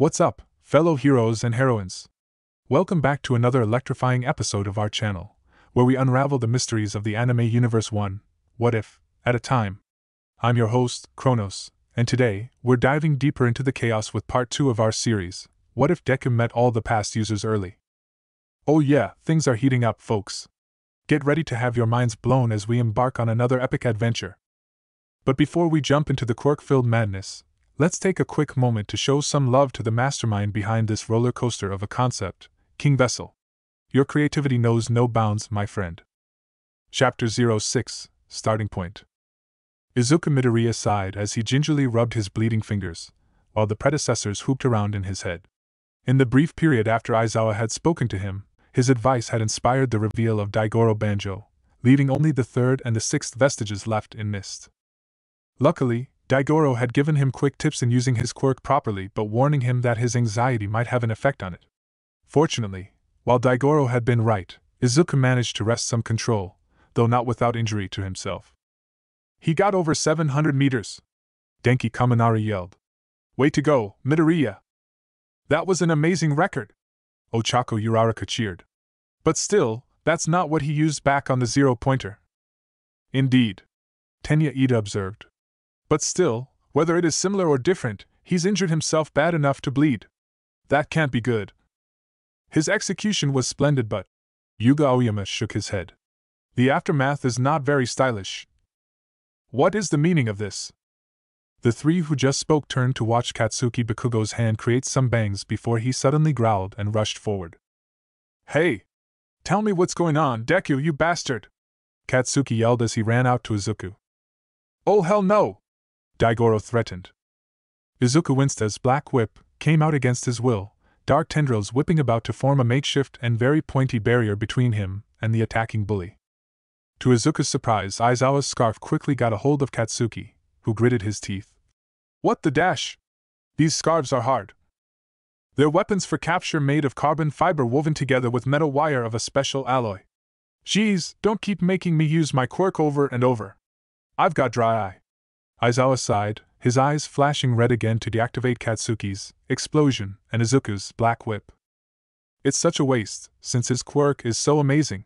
What's up, fellow heroes and heroines? Welcome back to another electrifying episode of our channel, where we unravel the mysteries of the anime universe one, what if, at a time. I'm your host, Kronos, and today, we're diving deeper into the chaos with part 2 of our series, What If Deca Met All the Past Users Early? Oh yeah, things are heating up, folks. Get ready to have your minds blown as we embark on another epic adventure. But before we jump into the quirk filled madness, Let's take a quick moment to show some love to the mastermind behind this roller coaster of a concept, King Vessel. Your creativity knows no bounds, my friend. Chapter 06 Starting Point Izuka Midoriya sighed as he gingerly rubbed his bleeding fingers, while the predecessors hooped around in his head. In the brief period after Aizawa had spoken to him, his advice had inspired the reveal of Daigoro Banjo, leaving only the third and the sixth vestiges left in mist. Luckily, Daigoro had given him quick tips in using his quirk properly but warning him that his anxiety might have an effect on it. Fortunately, while Daigoro had been right, Izuka managed to wrest some control, though not without injury to himself. He got over 700 meters. Denki Kaminari yelled. Way to go, Midoriya! That was an amazing record! Ochako Uraraka cheered. But still, that's not what he used back on the zero pointer. Indeed. Tenya Ida observed. But still, whether it is similar or different, he's injured himself bad enough to bleed. That can't be good. His execution was splendid, but. Yuga Oyama shook his head. The aftermath is not very stylish. What is the meaning of this? The three who just spoke turned to watch Katsuki Bakugo's hand create some bangs before he suddenly growled and rushed forward. Hey! Tell me what's going on, Deku, you bastard! Katsuki yelled as he ran out to Izuku. Oh hell no! Daigoro threatened. Izuku Winsta's black whip came out against his will, dark tendrils whipping about to form a makeshift and very pointy barrier between him and the attacking bully. To Izuku's surprise, Aizawa's scarf quickly got a hold of Katsuki, who gritted his teeth. What the dash? These scarves are hard. They're weapons for capture made of carbon fiber woven together with metal wire of a special alloy. Jeez, don't keep making me use my quirk over and over. I've got dry eye. Aizawa sighed, his eyes flashing red again to deactivate Katsuki's explosion and Izuku's black whip. It's such a waste, since his quirk is so amazing.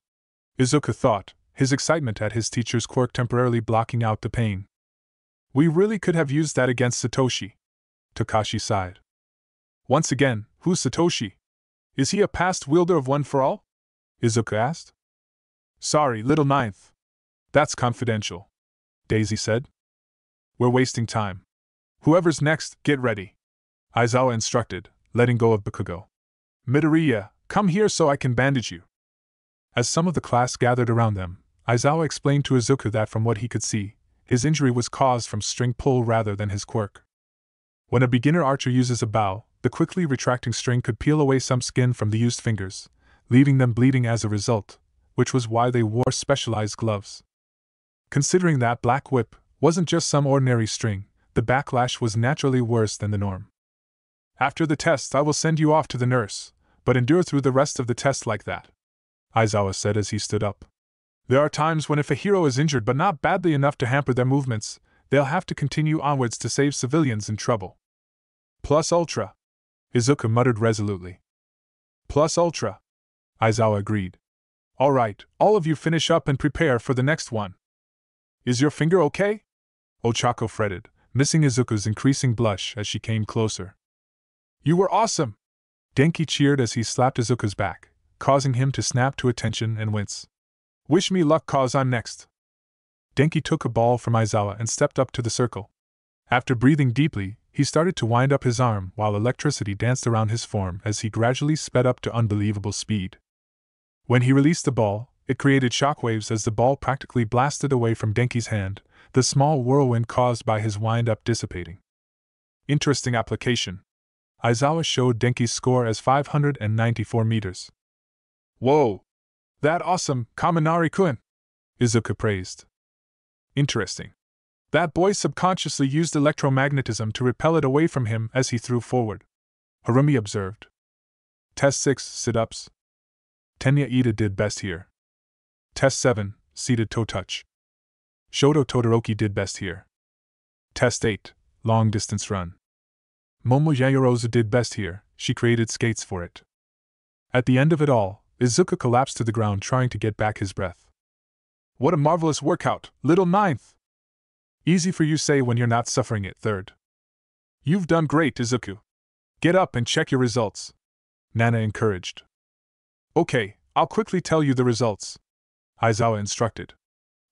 Izuku thought, his excitement at his teacher's quirk temporarily blocking out the pain. We really could have used that against Satoshi. Takashi sighed. Once again, who's Satoshi? Is he a past wielder of one for all? Izuku asked. Sorry, little ninth. That's confidential. Daisy said. We're wasting time. Whoever's next, get ready. Aizawa instructed, letting go of Bakugo. Midoriya, come here so I can bandage you. As some of the class gathered around them, Aizawa explained to Izuku that from what he could see, his injury was caused from string pull rather than his quirk. When a beginner archer uses a bow, the quickly retracting string could peel away some skin from the used fingers, leaving them bleeding as a result, which was why they wore specialized gloves. Considering that Black Whip, wasn't just some ordinary string, the backlash was naturally worse than the norm. After the test, I will send you off to the nurse, but endure through the rest of the test like that, Aizawa said as he stood up. There are times when, if a hero is injured but not badly enough to hamper their movements, they'll have to continue onwards to save civilians in trouble. Plus Ultra, Izuka muttered resolutely. Plus Ultra, Aizawa agreed. All right, all of you finish up and prepare for the next one. Is your finger okay? Ochako fretted, missing Izuku's increasing blush as she came closer. You were awesome! Denki cheered as he slapped Izuku's back, causing him to snap to attention and wince. Wish me luck, cause I'm next. Denki took a ball from Izawa and stepped up to the circle. After breathing deeply, he started to wind up his arm while electricity danced around his form as he gradually sped up to unbelievable speed. When he released the ball, it created shockwaves as the ball practically blasted away from Denki's hand, the small whirlwind caused by his wind up dissipating. Interesting application. Izawa showed Denki's score as 594 meters. Whoa! That awesome, Kaminari kun! Izuka praised. Interesting. That boy subconsciously used electromagnetism to repel it away from him as he threw forward. Harumi observed. Test 6 Sit ups. Tenya Ida did best here. Test 7 Seated toe touch. Shoto Todoroki did best here. Test 8 Long Distance Run. Momo Yayorozu did best here, she created skates for it. At the end of it all, Izuka collapsed to the ground trying to get back his breath. What a marvelous workout, little ninth! Easy for you say when you're not suffering it, third. You've done great, Izuku. Get up and check your results. Nana encouraged. Okay, I'll quickly tell you the results. Aizawa instructed.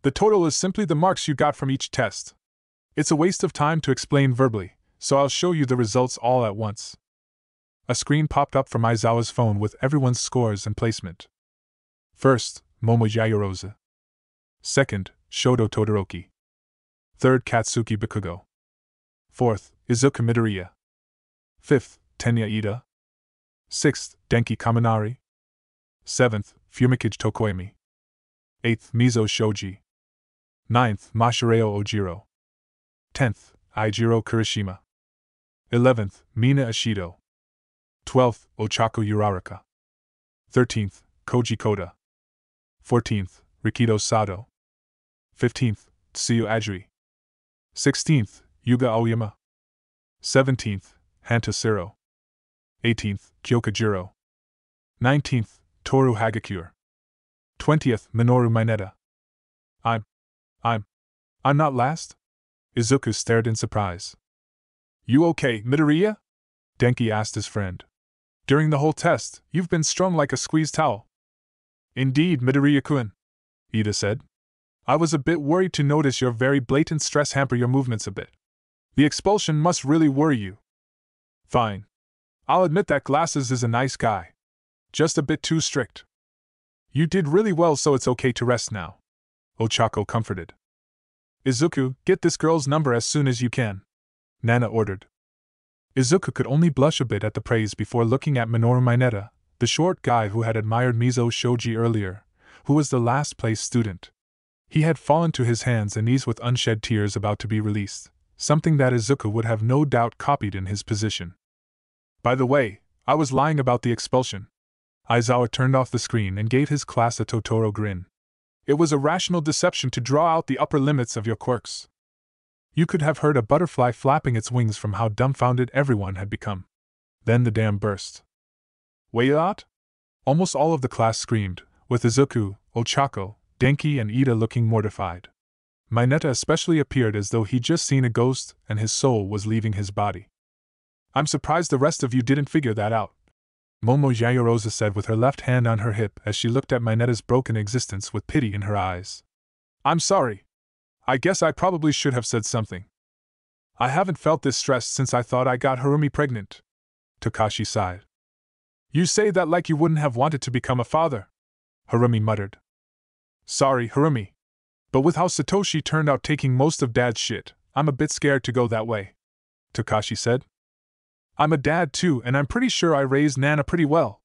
The total is simply the marks you got from each test. It's a waste of time to explain verbally, so I'll show you the results all at once. A screen popped up from Aizawa's phone with everyone's scores and placement. First, Momo Yayoroza. Second, Shodo Todoroki. Third, Katsuki Bakugo. Fourth, Izuka Midoriya. Fifth, Tenya Ida. Sixth, Denki Kaminari. Seventh, Fumikage Tokoyami. Eighth, Mizo Shoji. 9th, Mashireo Ojiro. 10th, Aijiro Kurishima. 11th, Mina Ashido. 12th, Ochako Uraraka. 13th, Koji Koda. 14th, Rikido Sado. 15th, Tsuyu Ajri. 16th, Yuga Aoyama. 17th, Hanta Sero. 18th, Kyokujiro. 19th, Toru Hagakure. 20th, Minoru Mineta. I'm not last? Izuku stared in surprise. You okay, Midoriya? Denki asked his friend. During the whole test, you've been strung like a squeezed towel. Indeed, Midoriya-kun, Ida said. I was a bit worried to notice your very blatant stress hamper your movements a bit. The expulsion must really worry you. Fine. I'll admit that Glasses is a nice guy. Just a bit too strict. You did really well, so it's okay to rest now. Ochako comforted. Izuku, get this girl's number as soon as you can. Nana ordered. Izuku could only blush a bit at the praise before looking at Minoru Mineta, the short guy who had admired Mizo Shoji earlier, who was the last place student. He had fallen to his hands and knees with unshed tears about to be released, something that Izuku would have no doubt copied in his position. By the way, I was lying about the expulsion. Aizawa turned off the screen and gave his class a Totoro grin. It was a rational deception to draw out the upper limits of your quirks. You could have heard a butterfly flapping its wings from how dumbfounded everyone had become. Then the dam burst. lot. Almost all of the class screamed, with Izuku, Ochako, Denki, and Ida looking mortified. Mineta especially appeared as though he'd just seen a ghost and his soul was leaving his body. I'm surprised the rest of you didn't figure that out, Momo Yayarosa said with her left hand on her hip as she looked at Minetta's broken existence with pity in her eyes. I'm sorry. I guess I probably should have said something. I haven't felt this stress since I thought I got Harumi pregnant. Takashi sighed. You say that like you wouldn't have wanted to become a father, Harumi muttered. Sorry, Harumi. But with how Satoshi turned out taking most of dad's shit, I'm a bit scared to go that way, Takashi said. I'm a dad too, and I'm pretty sure I raised Nana pretty well.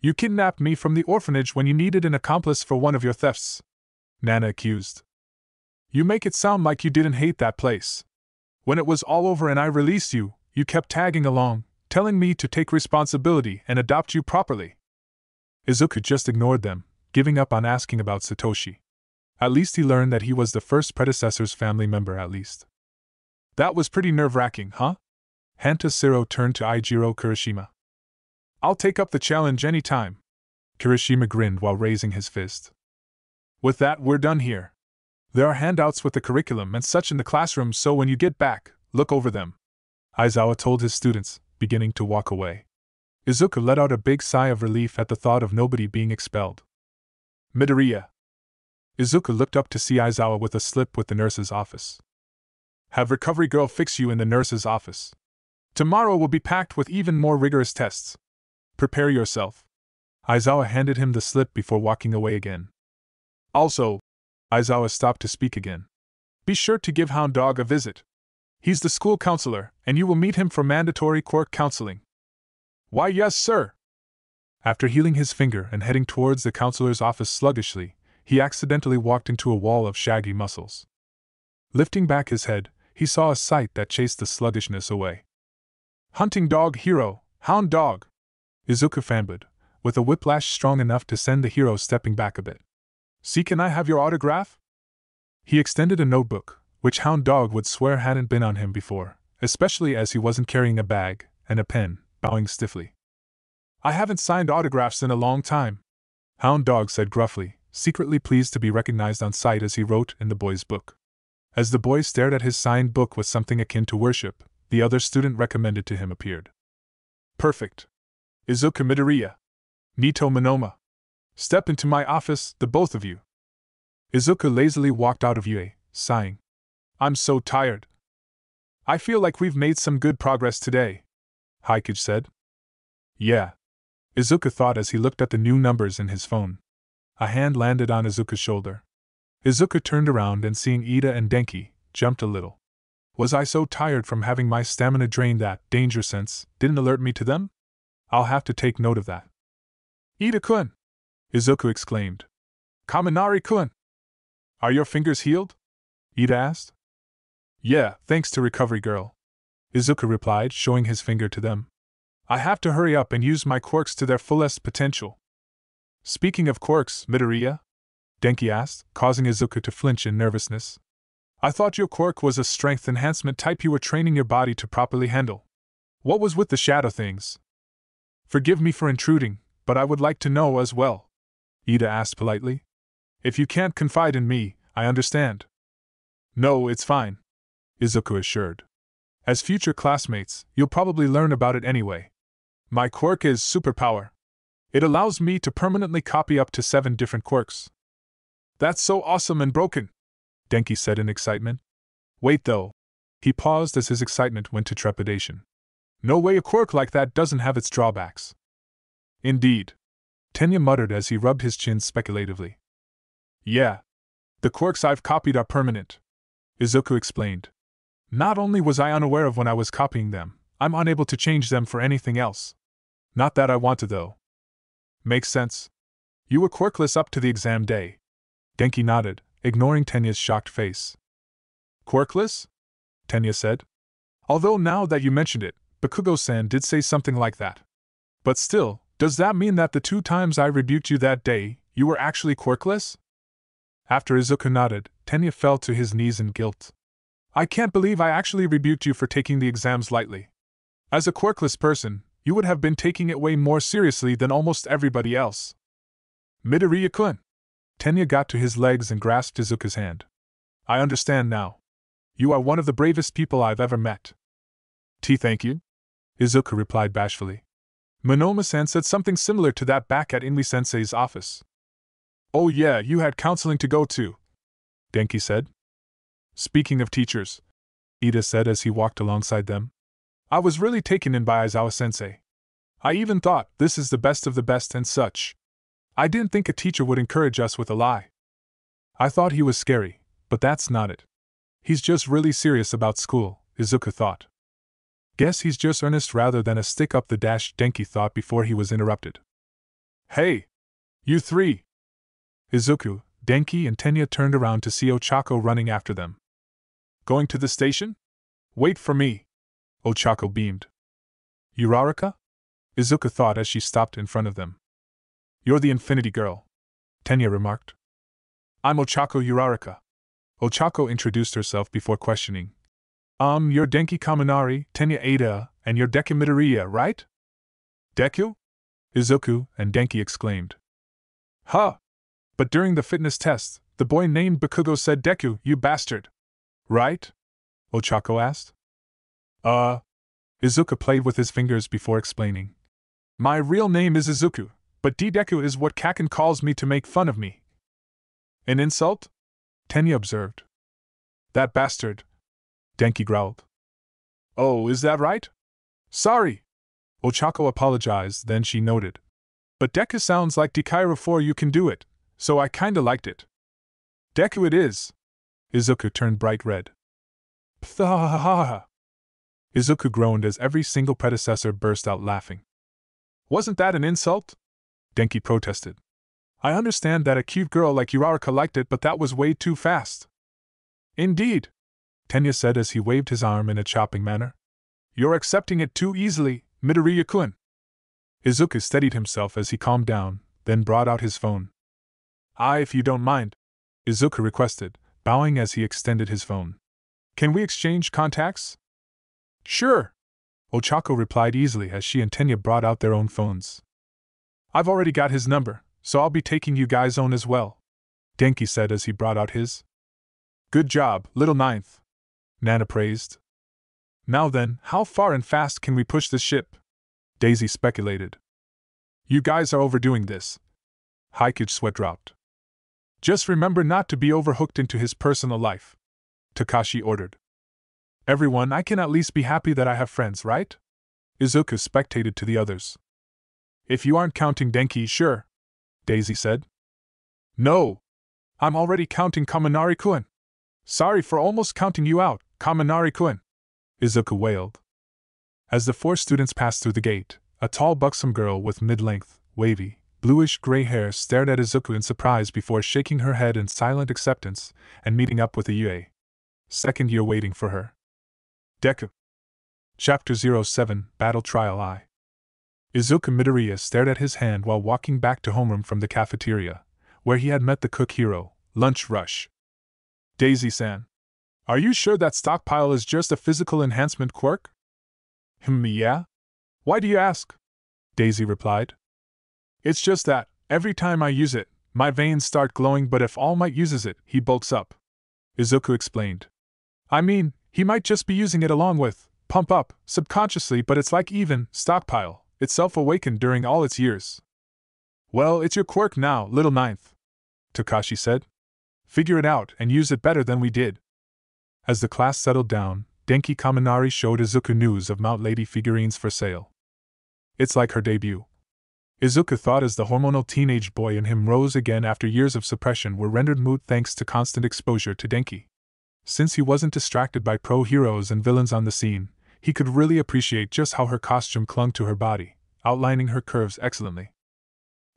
You kidnapped me from the orphanage when you needed an accomplice for one of your thefts, Nana accused. You make it sound like you didn't hate that place. When it was all over and I released you, you kept tagging along, telling me to take responsibility and adopt you properly. Izuku just ignored them, giving up on asking about Satoshi. At least he learned that he was the first predecessor's family member, at least. That was pretty nerve wracking, huh? Hanta turned to Aijiro Kirishima. I'll take up the challenge any time. Kirishima grinned while raising his fist. With that, we're done here. There are handouts with the curriculum and such in the classroom, so when you get back, look over them. Aizawa told his students, beginning to walk away. Izuka let out a big sigh of relief at the thought of nobody being expelled. Midoriya. Izuka looked up to see Aizawa with a slip with the nurse's office. Have recovery girl fix you in the nurse's office. Tomorrow will be packed with even more rigorous tests. Prepare yourself. Aizawa handed him the slip before walking away again. Also, Aizawa stopped to speak again. Be sure to give Hound Dog a visit. He's the school counselor, and you will meet him for mandatory court counseling. Why, yes, sir. After healing his finger and heading towards the counselor's office sluggishly, he accidentally walked into a wall of shaggy muscles. Lifting back his head, he saw a sight that chased the sluggishness away. Hunting dog hero, hound dog. Izuka fanbud, with a whiplash strong enough to send the hero stepping back a bit. See, can I have your autograph? He extended a notebook, which Hound Dog would swear hadn't been on him before, especially as he wasn't carrying a bag and a pen, bowing stiffly. I haven't signed autographs in a long time, Hound Dog said gruffly, secretly pleased to be recognized on sight as he wrote in the boy's book. As the boy stared at his signed book with something akin to worship, the other student recommended to him appeared. Perfect. Izuka Midoriya, Nito Monoma. Step into my office, the both of you. Izuka lazily walked out of Yue, sighing. I'm so tired. I feel like we've made some good progress today, Haikage said. Yeah. Izuka thought as he looked at the new numbers in his phone. A hand landed on Izuka's shoulder. Izuka turned around and seeing Ida and Denki, jumped a little. Was I so tired from having my stamina drained that danger sense didn't alert me to them? I'll have to take note of that. Ida kun! Izuku exclaimed. Kaminari kun! Are your fingers healed? Ida asked. Yeah, thanks to Recovery Girl. Izuku replied, showing his finger to them. I have to hurry up and use my quirks to their fullest potential. Speaking of quirks, Midoriya? Denki asked, causing Izuku to flinch in nervousness. I thought your quirk was a strength enhancement type you were training your body to properly handle. What was with the shadow things? Forgive me for intruding, but I would like to know as well. Ida asked politely. If you can't confide in me, I understand. No, it's fine. Izuku assured. As future classmates, you'll probably learn about it anyway. My quirk is superpower. It allows me to permanently copy up to seven different quirks. That's so awesome and broken, Denki said in excitement. Wait though. He paused as his excitement went to trepidation. No way a quirk like that doesn't have its drawbacks. Indeed. Tenya muttered as he rubbed his chin speculatively. Yeah. The quirks I've copied are permanent. Izuku explained. Not only was I unaware of when I was copying them, I'm unable to change them for anything else. Not that I want to, though. Makes sense. You were quirkless up to the exam day. Denki nodded ignoring Tenya's shocked face. Quirkless? Tenya said. Although now that you mentioned it, Bakugo san did say something like that. But still, does that mean that the two times I rebuked you that day, you were actually quirkless? After Izuku nodded, Tenya fell to his knees in guilt. I can't believe I actually rebuked you for taking the exams lightly. As a quirkless person, you would have been taking it way more seriously than almost everybody else. Midoriya kun, Tenya got to his legs and grasped Izuka's hand. I understand now. You are one of the bravest people I've ever met. T thank you? Izuka replied bashfully. Monoma-san said something similar to that back at Inui-sensei's office. Oh yeah, you had counseling to go to, Denki said. Speaking of teachers, Ida said as he walked alongside them, I was really taken in by Aizawa-sensei. I even thought, this is the best of the best and such. I didn't think a teacher would encourage us with a lie. I thought he was scary, but that's not it. He's just really serious about school, Izuka thought. Guess he's just earnest rather than a stick up the dash, Denki thought before he was interrupted. Hey! You three! Izuku, Denki, and Tenya turned around to see Ochako running after them. Going to the station? Wait for me! Ochako beamed. Urarika? Izuka thought as she stopped in front of them. You're the Infinity Girl, Tenya remarked. I'm Ochako Urarika. Ochako introduced herself before questioning. Um, you're Denki Kaminari, Tenya Ada, and you're Deku Midoriya, right? Deku? Izuku and Denki exclaimed. Huh! But during the fitness test, the boy named Bakugo said Deku, you bastard. Right? Ochako asked. Uh. Izuku played with his fingers before explaining. My real name is Izuku, but Deku is what Kakan calls me to make fun of me. An insult? Tenya observed. That bastard. Denki growled. Oh, is that right? Sorry. Ochako apologized, then she noted. But Deku sounds like Dekaira 4 you can do it, so I kinda liked it. Deku it is. Izuku turned bright red. Pthahahaha. Izuku groaned as every single predecessor burst out laughing. Wasn't that an insult? Denki protested. I understand that a cute girl like Urarka liked it, but that was way too fast. Indeed, Tenya said as he waved his arm in a chopping manner. You're accepting it too easily, Midoriya kun. Izuka steadied himself as he calmed down, then brought out his phone. Ah, if you don't mind, Izuka requested, bowing as he extended his phone. Can we exchange contacts? Sure, Ochako replied easily as she and Tenya brought out their own phones. I've already got his number, so I'll be taking you guys on as well. Denki said as he brought out his. Good job, little ninth. Nana praised. Now then, how far and fast can we push this ship? Daisy speculated. You guys are overdoing this. Heikichi sweat dropped. Just remember not to be overhooked into his personal life. Takashi ordered. Everyone, I can at least be happy that I have friends, right? Izuku spectated to the others. If you aren't counting Denki, sure. Daisy said. No. I'm already counting Kaminari Kuen. Sorry for almost counting you out, Kaminari Kuen," Izuku wailed. As the four students passed through the gate, a tall, buxom girl with mid length, wavy, bluish gray hair stared at Izuku in surprise before shaking her head in silent acceptance and meeting up with Yue. Second year waiting for her. Deku. Chapter 07 Battle Trial I Izuka Midoriya stared at his hand while walking back to homeroom from the cafeteria, where he had met the cook hero, Lunch Rush. Daisy san. Are you sure that stockpile is just a physical enhancement quirk? Hmm, yeah. Why do you ask? Daisy replied. It's just that, every time I use it, my veins start glowing, but if All Might uses it, he bulks up. Izuku explained. I mean, he might just be using it along with, pump up, subconsciously, but it's like even, stockpile itself awakened during all its years. Well, it's your quirk now, little ninth, Takashi said. Figure it out and use it better than we did. As the class settled down, Denki Kaminari showed Izuku news of Mount Lady figurines for sale. It's like her debut. Izuku thought as the hormonal teenage boy in him rose again after years of suppression were rendered moot thanks to constant exposure to Denki. Since he wasn't distracted by pro heroes and villains on the scene, he could really appreciate just how her costume clung to her body, outlining her curves excellently.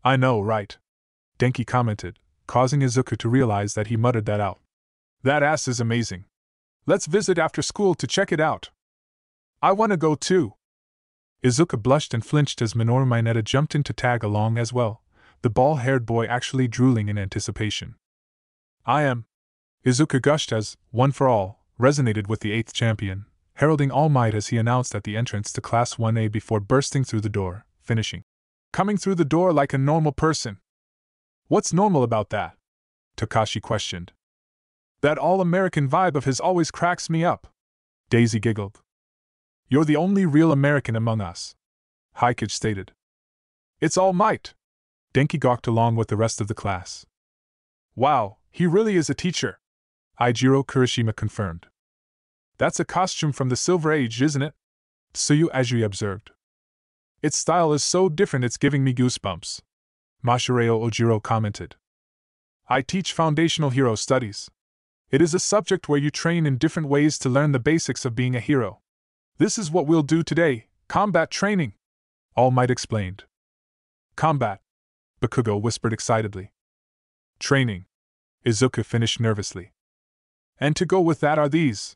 I know, right? Denki commented, causing Izuku to realize that he muttered that out. That ass is amazing. Let's visit after school to check it out. I want to go too. Izuka blushed and flinched as Minoru Mineta jumped in to tag along as well, the ball haired boy actually drooling in anticipation. I am. Izuka gushed as, one for all, resonated with the eighth champion, heralding all might as he announced at the entrance to Class 1A before bursting through the door, finishing. Coming through the door like a normal person. What's normal about that? Takashi questioned. That all American vibe of his always cracks me up. Daisy giggled. You're the only real American among us, Heikichi stated. It's all might. Denki gawked along with the rest of the class. Wow, he really is a teacher, Ijiro Kurishima confirmed. That's a costume from the Silver Age, isn't it? Tsuyu Ajui observed. Its style is so different it's giving me goosebumps. Mashireo Ojiro commented. I teach foundational hero studies. It is a subject where you train in different ways to learn the basics of being a hero. This is what we'll do today combat training. All Might explained. Combat. Bakugo whispered excitedly. Training. Izuku finished nervously. And to go with that are these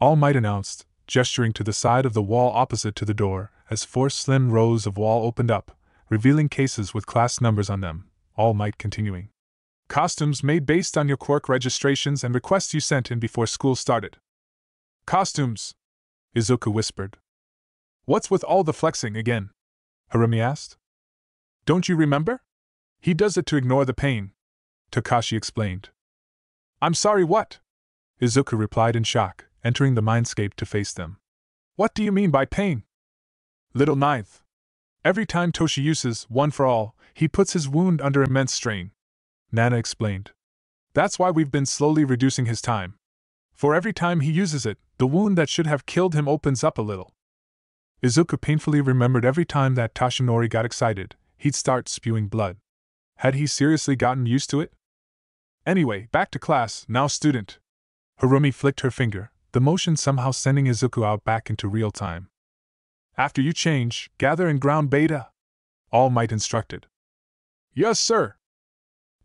all Might announced, gesturing to the side of the wall opposite to the door, as four slim rows of wall opened up, revealing cases with class numbers on them, All Might continuing. Costumes made based on your clerk registrations and requests you sent in before school started. Costumes! Izuku whispered. What's with all the flexing again? Harumi asked. Don't you remember? He does it to ignore the pain, Takashi explained. I'm sorry, what? Izuku replied in shock entering the mindscape to face them. What do you mean by pain? Little Ninth. Every time Toshi uses One for All, he puts his wound under immense strain. Nana explained. That's why we've been slowly reducing his time. For every time he uses it, the wound that should have killed him opens up a little. Izuka painfully remembered every time that Toshinori got excited, he'd start spewing blood. Had he seriously gotten used to it? Anyway, back to class, now student. Harumi flicked her finger, the motion somehow sending Izuku out back into real time. After you change, gather and ground Beta. All Might instructed. Yes, sir.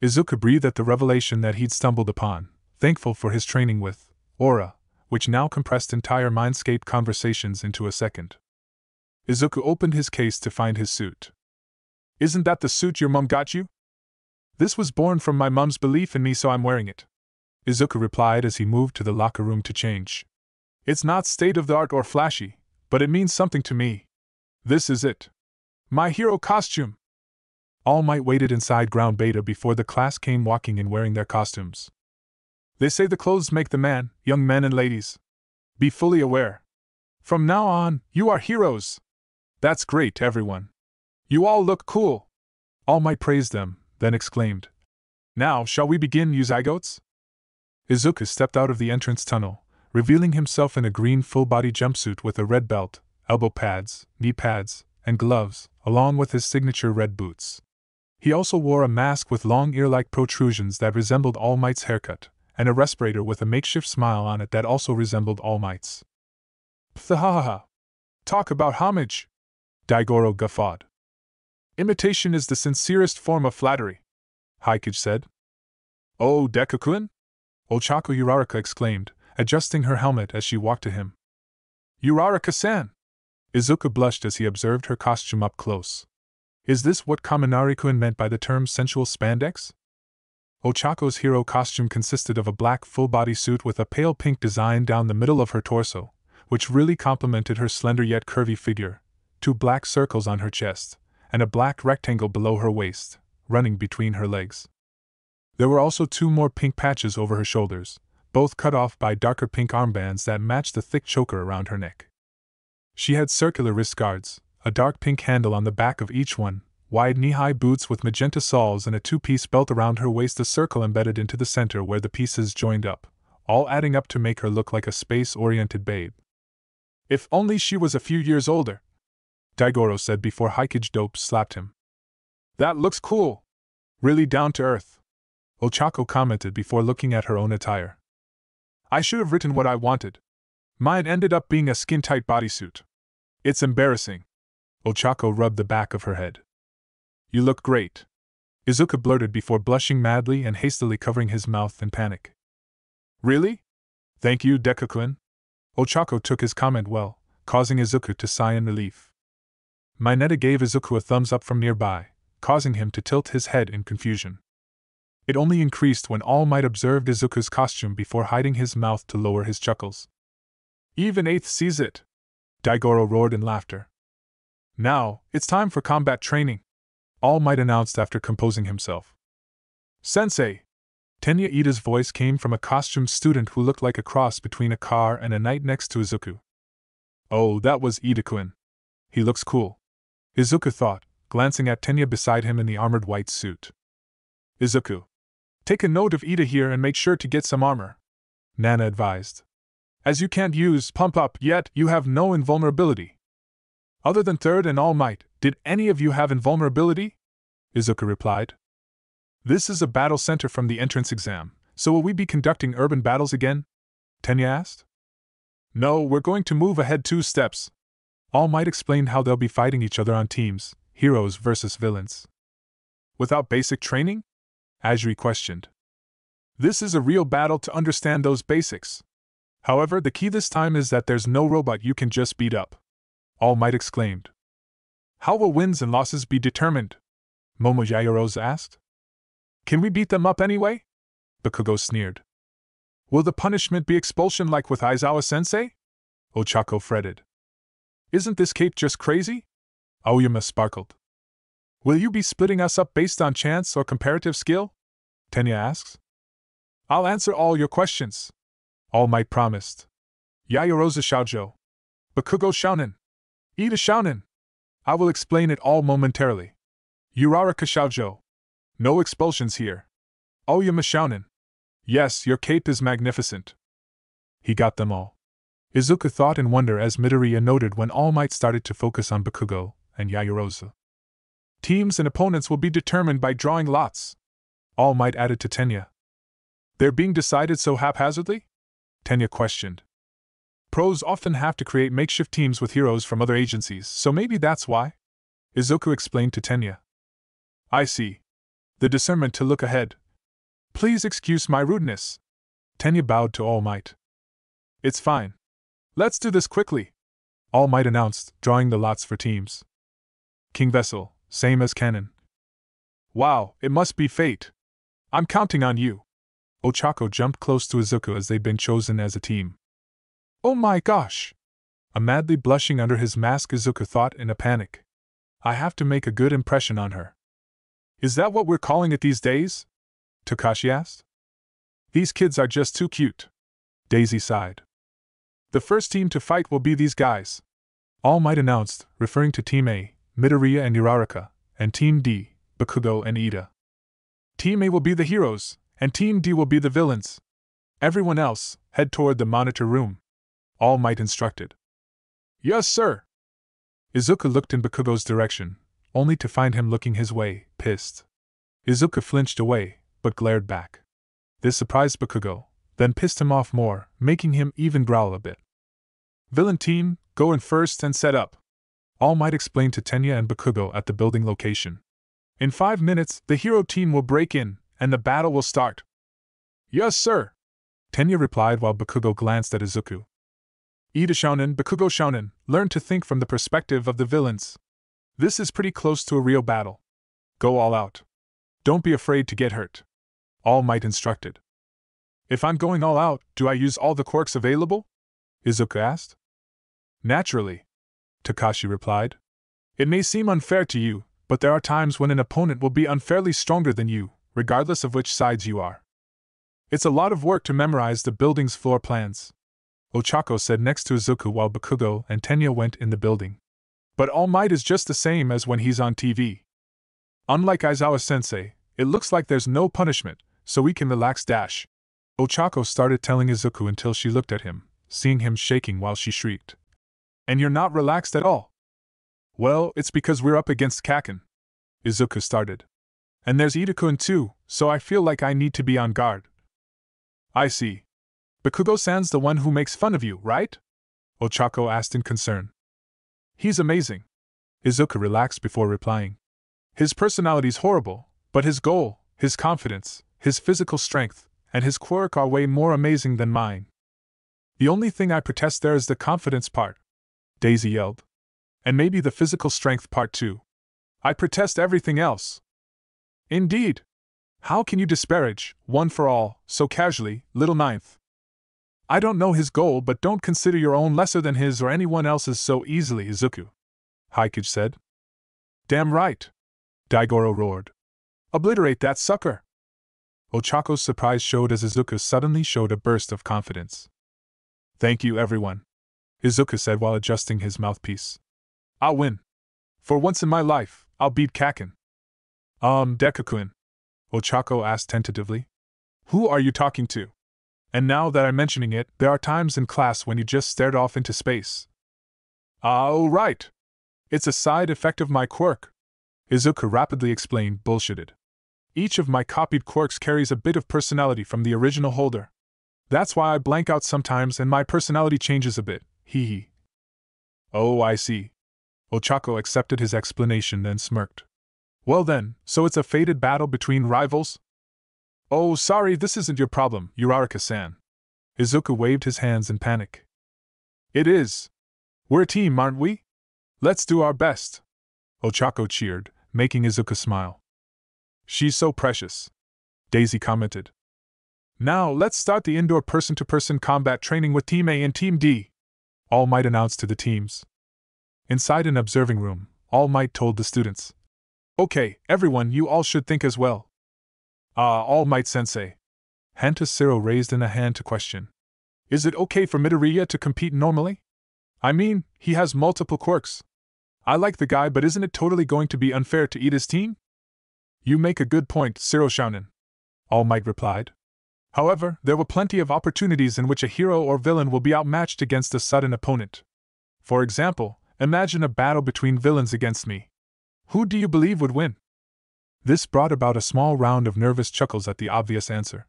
Izuku breathed at the revelation that he'd stumbled upon, thankful for his training with Aura, which now compressed entire Mindscape conversations into a second. Izuku opened his case to find his suit. Isn't that the suit your mum got you? This was born from my mum's belief in me, so I'm wearing it. Izuku replied as he moved to the locker room to change. It's not state of the art or flashy, but it means something to me. This is it. My hero costume! All Might waited inside Ground Beta before the class came walking in wearing their costumes. They say the clothes make the man, young men and ladies. Be fully aware. From now on, you are heroes. That's great, everyone. You all look cool. All Might praised them, then exclaimed, Now shall we begin, you zygotes? Izuka stepped out of the entrance tunnel, revealing himself in a green full body jumpsuit with a red belt, elbow pads, knee pads, and gloves, along with his signature red boots. He also wore a mask with long ear like protrusions that resembled All Might's haircut, and a respirator with a makeshift smile on it that also resembled All Might's. Pthahaha! Talk about homage! Daigoro guffawed. Imitation is the sincerest form of flattery, Haikage said. Oh, Dekakun? Ochako Urarika exclaimed, adjusting her helmet as she walked to him. Urarika san! Izuka blushed as he observed her costume up close. Is this what Kaminari kun meant by the term sensual spandex? Ochako's hero costume consisted of a black full body suit with a pale pink design down the middle of her torso, which really complemented her slender yet curvy figure, two black circles on her chest, and a black rectangle below her waist, running between her legs. There were also two more pink patches over her shoulders, both cut off by darker pink armbands that matched the thick choker around her neck. She had circular wrist guards, a dark pink handle on the back of each one, wide knee high boots with magenta soles, and a two piece belt around her waist, a circle embedded into the center where the pieces joined up, all adding up to make her look like a space oriented babe. If only she was a few years older, Daigoro said before Haikage Dope slapped him. That looks cool. Really down to earth. Ochako commented before looking at her own attire. I should have written what I wanted. Mine ended up being a skin tight bodysuit. It's embarrassing. Ochako rubbed the back of her head. You look great. Izuka blurted before blushing madly and hastily covering his mouth in panic. Really? Thank you, dekaku Ochako took his comment well, causing Izuku to sigh in relief. Mineta gave Izuku a thumbs up from nearby, causing him to tilt his head in confusion. It only increased when All Might observed Izuku's costume before hiding his mouth to lower his chuckles. Even Eighth sees it! Daigoro roared in laughter. Now, it's time for combat training, All Might announced after composing himself. Sensei! Tenya Ida's voice came from a costume student who looked like a cross between a car and a knight next to Izuku. Oh, that was Ida-kun. He looks cool. Izuku thought, glancing at Tenya beside him in the armored white suit. Izuku, Take a note of Ida here and make sure to get some armor, Nana advised. As you can't use pump up yet, you have no invulnerability. Other than Third and All Might, did any of you have invulnerability? Izuka replied. This is a battle center from the entrance exam, so will we be conducting urban battles again? Tenya asked. No, we're going to move ahead two steps. All Might explained how they'll be fighting each other on teams, heroes versus villains. Without basic training? Ajri questioned. This is a real battle to understand those basics. However, the key this time is that there's no robot you can just beat up. All Might exclaimed. How will wins and losses be determined? Momoyayarose asked. Can we beat them up anyway? Bakugo sneered. Will the punishment be expulsion like with Aizawa sensei? Ochako fretted. Isn't this cape just crazy? Aoyama sparkled. Will you be splitting us up based on chance or comparative skill? Kenya asks. I'll answer all your questions. All Might promised. Yayoroza Shoujo. Bakugo Shounen. Ida Shounen. I will explain it all momentarily. Uraraka Shoujo. No expulsions here. Oyama Shounen. Yes, your cape is magnificent. He got them all. Izuka thought in wonder as Midoriya noted when All Might started to focus on Bakugo and Yayoroza. Teams and opponents will be determined by drawing lots. All Might added to Tenya. They're being decided so haphazardly? Tenya questioned. Pros often have to create makeshift teams with heroes from other agencies, so maybe that's why? Izoku explained to Tenya. I see. The discernment to look ahead. Please excuse my rudeness. Tenya bowed to All Might. It's fine. Let's do this quickly. All Might announced, drawing the lots for teams. King Vessel, same as Cannon. Wow, it must be fate. I'm counting on you. Ochako jumped close to Izuku as they'd been chosen as a team. Oh my gosh! A madly blushing under his mask Izuku thought in a panic. I have to make a good impression on her. Is that what we're calling it these days? Takashi asked. These kids are just too cute. Daisy sighed. The first team to fight will be these guys. All Might announced, referring to Team A, Midoriya and Uraraka, and Team D, Bakugo and Ida. Team A will be the heroes, and Team D will be the villains. Everyone else, head toward the monitor room. All Might instructed. Yes, sir. Izuka looked in Bakugo's direction, only to find him looking his way, pissed. Izuka flinched away, but glared back. This surprised Bakugo, then pissed him off more, making him even growl a bit. Villain team, go in first and set up. All Might explained to Tenya and Bakugo at the building location. In five minutes, the hero team will break in, and the battle will start. Yes, sir, Tenya replied while Bakugo glanced at Izuku. Ida Shonen, Bakugo Shonen, learn to think from the perspective of the villains. This is pretty close to a real battle. Go all out. Don't be afraid to get hurt. All Might instructed. If I'm going all out, do I use all the quirks available? Izuku asked. Naturally, Takashi replied. It may seem unfair to you, but there are times when an opponent will be unfairly stronger than you, regardless of which sides you are. It's a lot of work to memorize the building's floor plans. Ochako said next to Izuku while Bakugo and Tenya went in the building. But All Might is just the same as when he's on TV. Unlike Aizawa sensei, it looks like there's no punishment, so we can relax dash. Ochako started telling Izuku until she looked at him, seeing him shaking while she shrieked. And you're not relaxed at all. Well, it's because we're up against Kakin. Izuka started. And there's Itakun too, so I feel like I need to be on guard. I see. Bakugo san's the one who makes fun of you, right? Ochako asked in concern. He's amazing. Izuka relaxed before replying. His personality's horrible, but his goal, his confidence, his physical strength, and his quirk are way more amazing than mine. The only thing I protest there is the confidence part, Daisy yelled and maybe the physical strength part too. I protest everything else. Indeed. How can you disparage, one for all, so casually, little ninth? I don't know his goal, but don't consider your own lesser than his or anyone else's so easily, Izuku. Haikage said. Damn right. Daigoro roared. Obliterate that sucker! Ochako's surprise showed as Izuku suddenly showed a burst of confidence. Thank you, everyone. Izuku said while adjusting his mouthpiece. I'll win. For once in my life, I'll beat Kakin. Um, Dekakun, Ochako asked tentatively. Who are you talking to? And now that I'm mentioning it, there are times in class when you just stared off into space. Oh, right. It's a side effect of my quirk. Izuka rapidly explained, bullshitted. Each of my copied quirks carries a bit of personality from the original holder. That's why I blank out sometimes and my personality changes a bit, hee hee. Oh, I see. Ochako accepted his explanation and smirked. Well then, so it's a fated battle between rivals? Oh, sorry, this isn't your problem, Urarika-san. Izuka waved his hands in panic. It is. We're a team, aren't we? Let's do our best. Ochako cheered, making Izuka smile. She's so precious. Daisy commented. Now, let's start the indoor person to -person combat training with Team A and Team D. All Might announced to the teams. Inside an observing room, All Might told the students. Okay, everyone, you all should think as well. Ah, uh, All Might sensei. Hanta Siro raised in a hand to question. Is it okay for Midoriya to compete normally? I mean, he has multiple quirks. I like the guy, but isn't it totally going to be unfair to his team? You make a good point, Siro Shounen. All Might replied. However, there were plenty of opportunities in which a hero or villain will be outmatched against a sudden opponent. For example, Imagine a battle between villains against me. Who do you believe would win? This brought about a small round of nervous chuckles at the obvious answer.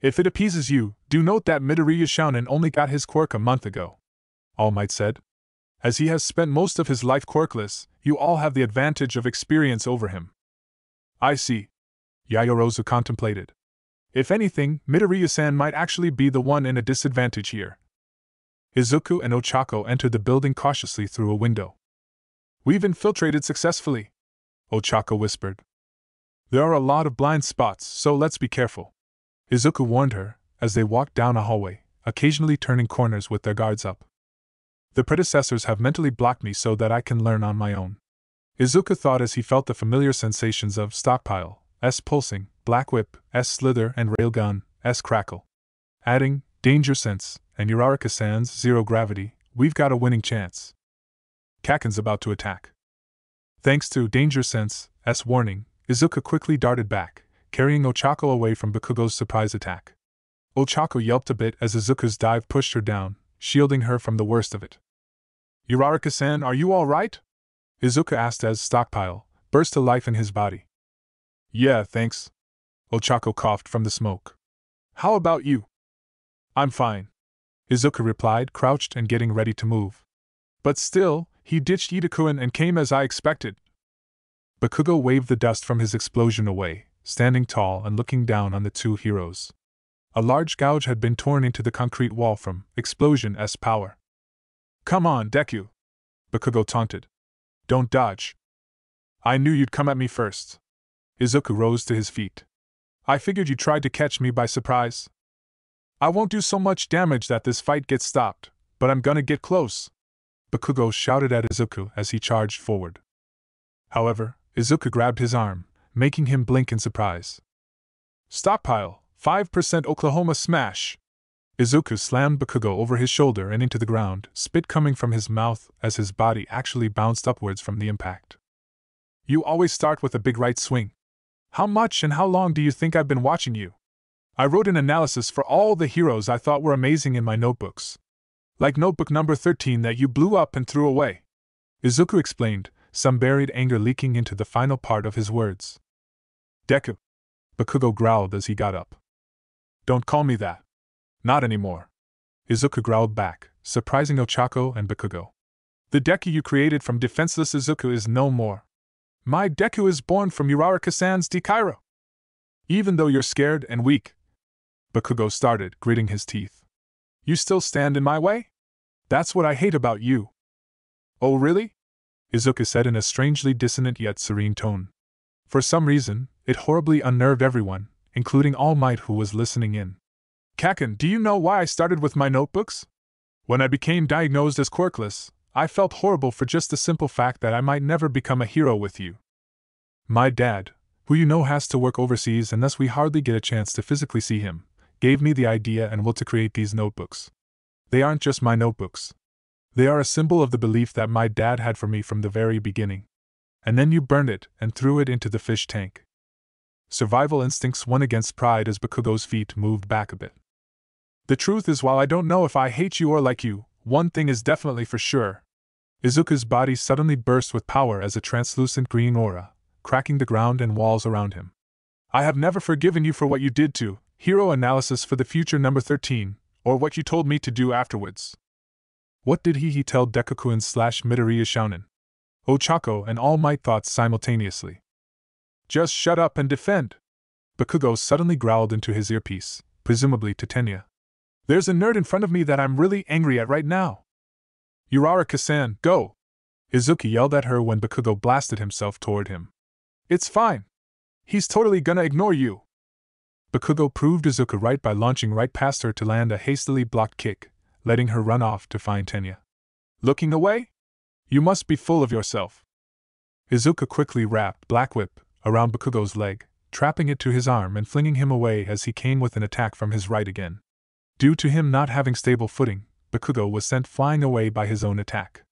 If it appeases you, do note that Midoriya Shounen only got his quirk a month ago. All Might said. As he has spent most of his life quirkless, you all have the advantage of experience over him. I see. Yayorozu contemplated. If anything, Midoriya-san might actually be the one in a disadvantage here. Izuku and Ochako entered the building cautiously through a window. We've infiltrated successfully, Ochako whispered. There are a lot of blind spots, so let's be careful. Izuku warned her, as they walked down a hallway, occasionally turning corners with their guards up. The predecessors have mentally blocked me so that I can learn on my own. Izuka thought as he felt the familiar sensations of stockpile, S pulsing, black whip, S slither, and railgun, S crackle. Adding, danger sense, and Urarika Sands zero gravity, we've got a winning chance. Kakin's about to attack. Thanks to Danger Sense, S warning, Izuka quickly darted back, carrying Ochako away from Bakugo's surprise attack. Ochako yelped a bit as Izuka's dive pushed her down, shielding her from the worst of it. Urarika-san, are you all right? Izuka asked as Stockpile burst to life in his body. Yeah, thanks. Ochako coughed from the smoke. How about you? I'm fine. Izuka replied, crouched and getting ready to move. But still, he ditched Itakuin and came as I expected. Bakugo waved the dust from his explosion away, standing tall and looking down on the two heroes. A large gouge had been torn into the concrete wall from explosion S power. Come on, Deku! Bakugo taunted. Don't dodge. I knew you'd come at me first. Izuku rose to his feet. I figured you tried to catch me by surprise. I won't do so much damage that this fight gets stopped, but I'm gonna get close. Bakugo shouted at Izuku as he charged forward. However, Izuku grabbed his arm, making him blink in surprise. Stockpile, 5% Oklahoma Smash! Izuku slammed Bakugo over his shoulder and into the ground, spit coming from his mouth as his body actually bounced upwards from the impact. You always start with a big right swing. How much and how long do you think I've been watching you? I wrote an analysis for all the heroes I thought were amazing in my notebooks. Like notebook number 13 that you blew up and threw away. Izuku explained, some buried anger leaking into the final part of his words. Deku. Bakugo growled as he got up. Don't call me that. Not anymore. Izuku growled back, surprising Ochako and Bakugo. The Deku you created from defenseless Izuku is no more. My Deku is born from Uraraka San's Dekairo. Even though you're scared and weak, Bakugo started, gritting his teeth. You still stand in my way? That's what I hate about you. Oh, really? Izuka said in a strangely dissonant yet serene tone. For some reason, it horribly unnerved everyone, including All Might who was listening in. Kaken, do you know why I started with my notebooks? When I became diagnosed as quirkless, I felt horrible for just the simple fact that I might never become a hero with you. My dad, who you know has to work overseas and thus we hardly get a chance to physically see him, gave me the idea and will to create these notebooks. They aren't just my notebooks. They are a symbol of the belief that my dad had for me from the very beginning. And then you burned it and threw it into the fish tank. Survival instincts won against pride as Bakugo's feet moved back a bit. The truth is, while I don't know if I hate you or like you, one thing is definitely for sure. Izuka's body suddenly burst with power as a translucent green aura, cracking the ground and walls around him. I have never forgiven you for what you did to Hero Analysis for the Future Number 13, or What You Told Me to Do Afterwards. What did he he tell Dekakuen slash Midoriya Shonen? Ochako and all my thoughts simultaneously. Just shut up and defend! Bakugo suddenly growled into his earpiece, presumably to Tenya. There's a nerd in front of me that I'm really angry at right now. Urara Kasan, go! Izuki yelled at her when Bakugo blasted himself toward him. It's fine. He's totally gonna ignore you. Bakugo proved Izuka right by launching right past her to land a hastily blocked kick, letting her run off to find Tenya. Looking away? You must be full of yourself. Izuka quickly wrapped Black Whip around Bakugo's leg, trapping it to his arm and flinging him away as he came with an attack from his right again. Due to him not having stable footing, Bakugo was sent flying away by his own attack.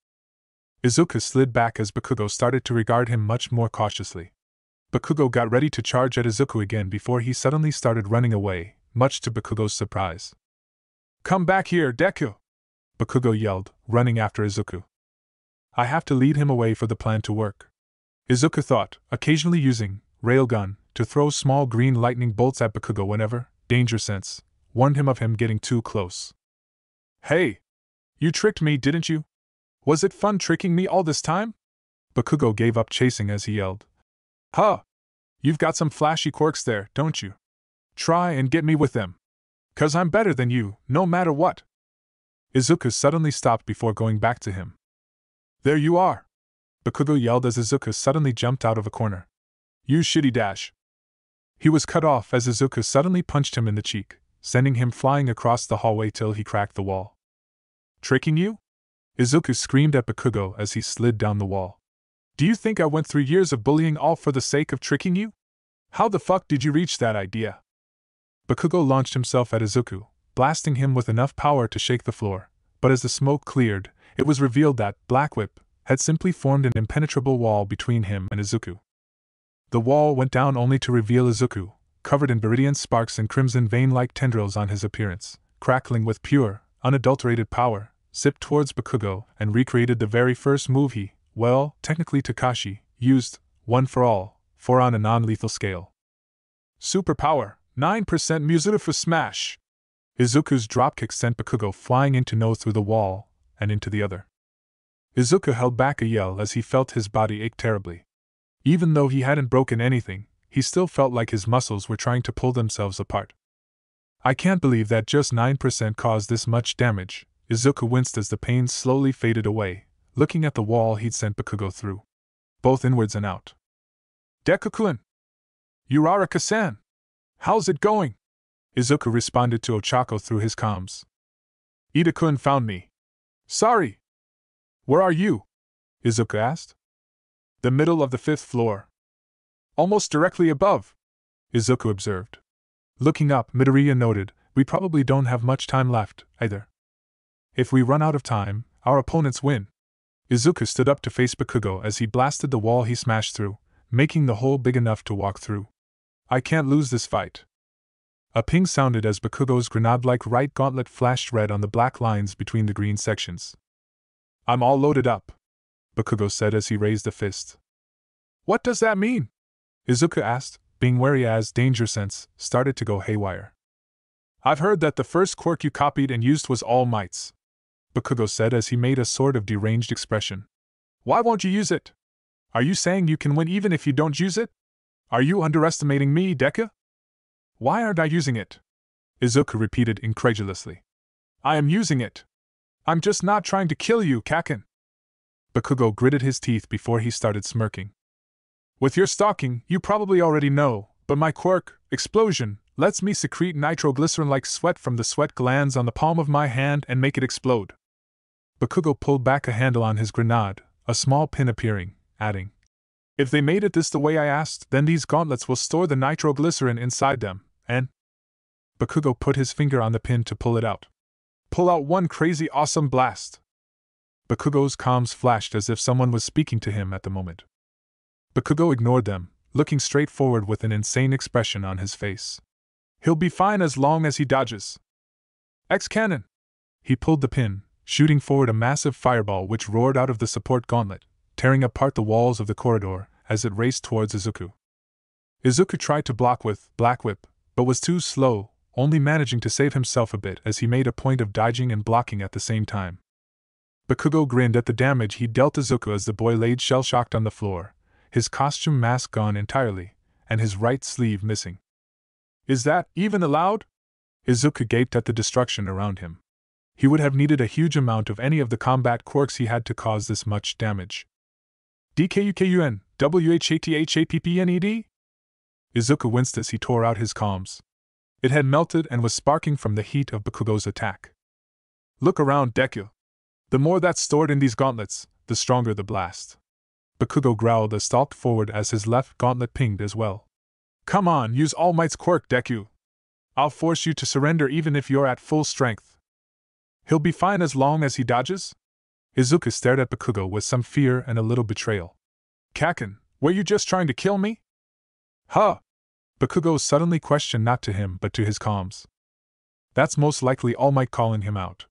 Izuka slid back as Bakugo started to regard him much more cautiously. Bakugo got ready to charge at Izuku again before he suddenly started running away, much to Bakugo's surprise. Come back here, Deku! Bakugo yelled, running after Izuku. I have to lead him away for the plan to work. Izuku thought, occasionally using railgun to throw small green lightning bolts at Bakugo whenever danger sense warned him of him getting too close. Hey! You tricked me, didn't you? Was it fun tricking me all this time? Bakugo gave up chasing as he yelled, Huh. You've got some flashy quirks there, don't you? Try and get me with them. Cause I'm better than you, no matter what. Izuka suddenly stopped before going back to him. There you are! Bakugo yelled as Izuka suddenly jumped out of a corner. You shitty dash! He was cut off as Izuka suddenly punched him in the cheek, sending him flying across the hallway till he cracked the wall. Tricking you? Izuku screamed at Bakugo as he slid down the wall. Do you think I went through years of bullying all for the sake of tricking you? How the fuck did you reach that idea? Bakugo launched himself at Izuku, blasting him with enough power to shake the floor, but as the smoke cleared, it was revealed that Black Whip had simply formed an impenetrable wall between him and Izuku. The wall went down only to reveal Izuku, covered in viridian sparks and crimson vein like tendrils on his appearance, crackling with pure, unadulterated power, sipped towards Bakugo and recreated the very first move he, well, technically Takashi, used, one for all, for on a non lethal scale. Superpower 9% Muzuda for smash! Izuku's dropkick sent Bakugo flying into no through the wall, and into the other. Izuku held back a yell as he felt his body ache terribly. Even though he hadn't broken anything, he still felt like his muscles were trying to pull themselves apart. I can't believe that just 9% caused this much damage, Izuku winced as the pain slowly faded away, looking at the wall he'd sent Bakugo through, both inwards and out. Dekakun! Uraraka-san! How's it going? Izuku responded to Ochako through his comms. Ida-kun found me. Sorry! Where are you? Izuku asked. The middle of the fifth floor. Almost directly above, Izuku observed. Looking up, Midoriya noted, we probably don't have much time left, either. If we run out of time, our opponents win. Izuku stood up to face Bakugo as he blasted the wall he smashed through, making the hole big enough to walk through. I can't lose this fight. A ping sounded as Bakugo's grenade like right gauntlet flashed red on the black lines between the green sections. I'm all loaded up, Bakugo said as he raised a fist. What does that mean? Izuka asked, being wary as danger sense started to go haywire. I've heard that the first quirk you copied and used was All Might's. Bakugo said as he made a sort of deranged expression. Why won't you use it? Are you saying you can win even if you don't use it? Are you underestimating me, Deka? Why aren't I using it? Izuka repeated incredulously. I am using it. I'm just not trying to kill you, Kaken. Bakugo gritted his teeth before he started smirking. With your stalking, you probably already know, but my quirk, explosion, lets me secrete nitroglycerin like sweat from the sweat glands on the palm of my hand and make it explode. Bakugo pulled back a handle on his grenade, a small pin appearing, adding, If they made it this the way I asked, then these gauntlets will store the nitroglycerin inside them, and. Bakugo put his finger on the pin to pull it out. Pull out one crazy awesome blast! Bakugo's comms flashed as if someone was speaking to him at the moment. Bakugo ignored them, looking straight forward with an insane expression on his face. He'll be fine as long as he dodges. X cannon! He pulled the pin, shooting forward a massive fireball which roared out of the support gauntlet, tearing apart the walls of the corridor as it raced towards Izuku. Izuku tried to block with Black Whip, but was too slow, only managing to save himself a bit as he made a point of dodging and blocking at the same time. Bakugo grinned at the damage he dealt Izuku as the boy laid shell shocked on the floor, his costume mask gone entirely, and his right sleeve missing. Is that even allowed? Izuku gaped at the destruction around him he would have needed a huge amount of any of the combat quirks he had to cause this much damage. DKUKUN, WHATHAPPNED? Izuka winced as he tore out his comms. It had melted and was sparking from the heat of Bakugo's attack. Look around, Deku. The more that's stored in these gauntlets, the stronger the blast. Bakugo growled as stalked forward as his left gauntlet pinged as well. Come on, use All Might's quirk, Deku. I'll force you to surrender even if you're at full strength. He'll be fine as long as he dodges? Izuka stared at Bakugo with some fear and a little betrayal. Kaken, were you just trying to kill me? Huh? Bakugo suddenly questioned not to him but to his comms. That's most likely All Might calling him out.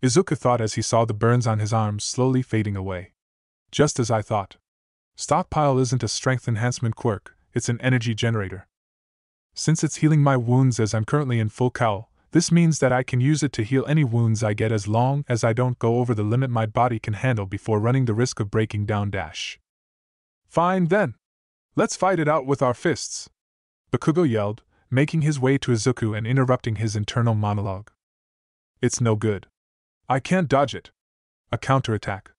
Izuka thought as he saw the burns on his arms slowly fading away. Just as I thought. Stockpile isn't a strength enhancement quirk, it's an energy generator. Since it's healing my wounds as I'm currently in full cowl, this means that I can use it to heal any wounds I get as long as I don't go over the limit my body can handle before running the risk of breaking down. Dash. Fine then. Let's fight it out with our fists. Bakugo yelled, making his way to Izuku and interrupting his internal monologue. It's no good. I can't dodge it. A counterattack.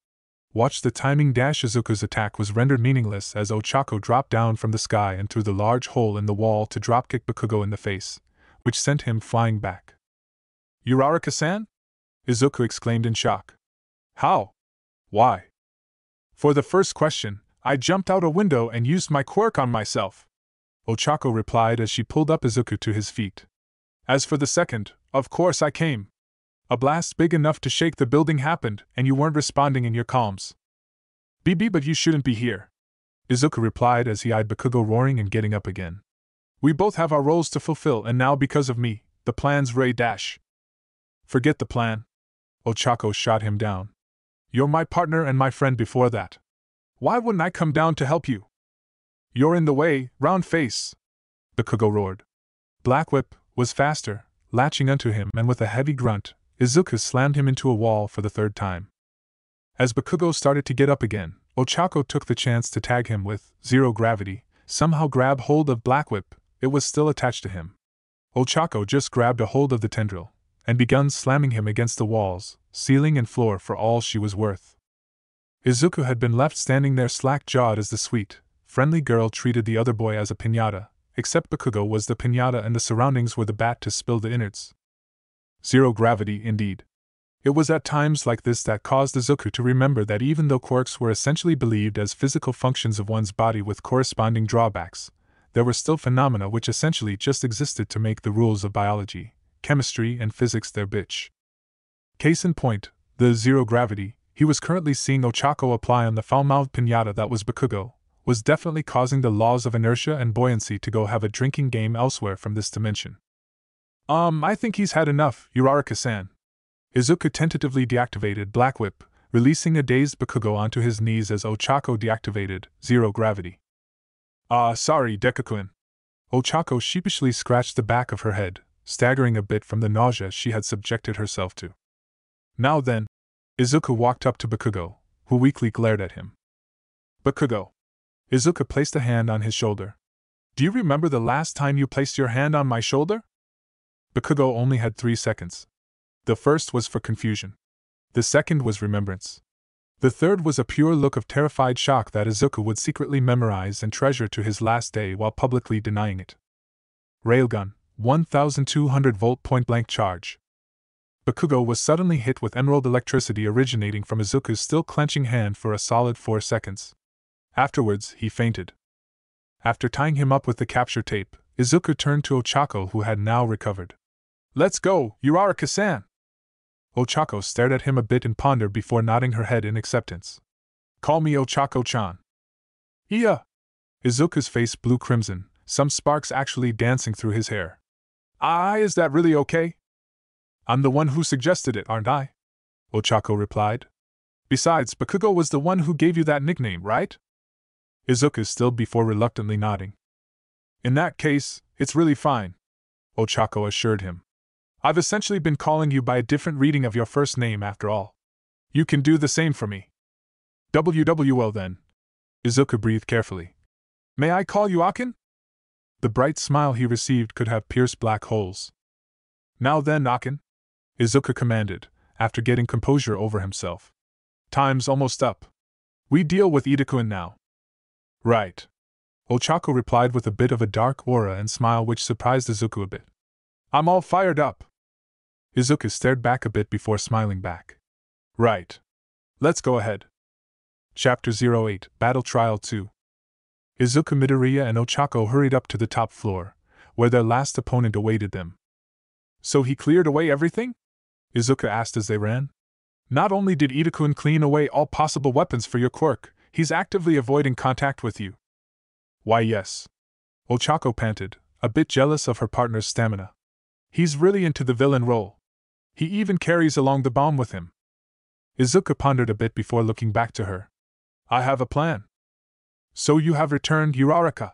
Watch the timing dash Izuku's attack was rendered meaningless as Ochako dropped down from the sky and through the large hole in the wall to dropkick Bakugo in the face, which sent him flying back. Uraraka san? Izuku exclaimed in shock. How? Why? For the first question, I jumped out a window and used my quirk on myself. Ochako replied as she pulled up Izuku to his feet. As for the second, of course I came. A blast big enough to shake the building happened, and you weren't responding in your calms. BB, but you shouldn't be here. Izuku replied as he eyed Bakugo roaring and getting up again. We both have our roles to fulfill, and now because of me, the plan's Ray Dash. Forget the plan. Ochako oh, shot him down. You're my partner and my friend before that. Why wouldn't I come down to help you? You're in the way, round face. The Kugo roared. Black Whip was faster, latching unto him, and with a heavy grunt, Izuku slammed him into a wall for the third time. As Bakugo started to get up again, Ochako took the chance to tag him with zero gravity, somehow grab hold of Black Whip, it was still attached to him. Old just grabbed a hold of the tendril and begun slamming him against the walls, ceiling, and floor for all she was worth. Izuku had been left standing there slack jawed as the sweet, friendly girl treated the other boy as a pinata, except Bakugo was the pinata and the surroundings were the bat to spill the innards. Zero gravity, indeed. It was at times like this that caused Izuku to remember that even though quirks were essentially believed as physical functions of one's body with corresponding drawbacks, there were still phenomena which essentially just existed to make the rules of biology, chemistry, and physics their bitch. Case in point, the zero gravity he was currently seeing Ochako apply on the foul-mouthed pinata that was Bakugo, was definitely causing the laws of inertia and buoyancy to go have a drinking game elsewhere from this dimension. Um, I think he's had enough, Uraraka-san. Izuku tentatively deactivated Black Whip, releasing a dazed Bakugo onto his knees as Ochako deactivated Zero Gravity. Ah, sorry, Dekakun. Ochako sheepishly scratched the back of her head, staggering a bit from the nausea she had subjected herself to. Now then, Izuka walked up to Bakugo, who weakly glared at him. Bakugo. Izuka placed a hand on his shoulder. Do you remember the last time you placed your hand on my shoulder? Bakugo only had three seconds. The first was for confusion. The second was remembrance. The third was a pure look of terrified shock that Izuku would secretly memorize and treasure to his last day while publicly denying it. Railgun, 1200 volt point blank charge. Bakugo was suddenly hit with emerald electricity originating from Izuku's still clenching hand for a solid four seconds. Afterwards, he fainted. After tying him up with the capture tape, Izuku turned to Ochako, who had now recovered. Let's go, Uraraka san! Ochako stared at him a bit and pondered before nodding her head in acceptance. Call me Ochako chan. Iya! Izuka's face blew crimson, some sparks actually dancing through his hair. Ah, is that really okay? I'm the one who suggested it, aren't I? Ochako replied. Besides, Bakugo was the one who gave you that nickname, right? Izuka still before reluctantly nodding. In that case, it's really fine, Ochako assured him. I've essentially been calling you by a different reading of your first name after all. You can do the same for me. WWL then. Izuka breathed carefully. May I call you Akin? The bright smile he received could have pierced black holes. Now then, Akin, Izuka commanded, after getting composure over himself. Time's almost up. We deal with Idakun now. Right. Ochako replied with a bit of a dark aura and smile which surprised Izuku a bit. I'm all fired up. Izuka stared back a bit before smiling back. Right. Let's go ahead. Chapter 08 Battle Trial 2 Izuka Midoriya and Ochako hurried up to the top floor, where their last opponent awaited them. So he cleared away everything? Izuka asked as they ran. Not only did Itakun clean away all possible weapons for your quirk, he's actively avoiding contact with you. Why, yes. Ochako panted, a bit jealous of her partner's stamina. He's really into the villain role. He even carries along the bomb with him. Izuka pondered a bit before looking back to her. I have a plan. So you have returned, Uraraka.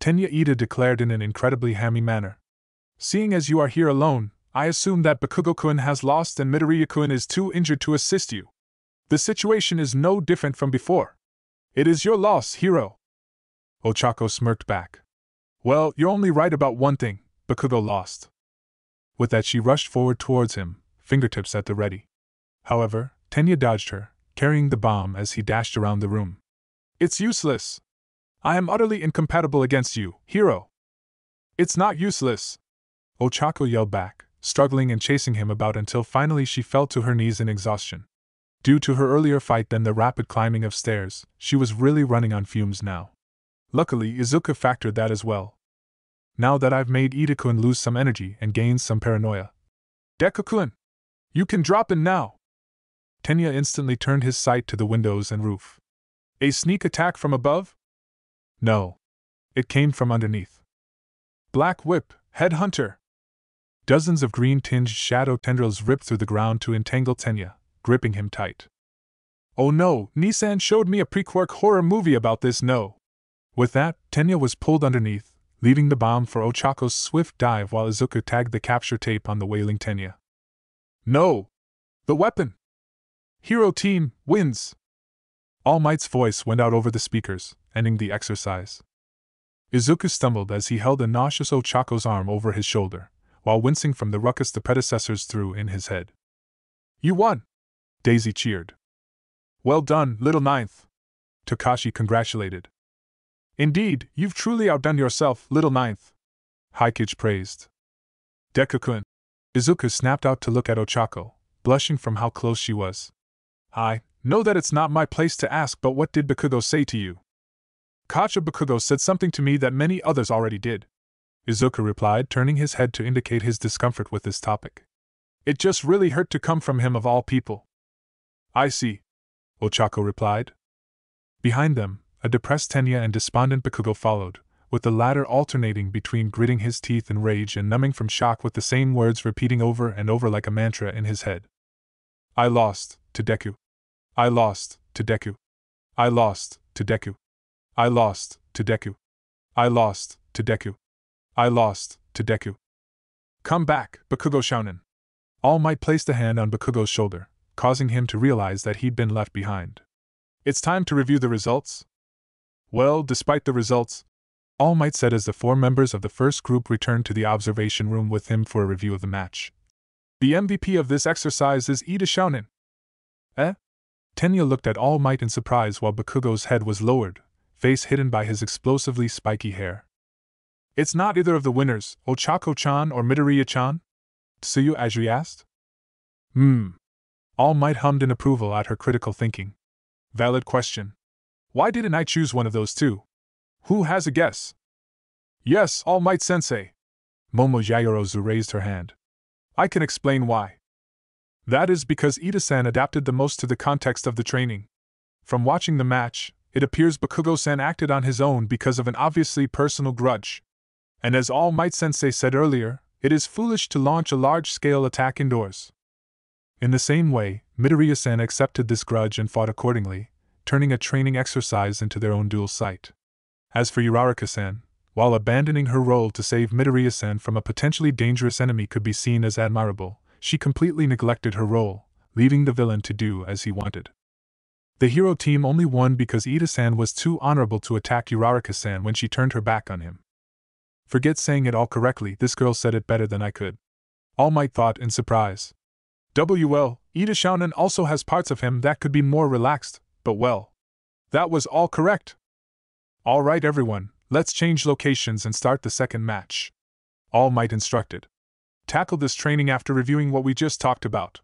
Tenya Ida declared in an incredibly hammy manner. Seeing as you are here alone, I assume that Bakugo-kun has lost and midoriya is too injured to assist you. The situation is no different from before. It is your loss, hero. Ochako smirked back. Well, you're only right about one thing, Bakugo lost. With that, she rushed forward towards him, fingertips at the ready. However, Tenya dodged her, carrying the bomb as he dashed around the room. It's useless! I am utterly incompatible against you, hero! It's not useless! Ochako yelled back, struggling and chasing him about until finally she fell to her knees in exhaustion. Due to her earlier fight than the rapid climbing of stairs, she was really running on fumes now. Luckily, Izuka factored that as well, now that I've made Itakun lose some energy and gain some paranoia. Dekakun! You can drop in now! Tenya instantly turned his sight to the windows and roof. A sneak attack from above? No. It came from underneath. Black Whip, Headhunter! Dozens of green tinged shadow tendrils ripped through the ground to entangle Tenya, gripping him tight. Oh no, Nissan showed me a pre horror movie about this no. With that, Tenya was pulled underneath, leaving the bomb for Ochako's swift dive while Izuka tagged the capture tape on the wailing Tenya. No! The weapon! Hero team wins! All Might's voice went out over the speakers, ending the exercise. Izuku stumbled as he held a nauseous Ochako's arm over his shoulder, while wincing from the ruckus the predecessors threw in his head. You won! Daisy cheered. Well done, little ninth! Takashi congratulated. Indeed, you've truly outdone yourself, little ninth. Haikage praised. Dekakun. Izuku snapped out to look at Ochako, blushing from how close she was. I know that it's not my place to ask, but what did Bakugo say to you? Kacha Bakugo said something to me that many others already did. Izuku replied, turning his head to indicate his discomfort with this topic. It just really hurt to come from him of all people. I see, Ochako replied. Behind them, a depressed Tenya and despondent Bakugo followed, with the latter alternating between gritting his teeth in rage and numbing from shock with the same words repeating over and over like a mantra in his head. I lost, to Deku. I lost, to Deku. I lost, to Deku. I lost, to Deku. I lost, to Deku. I lost, to Deku. Come back, Bakugo Shounen. All Might placed a hand on Bakugo's shoulder, causing him to realize that he'd been left behind. It's time to review the results, well, despite the results, All Might said as the four members of the first group returned to the observation room with him for a review of the match. The MVP of this exercise is Ida Shounen. Eh? Tenya looked at All Might in surprise while Bakugo's head was lowered, face hidden by his explosively spiky hair. It's not either of the winners, Ochako-chan or Midoriya-chan? Tsuyu Ajri asked. Hmm. All Might hummed in approval at her critical thinking. Valid question. Why didn't I choose one of those two? Who has a guess? Yes, All Might Sensei. Momo Yayorozu raised her hand. I can explain why. That is because Ida san adapted the most to the context of the training. From watching the match, it appears Bakugo san acted on his own because of an obviously personal grudge. And as All Might Sensei said earlier, it is foolish to launch a large scale attack indoors. In the same way, Midoriya san accepted this grudge and fought accordingly, turning a training exercise into their own dual site. As for Urarika san, while abandoning her role to save Midoriya san from a potentially dangerous enemy could be seen as admirable, she completely neglected her role, leaving the villain to do as he wanted. The hero team only won because Ida san was too honorable to attack Urarika san when she turned her back on him. Forget saying it all correctly, this girl said it better than I could. All Might thought in surprise. WL, Ida Shounen also has parts of him that could be more relaxed, but well. That was all correct. All right, everyone, let's change locations and start the second match. All Might instructed. Tackle this training after reviewing what we just talked about.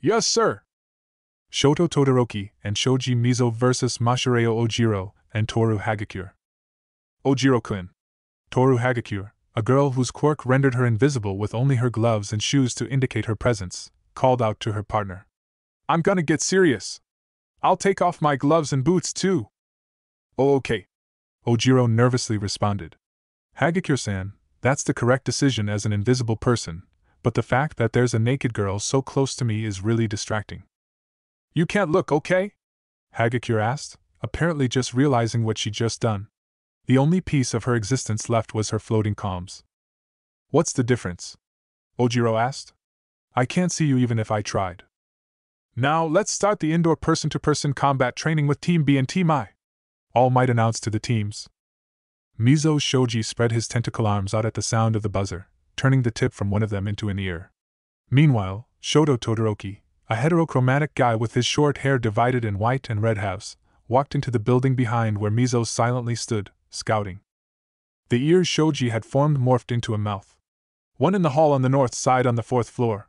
Yes, sir. Shoto Todoroki and Shoji Mizo versus Masareo Ojiro and Toru Hagakure. Ojiro-kun. Toru Hagakure, a girl whose quirk rendered her invisible with only her gloves and shoes to indicate her presence, called out to her partner. I'm gonna get serious. I'll take off my gloves and boots too. Oh, okay. Ojiro nervously responded. Hagakure san, that's the correct decision as an invisible person, but the fact that there's a naked girl so close to me is really distracting. You can't look, okay? Hagakure asked, apparently just realizing what she'd just done. The only piece of her existence left was her floating comms. What's the difference? Ojiro asked. I can't see you even if I tried. Now let's start the indoor person to person combat training with Team B and Team I. All Might announced to the teams. Mizo Shoji spread his tentacle arms out at the sound of the buzzer, turning the tip from one of them into an ear. Meanwhile, Shoto Todoroki, a heterochromatic guy with his short hair divided in white and red halves, walked into the building behind where Mizo silently stood, scouting. The ear Shoji had formed morphed into a mouth. One in the hall on the north side on the fourth floor.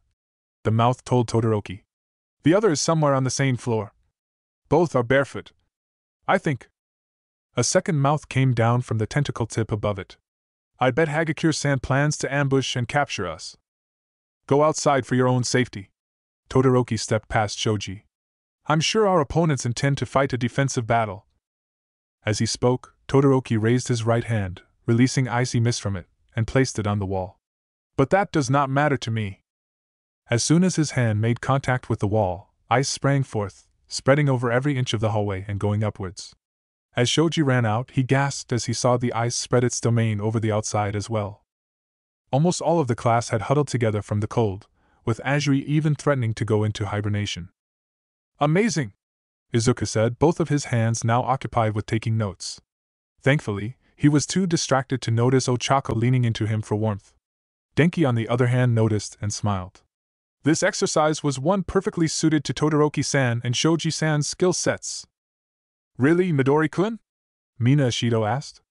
The mouth told Todoroki, the other is somewhere on the same floor. Both are barefoot. I think. A second mouth came down from the tentacle tip above it. I bet Hagakure San plans to ambush and capture us. Go outside for your own safety. Todoroki stepped past Shoji. I'm sure our opponents intend to fight a defensive battle. As he spoke, Todoroki raised his right hand, releasing icy mist from it, and placed it on the wall. But that does not matter to me. As soon as his hand made contact with the wall, ice sprang forth, spreading over every inch of the hallway and going upwards. As Shoji ran out, he gasped as he saw the ice spread its domain over the outside as well. Almost all of the class had huddled together from the cold, with Azuri even threatening to go into hibernation. Amazing! Izuka said, both of his hands now occupied with taking notes. Thankfully, he was too distracted to notice Ochako leaning into him for warmth. Denki, on the other hand, noticed and smiled. This exercise was one perfectly suited to Todoroki san and Shoji san's skill sets. Really, Midori kun? Mina Ishido asked.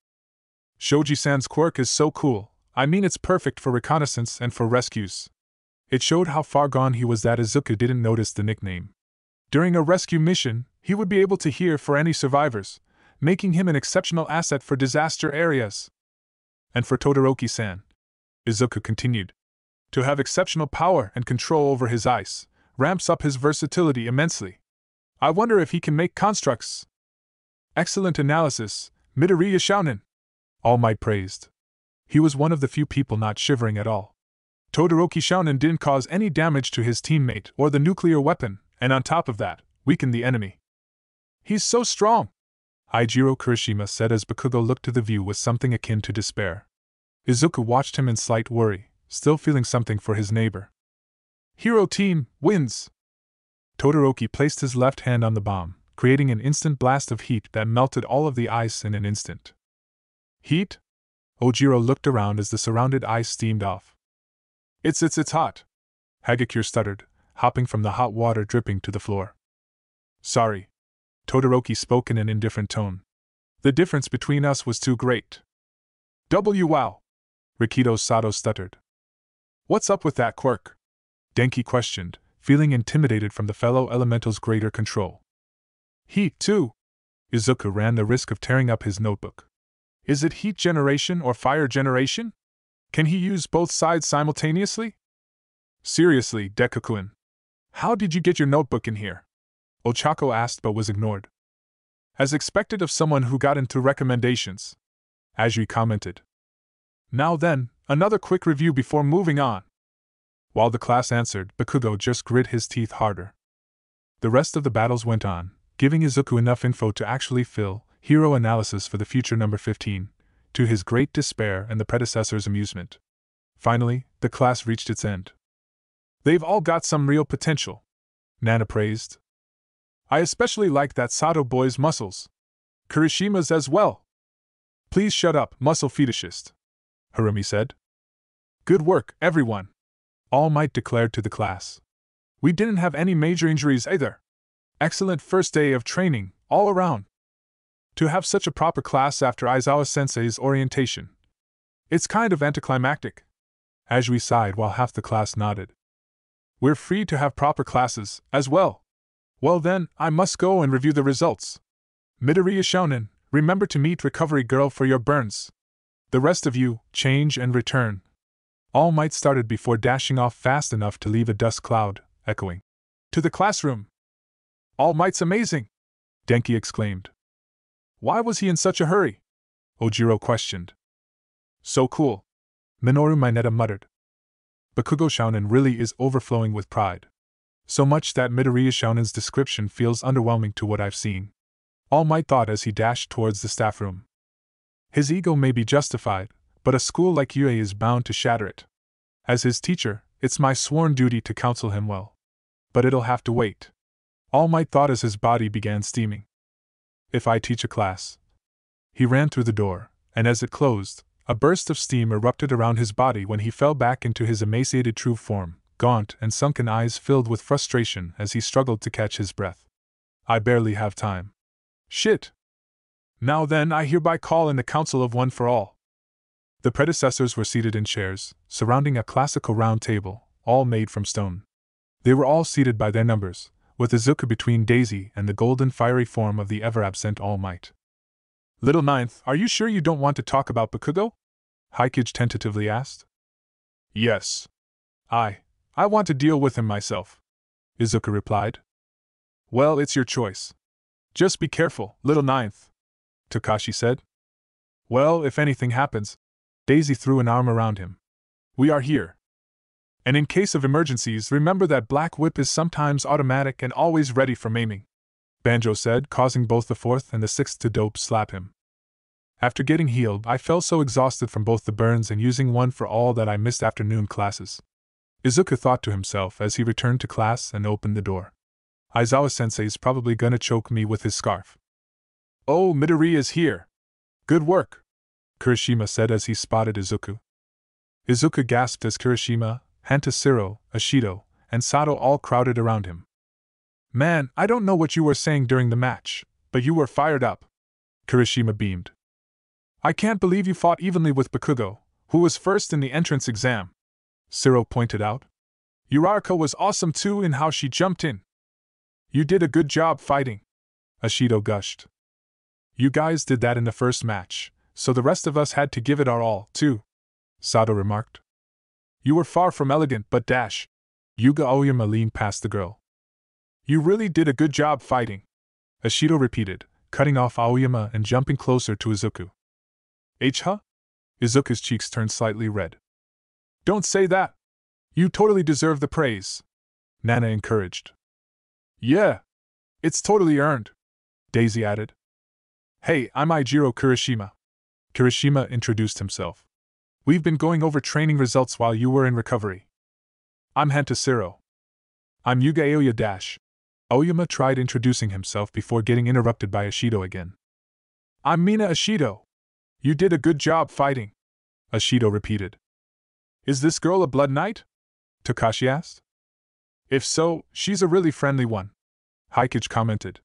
Shoji san's quirk is so cool, I mean, it's perfect for reconnaissance and for rescues. It showed how far gone he was that Izuka didn't notice the nickname. During a rescue mission, he would be able to hear for any survivors, making him an exceptional asset for disaster areas. And for Todoroki san. Izuka continued to have exceptional power and control over his ice, ramps up his versatility immensely. I wonder if he can make constructs. Excellent analysis, Midoriya Shounen. All Might praised. He was one of the few people not shivering at all. Todoroki Shounen didn't cause any damage to his teammate or the nuclear weapon, and on top of that, weakened the enemy. He's so strong! Aijiro Kurishima said as Bakugo looked to the view with something akin to despair. Izuku watched him in slight worry still feeling something for his neighbor. Hero team wins! Todoroki placed his left hand on the bomb, creating an instant blast of heat that melted all of the ice in an instant. Heat? Ojiro looked around as the surrounded ice steamed off. It's it's it's hot! Hagakure stuttered, hopping from the hot water dripping to the floor. Sorry. Todoroki spoke in an indifferent tone. The difference between us was too great. W wow! Rikido Sato stuttered. What's up with that quirk? Denki questioned, feeling intimidated from the fellow elemental's greater control. He, too. Izuku ran the risk of tearing up his notebook. Is it heat generation or fire generation? Can he use both sides simultaneously? Seriously, Dekakuen. How did you get your notebook in here? Ochako asked but was ignored. As expected of someone who got into recommendations. Ajri commented. Now then, Another quick review before moving on. While the class answered, Bakugo just grit his teeth harder. The rest of the battles went on, giving Izuku enough info to actually fill Hero Analysis for the Future number 15, to his great despair and the predecessor's amusement. Finally, the class reached its end. They've all got some real potential, Nana praised. I especially like that Sato boy's muscles. Kurishima's as well. Please shut up, muscle fetishist. Harumi said. Good work, everyone. All Might declared to the class. We didn't have any major injuries either. Excellent first day of training, all around. To have such a proper class after Aizawa sensei's orientation. It's kind of anticlimactic. Ajui sighed while half the class nodded. We're free to have proper classes, as well. Well then, I must go and review the results. Midoriya Shonen, remember to meet Recovery Girl for your burns. The rest of you, change and return. All Might started before dashing off fast enough to leave a dust cloud, echoing. To the classroom! All Might's amazing! Denki exclaimed. Why was he in such a hurry? Ojiro questioned. So cool. Minoru Mineta muttered. Bakugo Shounen really is overflowing with pride. So much that Midoriya Shounen's description feels underwhelming to what I've seen. All Might thought as he dashed towards the staff room. His ego may be justified, but a school like Yue is bound to shatter it. As his teacher, it's my sworn duty to counsel him well. But it'll have to wait. All Might thought as his body began steaming. If I teach a class. He ran through the door, and as it closed, a burst of steam erupted around his body when he fell back into his emaciated true form, gaunt and sunken eyes filled with frustration as he struggled to catch his breath. I barely have time. Shit! Now then, I hereby call in the council of one for all. The predecessors were seated in chairs, surrounding a classical round table, all made from stone. They were all seated by their numbers, with Azuka between Daisy and the golden fiery form of the ever absent All Might. Little Ninth, are you sure you don't want to talk about Bakugo? Haikage tentatively asked. Yes. I. I want to deal with him myself. Izuka replied. Well, it's your choice. Just be careful, little ninth. Takashi said. Well, if anything happens. Daisy threw an arm around him. We are here. And in case of emergencies, remember that Black Whip is sometimes automatic and always ready for maiming. Banjo said, causing both the fourth and the sixth to dope slap him. After getting healed, I felt so exhausted from both the burns and using one for all that I missed afternoon classes. Izuka thought to himself as he returned to class and opened the door. Aizawa sensei's probably gonna choke me with his scarf. Oh, Midori is here. Good work, Kirishima said as he spotted Izuku. Izuku gasped as Hanta, Hantasiro, Ashido, and Sato all crowded around him. Man, I don't know what you were saying during the match, but you were fired up. Kirishima beamed. I can't believe you fought evenly with Bakugo, who was first in the entrance exam. Ciro pointed out. Urarka was awesome too in how she jumped in. You did a good job fighting. Ashido gushed. You guys did that in the first match, so the rest of us had to give it our all, too, Sato remarked. You were far from elegant, but dash. Yuga Oyama leaned past the girl. You really did a good job fighting, Ashido repeated, cutting off Aoyama and jumping closer to Izuku. H-huh? Izuku's cheeks turned slightly red. Don't say that! You totally deserve the praise, Nana encouraged. Yeah, it's totally earned, Daisy added. Hey, I'm Ijiro Kurishima. Kurishima introduced himself. We've been going over training results while you were in recovery. I'm Hentasiro. I'm Yuga Aoya Dash. Oyama tried introducing himself before getting interrupted by Ashido again. I'm Mina Ashido. You did a good job fighting. Ashido repeated. Is this girl a blood knight? Takashi asked. If so, she's a really friendly one. Haikage commented.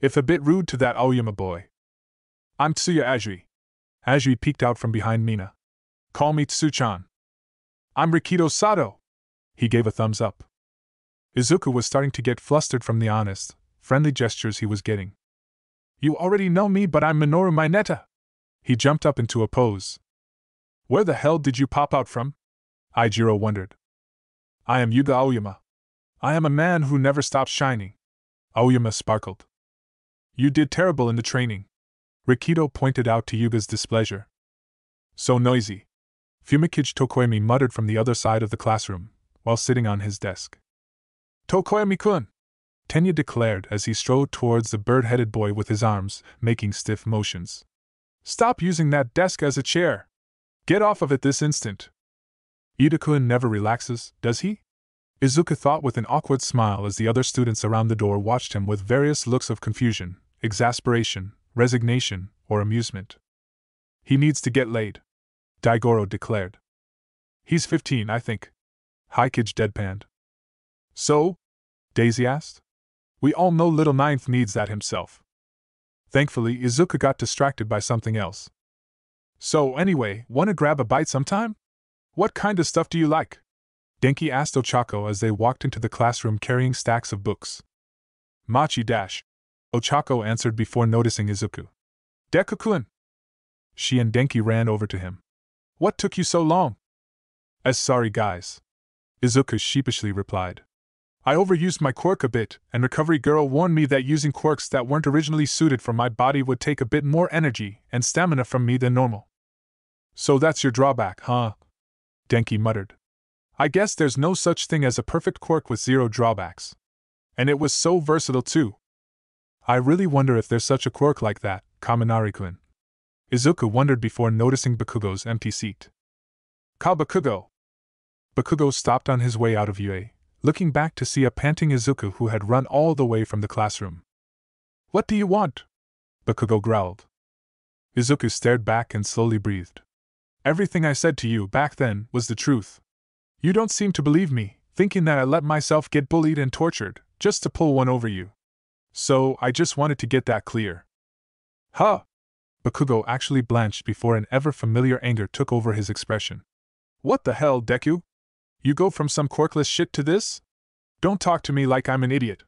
If a bit rude to that Oyama boy, I'm Tsuya Ajui. Ajui peeked out from behind Mina. Call me Tsuchan. I'm Rikido Sato. He gave a thumbs up. Izuku was starting to get flustered from the honest, friendly gestures he was getting. You already know me, but I'm Minoru Mineta. He jumped up into a pose. Where the hell did you pop out from? Aijiro wondered. I am Yuga Aoyama. I am a man who never stops shining. Aoyama sparkled. You did terrible in the training. Rikido pointed out to Yuga's displeasure. So noisy. Fumikage Tokoyami muttered from the other side of the classroom, while sitting on his desk. Tokoyami-kun! Tenya declared as he strode towards the bird-headed boy with his arms, making stiff motions. Stop using that desk as a chair! Get off of it this instant! Ida-kun never relaxes, does he? Izuka thought with an awkward smile as the other students around the door watched him with various looks of confusion, exasperation, resignation, or amusement. He needs to get laid, Daigoro declared. He's 15, I think. Haikage deadpanned. So? Daisy asked. We all know Little Ninth needs that himself. Thankfully, Izuka got distracted by something else. So, anyway, wanna grab a bite sometime? What kind of stuff do you like? Denki asked Ochako as they walked into the classroom carrying stacks of books. Machi dash. Ochako answered before noticing Izuku. Dekukun! She and Denki ran over to him. What took you so long? As sorry guys. Izuku sheepishly replied. I overused my quirk a bit, and Recovery Girl warned me that using quirks that weren't originally suited for my body would take a bit more energy and stamina from me than normal. So that's your drawback, huh? Denki muttered. I guess there's no such thing as a perfect quirk with zero drawbacks. And it was so versatile too, I really wonder if there's such a quirk like that, Kaminari-kun. Izuku wondered before noticing Bakugo's empty seat. Ka Bakugo! Bakugo stopped on his way out of Yue, looking back to see a panting Izuku who had run all the way from the classroom. What do you want? Bakugo growled. Izuku stared back and slowly breathed. Everything I said to you back then was the truth. You don't seem to believe me, thinking that I let myself get bullied and tortured, just to pull one over you. So I just wanted to get that clear. Huh! Bakugo actually blanched before an ever familiar anger took over his expression. What the hell, Deku? You go from some corkless shit to this? Don't talk to me like I'm an idiot.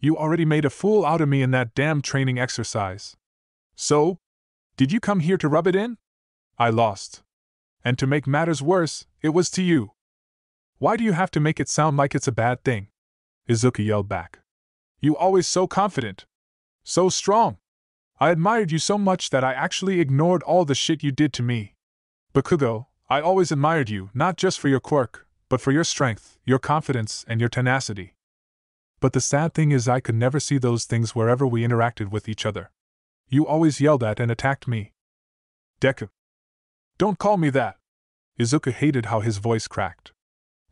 You already made a fool out of me in that damn training exercise. So? Did you come here to rub it in? I lost. And to make matters worse, it was to you. Why do you have to make it sound like it's a bad thing? Izuka yelled back. You always so confident. So strong. I admired you so much that I actually ignored all the shit you did to me. Bakugo, I always admired you, not just for your quirk, but for your strength, your confidence, and your tenacity. But the sad thing is, I could never see those things wherever we interacted with each other. You always yelled at and attacked me. Deku. Don't call me that. Izuka hated how his voice cracked.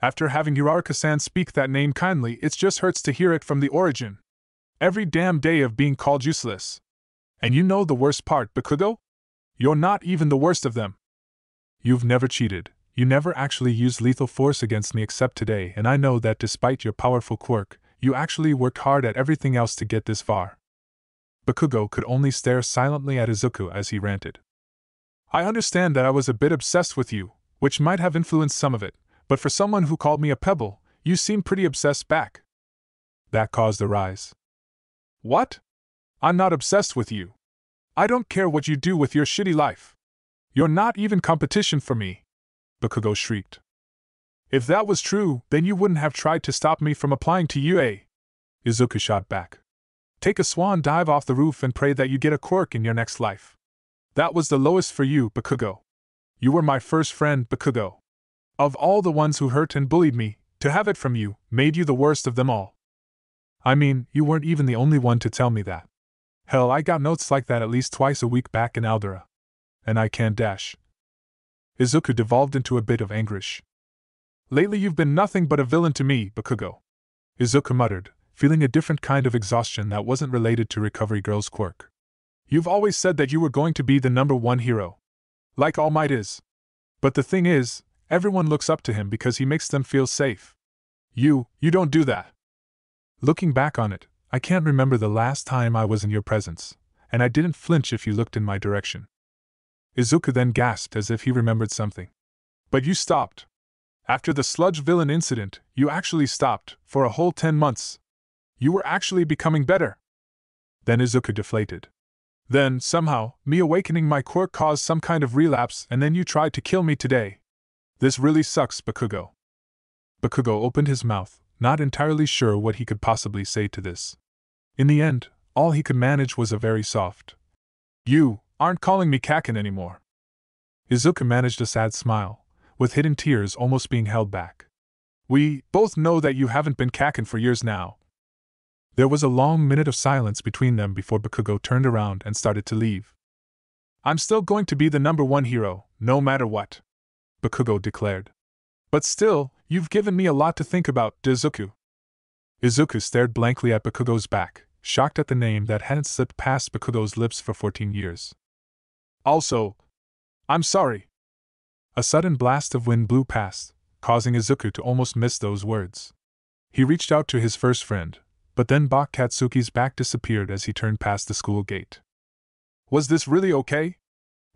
After having Urarka san speak that name kindly, it just hurts to hear it from the origin. Every damn day of being called useless. And you know the worst part, Bakugo? You're not even the worst of them. You've never cheated. You never actually used lethal force against me except today, and I know that despite your powerful quirk, you actually worked hard at everything else to get this far. Bakugo could only stare silently at Izuku as he ranted. I understand that I was a bit obsessed with you, which might have influenced some of it but for someone who called me a pebble, you seem pretty obsessed back. That caused a rise. What? I'm not obsessed with you. I don't care what you do with your shitty life. You're not even competition for me. Bakugo shrieked. If that was true, then you wouldn't have tried to stop me from applying to UA. Izuku shot back. Take a swan dive off the roof and pray that you get a cork in your next life. That was the lowest for you, Bakugo. You were my first friend, Bakugo. Of all the ones who hurt and bullied me, to have it from you made you the worst of them all. I mean, you weren't even the only one to tell me that. Hell, I got notes like that at least twice a week back in Aldera. And I can't dash. Izuku devolved into a bit of anguish. Lately you've been nothing but a villain to me, Bakugo. Izuku muttered, feeling a different kind of exhaustion that wasn't related to Recovery Girl's quirk. You've always said that you were going to be the number one hero. Like All Might is. But the thing is, Everyone looks up to him because he makes them feel safe. You, you don't do that. Looking back on it, I can't remember the last time I was in your presence, and I didn't flinch if you looked in my direction. Izuka then gasped as if he remembered something. But you stopped. After the sludge villain incident, you actually stopped, for a whole ten months. You were actually becoming better. Then Izuka deflated. Then, somehow, me awakening my quirk caused some kind of relapse, and then you tried to kill me today, this really sucks, Bakugo. Bakugo opened his mouth, not entirely sure what he could possibly say to this. In the end, all he could manage was a very soft, You aren't calling me Kakin anymore. Izuka managed a sad smile, with hidden tears almost being held back. We both know that you haven't been Kakin for years now. There was a long minute of silence between them before Bakugo turned around and started to leave. I'm still going to be the number one hero, no matter what. Bakugo declared. But still, you've given me a lot to think about, Izuku. Izuku stared blankly at Bakugo's back, shocked at the name that hadn't slipped past Bakugo's lips for 14 years. Also, I'm sorry. A sudden blast of wind blew past, causing Izuku to almost miss those words. He reached out to his first friend, but then Bak Katsuki's back disappeared as he turned past the school gate. Was this really okay?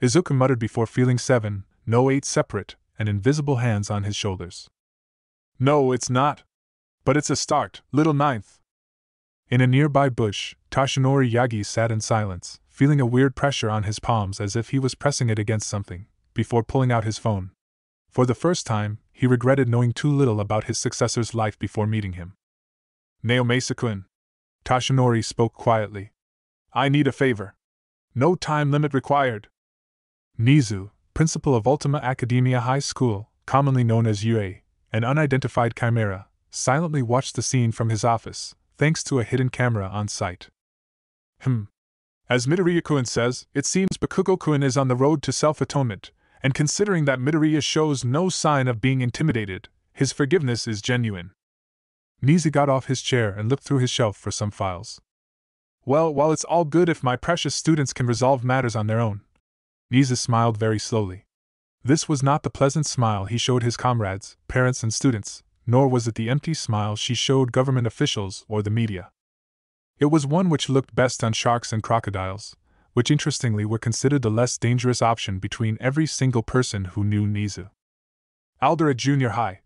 Izuku muttered before feeling seven, no eight separate and invisible hands on his shoulders. No, it's not. But it's a start, little ninth. In a nearby bush, Toshinori Yagi sat in silence, feeling a weird pressure on his palms as if he was pressing it against something, before pulling out his phone. For the first time, he regretted knowing too little about his successor's life before meeting him. Naomesakun. Toshinori spoke quietly. I need a favor. No time limit required. Nizu, principal of Ultima Academia High School, commonly known as UA, an unidentified chimera, silently watched the scene from his office, thanks to a hidden camera on site. Hmm. As Midoriya Kun says, it seems Bakugo Kun is on the road to self atonement, and considering that Midoriya shows no sign of being intimidated, his forgiveness is genuine. Nizi got off his chair and looked through his shelf for some files. Well, while it's all good if my precious students can resolve matters on their own, Niza smiled very slowly. This was not the pleasant smile he showed his comrades, parents, and students, nor was it the empty smile she showed government officials or the media. It was one which looked best on sharks and crocodiles, which interestingly were considered the less dangerous option between every single person who knew Niza. Alder at junior high.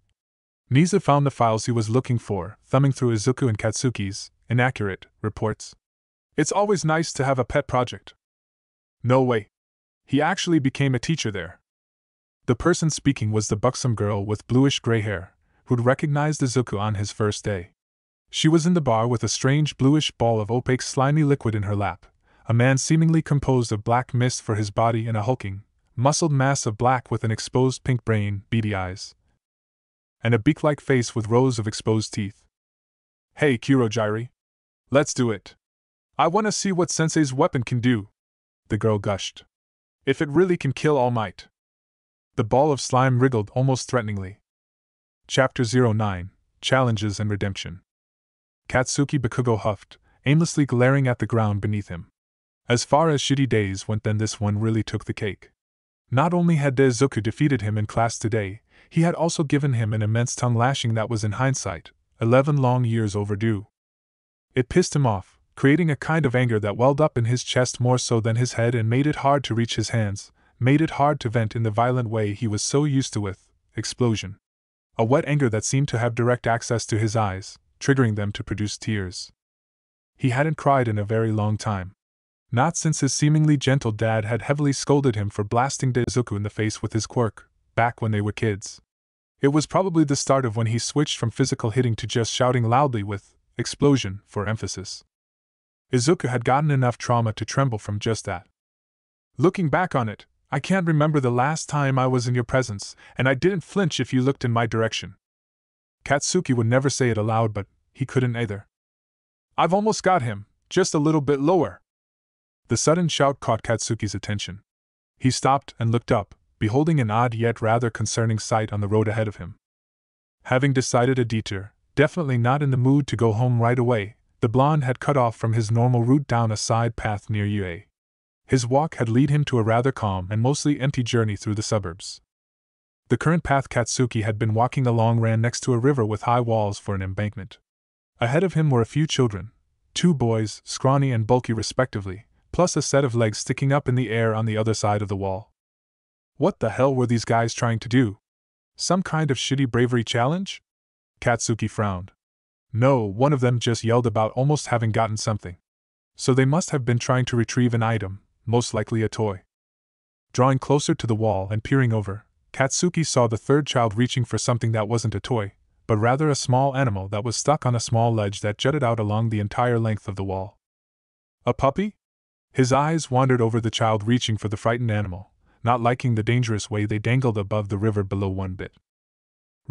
Niza found the files he was looking for, thumbing through Izuku and Katsuki's inaccurate reports. It's always nice to have a pet project. No way. He actually became a teacher there. The person speaking was the buxom girl with bluish gray hair, who'd recognized Izuku on his first day. She was in the bar with a strange bluish ball of opaque slimy liquid in her lap, a man seemingly composed of black mist for his body and a hulking, muscled mass of black with an exposed pink brain, beady eyes, and a beak like face with rows of exposed teeth. Hey, Kirojiri. Let's do it. I want to see what Sensei's weapon can do, the girl gushed. If it really can kill all might. The ball of slime wriggled almost threateningly. Chapter 09 Challenges and Redemption. Katsuki Bakugo huffed, aimlessly glaring at the ground beneath him. As far as shitty days went, then this one really took the cake. Not only had Dezuku defeated him in class today, he had also given him an immense tongue lashing that was, in hindsight, eleven long years overdue. It pissed him off, creating a kind of anger that welled up in his chest more so than his head and made it hard to reach his hands, made it hard to vent in the violent way he was so used to with explosion. A wet anger that seemed to have direct access to his eyes, triggering them to produce tears. He hadn't cried in a very long time. Not since his seemingly gentle dad had heavily scolded him for blasting Dazuku in the face with his quirk, back when they were kids. It was probably the start of when he switched from physical hitting to just shouting loudly with explosion for emphasis. Izuka had gotten enough trauma to tremble from just that. Looking back on it, I can't remember the last time I was in your presence, and I didn't flinch if you looked in my direction. Katsuki would never say it aloud, but he couldn't either. I've almost got him, just a little bit lower. The sudden shout caught Katsuki's attention. He stopped and looked up, beholding an odd yet rather concerning sight on the road ahead of him. Having decided a detour, definitely not in the mood to go home right away, the blonde had cut off from his normal route down a side path near Yue. His walk had led him to a rather calm and mostly empty journey through the suburbs. The current path Katsuki had been walking along ran next to a river with high walls for an embankment. Ahead of him were a few children, two boys, scrawny and bulky respectively, plus a set of legs sticking up in the air on the other side of the wall. What the hell were these guys trying to do? Some kind of shitty bravery challenge? Katsuki frowned. No, one of them just yelled about almost having gotten something. So they must have been trying to retrieve an item, most likely a toy. Drawing closer to the wall and peering over, Katsuki saw the third child reaching for something that wasn't a toy, but rather a small animal that was stuck on a small ledge that jutted out along the entire length of the wall. A puppy? His eyes wandered over the child reaching for the frightened animal, not liking the dangerous way they dangled above the river below one bit.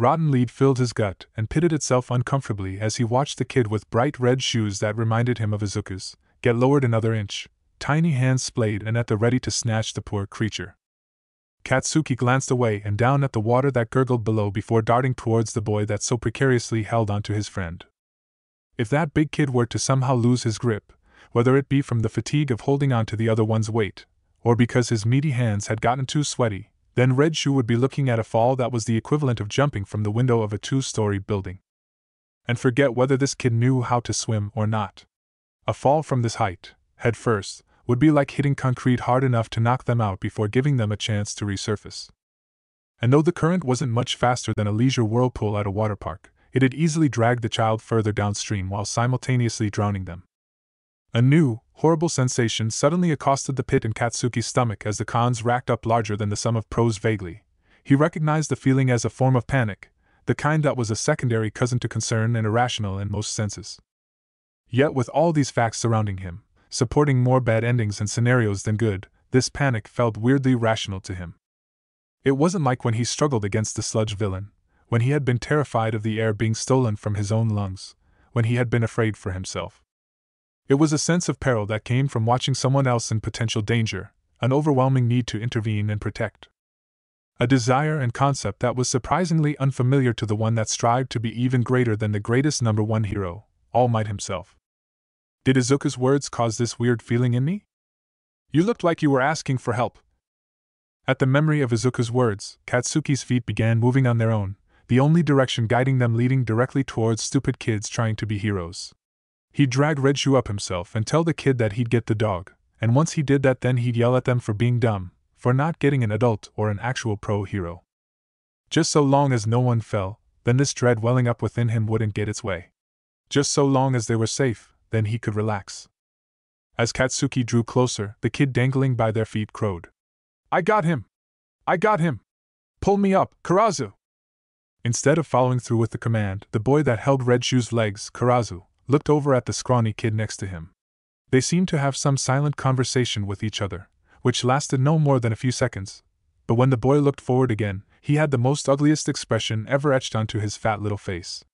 Rotten lead filled his gut and pitted itself uncomfortably as he watched the kid with bright red shoes that reminded him of Izuku's get lowered another inch, tiny hands splayed and at the ready to snatch the poor creature. Katsuki glanced away and down at the water that gurgled below before darting towards the boy that so precariously held onto his friend. If that big kid were to somehow lose his grip, whether it be from the fatigue of holding onto the other one's weight, or because his meaty hands had gotten too sweaty, then Red Shoe would be looking at a fall that was the equivalent of jumping from the window of a two story building. And forget whether this kid knew how to swim or not. A fall from this height, head first, would be like hitting concrete hard enough to knock them out before giving them a chance to resurface. And though the current wasn't much faster than a leisure whirlpool at a water park, it had easily dragged the child further downstream while simultaneously drowning them. A new, horrible sensation suddenly accosted the pit in Katsuki's stomach as the cons racked up larger than the sum of pros vaguely. He recognized the feeling as a form of panic, the kind that was a secondary cousin to concern and irrational in most senses. Yet, with all these facts surrounding him, supporting more bad endings and scenarios than good, this panic felt weirdly rational to him. It wasn't like when he struggled against the sludge villain, when he had been terrified of the air being stolen from his own lungs, when he had been afraid for himself. It was a sense of peril that came from watching someone else in potential danger, an overwhelming need to intervene and protect. A desire and concept that was surprisingly unfamiliar to the one that strived to be even greater than the greatest number one hero, All Might himself. Did Izuka's words cause this weird feeling in me? You looked like you were asking for help. At the memory of Izuka's words, Katsuki's feet began moving on their own, the only direction guiding them leading directly towards stupid kids trying to be heroes. He'd drag Red Shoe up himself and tell the kid that he'd get the dog, and once he did that, then he'd yell at them for being dumb, for not getting an adult or an actual pro hero. Just so long as no one fell, then this dread welling up within him wouldn't get its way. Just so long as they were safe, then he could relax. As Katsuki drew closer, the kid dangling by their feet crowed. I got him! I got him! Pull me up, Karazu! Instead of following through with the command, the boy that held Red Shoe's legs, Karazu, looked over at the scrawny kid next to him. They seemed to have some silent conversation with each other, which lasted no more than a few seconds, but when the boy looked forward again, he had the most ugliest expression ever etched onto his fat little face.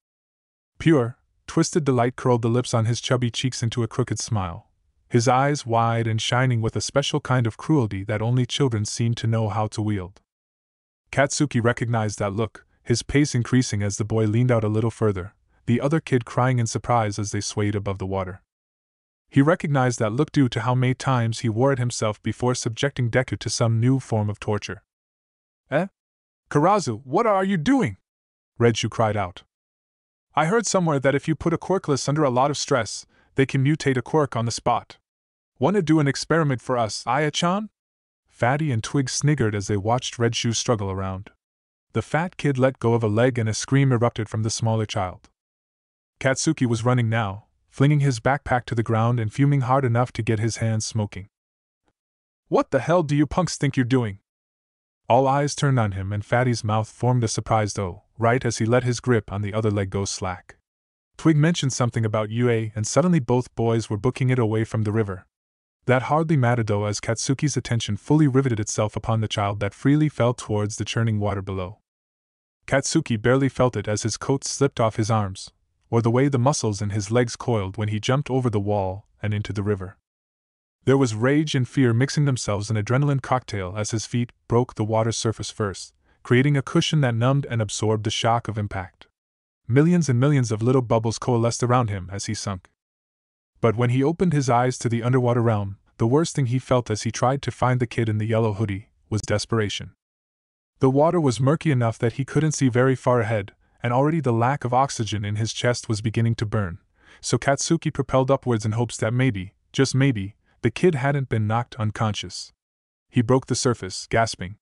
Pure, twisted delight curled the lips on his chubby cheeks into a crooked smile, his eyes wide and shining with a special kind of cruelty that only children seem to know how to wield. Katsuki recognized that look, his pace increasing as the boy leaned out a little further, the other kid crying in surprise as they swayed above the water. He recognized that look due to how many times he wore it himself before subjecting Deku to some new form of torture. Eh? Karazu, what are you doing? Shoe cried out. I heard somewhere that if you put a corkless under a lot of stress, they can mutate a cork on the spot. Wanna do an experiment for us, Ayachan? Fatty and Twig sniggered as they watched Red Shoe struggle around. The fat kid let go of a leg and a scream erupted from the smaller child. Katsuki was running now, flinging his backpack to the ground and fuming hard enough to get his hands smoking. What the hell do you punks think you're doing? All eyes turned on him, and Fatty's mouth formed a surprised O, right as he let his grip on the other leg go slack. Twig mentioned something about Yue, and suddenly both boys were booking it away from the river. That hardly mattered though, as Katsuki's attention fully riveted itself upon the child that freely fell towards the churning water below. Katsuki barely felt it as his coat slipped off his arms, or the way the muscles in his legs coiled when he jumped over the wall and into the river. There was rage and fear mixing themselves in adrenaline cocktail as his feet broke the water's surface first, creating a cushion that numbed and absorbed the shock of impact. Millions and millions of little bubbles coalesced around him as he sunk. But when he opened his eyes to the underwater realm, the worst thing he felt as he tried to find the kid in the yellow hoodie was desperation. The water was murky enough that he couldn't see very far ahead, and already the lack of oxygen in his chest was beginning to burn. So Katsuki propelled upwards in hopes that maybe, just maybe, the kid hadn't been knocked unconscious. He broke the surface, gasping.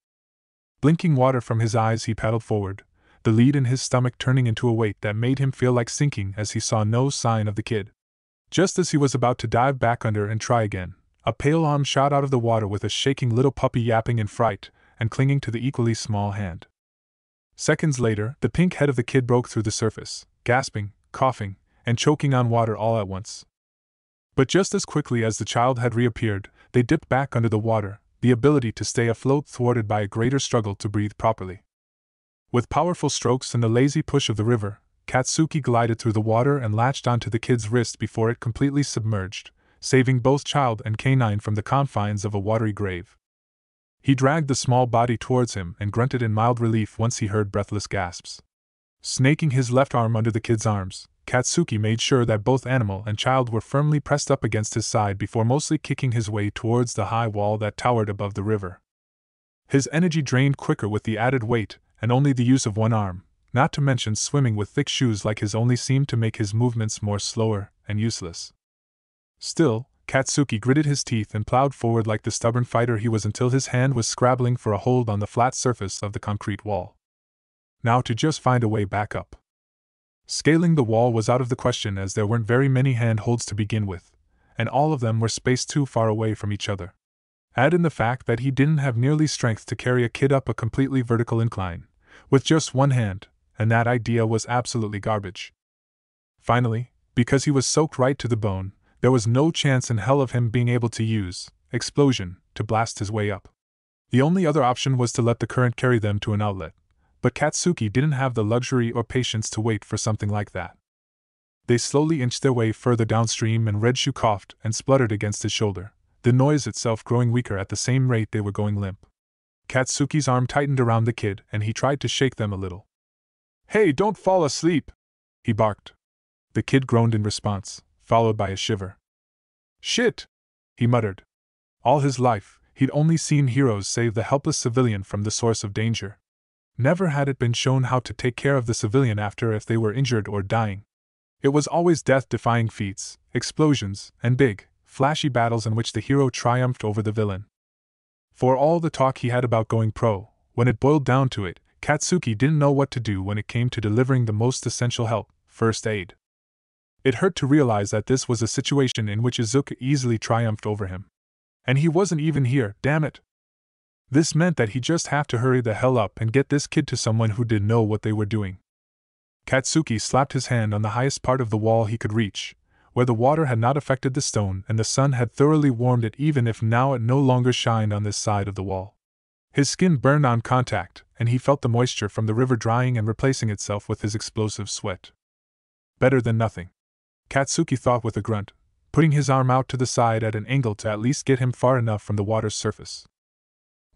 Blinking water from his eyes, he paddled forward, the lead in his stomach turning into a weight that made him feel like sinking as he saw no sign of the kid. Just as he was about to dive back under and try again, a pale arm shot out of the water with a shaking little puppy yapping in fright and clinging to the equally small hand. Seconds later, the pink head of the kid broke through the surface, gasping, coughing, and choking on water all at once. But just as quickly as the child had reappeared, they dipped back under the water, the ability to stay afloat thwarted by a greater struggle to breathe properly. With powerful strokes and the lazy push of the river, Katsuki glided through the water and latched onto the kid's wrist before it completely submerged, saving both child and canine from the confines of a watery grave. He dragged the small body towards him and grunted in mild relief once he heard breathless gasps. Snaking his left arm under the kid's arms, Katsuki made sure that both animal and child were firmly pressed up against his side before mostly kicking his way towards the high wall that towered above the river. His energy drained quicker with the added weight and only the use of one arm, not to mention swimming with thick shoes like his only seemed to make his movements more slower and useless. Still, Katsuki gritted his teeth and plowed forward like the stubborn fighter he was until his hand was scrabbling for a hold on the flat surface of the concrete wall. Now to just find a way back up. Scaling the wall was out of the question as there weren't very many handholds to begin with, and all of them were spaced too far away from each other. Add in the fact that he didn't have nearly strength to carry a kid up a completely vertical incline, with just one hand, and that idea was absolutely garbage. Finally, because he was soaked right to the bone, there was no chance in hell of him being able to use explosion to blast his way up. The only other option was to let the current carry them to an outlet, but Katsuki didn't have the luxury or patience to wait for something like that. They slowly inched their way further downstream, and Red Shoe coughed and spluttered against his shoulder, the noise itself growing weaker at the same rate they were going limp. Katsuki's arm tightened around the kid, and he tried to shake them a little. Hey, don't fall asleep! he barked. The kid groaned in response followed by a shiver. Shit! he muttered. All his life, he'd only seen heroes save the helpless civilian from the source of danger. Never had it been shown how to take care of the civilian after if they were injured or dying. It was always death defying feats, explosions, and big, flashy battles in which the hero triumphed over the villain. For all the talk he had about going pro, when it boiled down to it, Katsuki didn't know what to do when it came to delivering the most essential help, first aid. It hurt to realize that this was a situation in which Izuka easily triumphed over him. And he wasn't even here, damn it. This meant that he just have to hurry the hell up and get this kid to someone who did not know what they were doing. Katsuki slapped his hand on the highest part of the wall he could reach, where the water had not affected the stone and the sun had thoroughly warmed it even if now it no longer shined on this side of the wall. His skin burned on contact, and he felt the moisture from the river drying and replacing itself with his explosive sweat. Better than nothing. Katsuki thought with a grunt, putting his arm out to the side at an angle to at least get him far enough from the water's surface.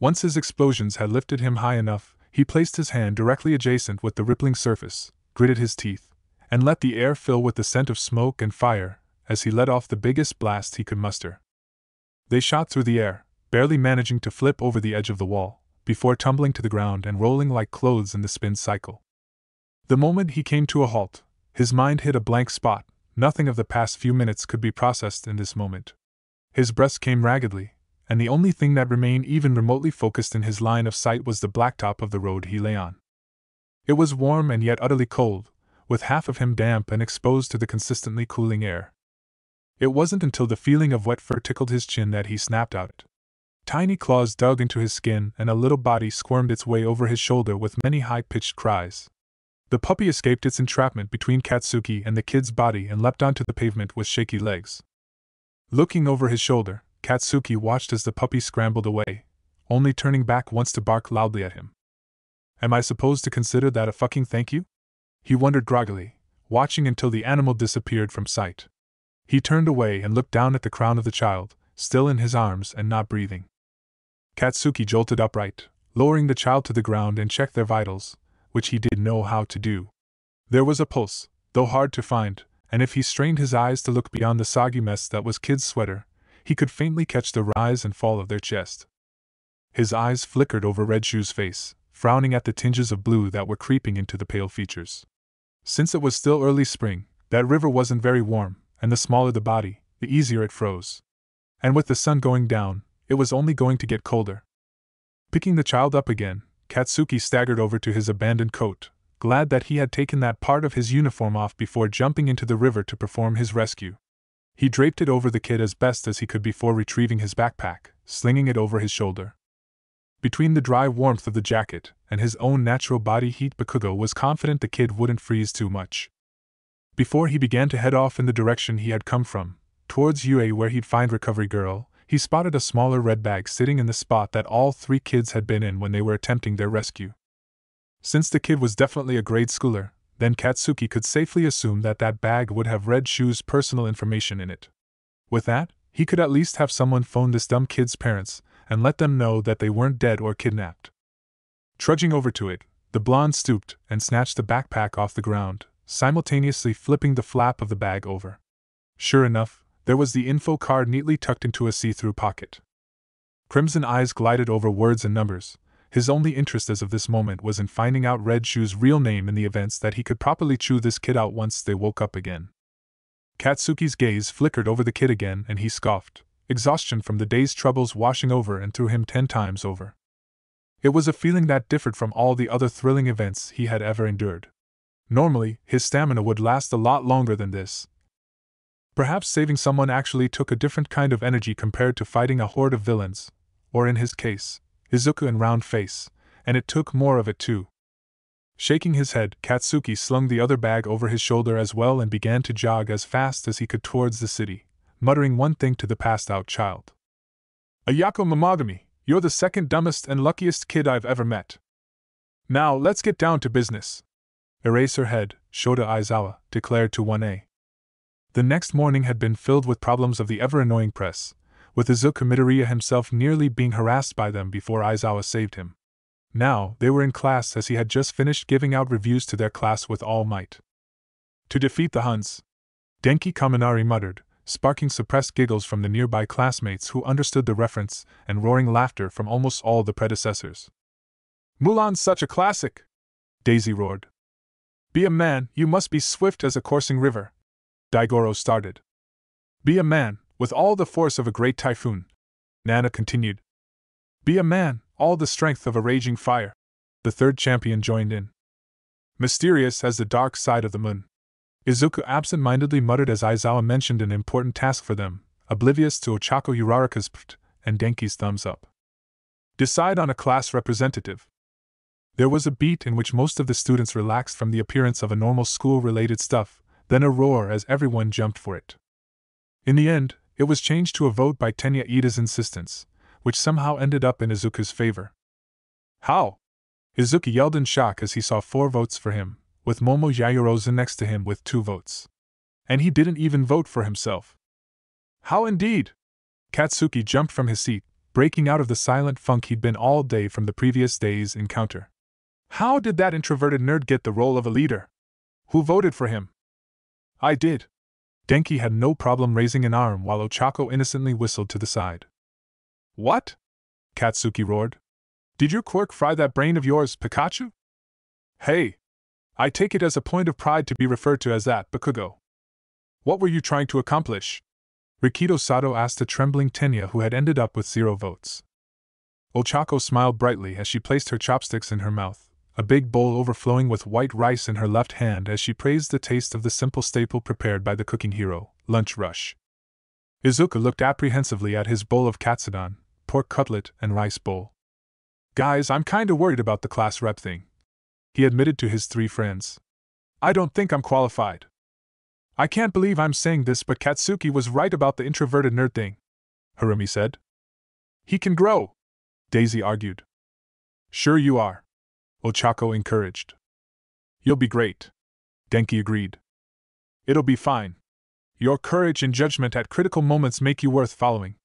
Once his explosions had lifted him high enough, he placed his hand directly adjacent with the rippling surface, gritted his teeth, and let the air fill with the scent of smoke and fire as he let off the biggest blast he could muster. They shot through the air, barely managing to flip over the edge of the wall, before tumbling to the ground and rolling like clothes in the spin cycle. The moment he came to a halt, his mind hit a blank spot, Nothing of the past few minutes could be processed in this moment. His breath came raggedly, and the only thing that remained even remotely focused in his line of sight was the blacktop of the road he lay on. It was warm and yet utterly cold, with half of him damp and exposed to the consistently cooling air. It wasn't until the feeling of wet fur tickled his chin that he snapped out. Tiny claws dug into his skin, and a little body squirmed its way over his shoulder with many high pitched cries. The puppy escaped its entrapment between Katsuki and the kid's body and leapt onto the pavement with shaky legs. Looking over his shoulder, Katsuki watched as the puppy scrambled away, only turning back once to bark loudly at him. Am I supposed to consider that a fucking thank you? He wondered groggily, watching until the animal disappeared from sight. He turned away and looked down at the crown of the child, still in his arms and not breathing. Katsuki jolted upright, lowering the child to the ground and checked their vitals, which he did know how to do. There was a pulse, though hard to find, and if he strained his eyes to look beyond the soggy mess that was Kid's sweater, he could faintly catch the rise and fall of their chest. His eyes flickered over Red Shoe's face, frowning at the tinges of blue that were creeping into the pale features. Since it was still early spring, that river wasn't very warm, and the smaller the body, the easier it froze. And with the sun going down, it was only going to get colder. Picking the child up again, Katsuki staggered over to his abandoned coat, glad that he had taken that part of his uniform off before jumping into the river to perform his rescue. He draped it over the kid as best as he could before retrieving his backpack, slinging it over his shoulder. Between the dry warmth of the jacket and his own natural body heat, Bakugo was confident the kid wouldn't freeze too much. Before he began to head off in the direction he had come from, towards Yue where he'd find Recovery Girl, he spotted a smaller red bag sitting in the spot that all three kids had been in when they were attempting their rescue. Since the kid was definitely a grade schooler, then Katsuki could safely assume that that bag would have Red Shoe's personal information in it. With that, he could at least have someone phone this dumb kid's parents and let them know that they weren't dead or kidnapped. Trudging over to it, the blonde stooped and snatched the backpack off the ground, simultaneously flipping the flap of the bag over. Sure enough, there was the info card neatly tucked into a see through pocket. Crimson eyes glided over words and numbers. His only interest as of this moment was in finding out Red Shoe's real name in the events that he could properly chew this kid out once they woke up again. Katsuki's gaze flickered over the kid again and he scoffed, exhaustion from the day's troubles washing over and through him ten times over. It was a feeling that differed from all the other thrilling events he had ever endured. Normally, his stamina would last a lot longer than this, Perhaps saving someone actually took a different kind of energy compared to fighting a horde of villains, or in his case, Izuku and Round Face, and it took more of it too. Shaking his head, Katsuki slung the other bag over his shoulder as well and began to jog as fast as he could towards the city, muttering one thing to the passed out child Ayako Mamagami, you're the second dumbest and luckiest kid I've ever met. Now let's get down to business. head, Shota Aizawa, declared to 1A. The next morning had been filled with problems of the ever annoying press, with Izuka Midoriya himself nearly being harassed by them before Aizawa saved him. Now, they were in class as he had just finished giving out reviews to their class with all might. To defeat the Huns, Denki Kaminari muttered, sparking suppressed giggles from the nearby classmates who understood the reference and roaring laughter from almost all the predecessors. Mulan's such a classic! Daisy roared. Be a man, you must be swift as a coursing river. Daigoro started. Be a man, with all the force of a great typhoon. Nana continued. Be a man, all the strength of a raging fire. The third champion joined in. Mysterious as the dark side of the moon. Izuku absent mindedly muttered as Aizawa mentioned an important task for them, oblivious to Ochako Uraraka's pt and Denki's thumbs up. Decide on a class representative. There was a beat in which most of the students relaxed from the appearance of a normal school related stuff, then a roar as everyone jumped for it. In the end, it was changed to a vote by Tenya Ida's insistence, which somehow ended up in Izuka's favor. How? Izuka yelled in shock as he saw four votes for him, with Momo Yayoroza next to him with two votes. And he didn't even vote for himself. How indeed? Katsuki jumped from his seat, breaking out of the silent funk he'd been all day from the previous day's encounter. How did that introverted nerd get the role of a leader? Who voted for him? I did. Denki had no problem raising an arm while Ochako innocently whistled to the side. What? Katsuki roared. Did your quirk fry that brain of yours, Pikachu? Hey! I take it as a point of pride to be referred to as that, Bakugo. What were you trying to accomplish? Rikito Sato asked the trembling Tenya who had ended up with zero votes. Ochako smiled brightly as she placed her chopsticks in her mouth a big bowl overflowing with white rice in her left hand as she praised the taste of the simple staple prepared by the cooking hero, lunch rush. Izuka looked apprehensively at his bowl of katsudon, pork cutlet, and rice bowl. Guys, I'm kinda worried about the class rep thing. He admitted to his three friends. I don't think I'm qualified. I can't believe I'm saying this, but Katsuki was right about the introverted nerd thing, Harumi said. He can grow, Daisy argued. Sure you are. Ochako encouraged. You'll be great. Denki agreed. It'll be fine. Your courage and judgment at critical moments make you worth following.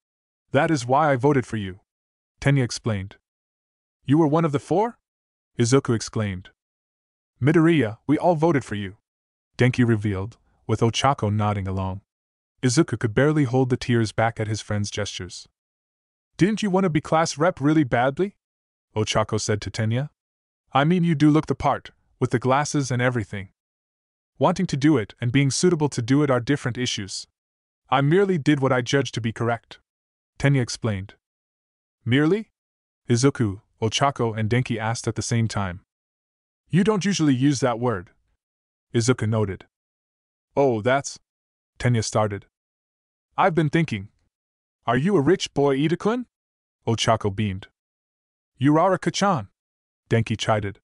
That is why I voted for you. Tenya explained. You were one of the four? Izuku exclaimed. Midoriya, we all voted for you. Denki revealed, with Ochako nodding along. Izuku could barely hold the tears back at his friend's gestures. Didn't you want to be class rep really badly? Ochako said to Tenya, I mean, you do look the part, with the glasses and everything. Wanting to do it and being suitable to do it are different issues. I merely did what I judged to be correct. Tenya explained. Merely? Izuku, Ochako, and Denki asked at the same time. You don't usually use that word. Izuku noted. Oh, that's. Tenya started. I've been thinking. Are you a rich boy, Itakun? Ochako beamed. Urara Kachan. Denki chided.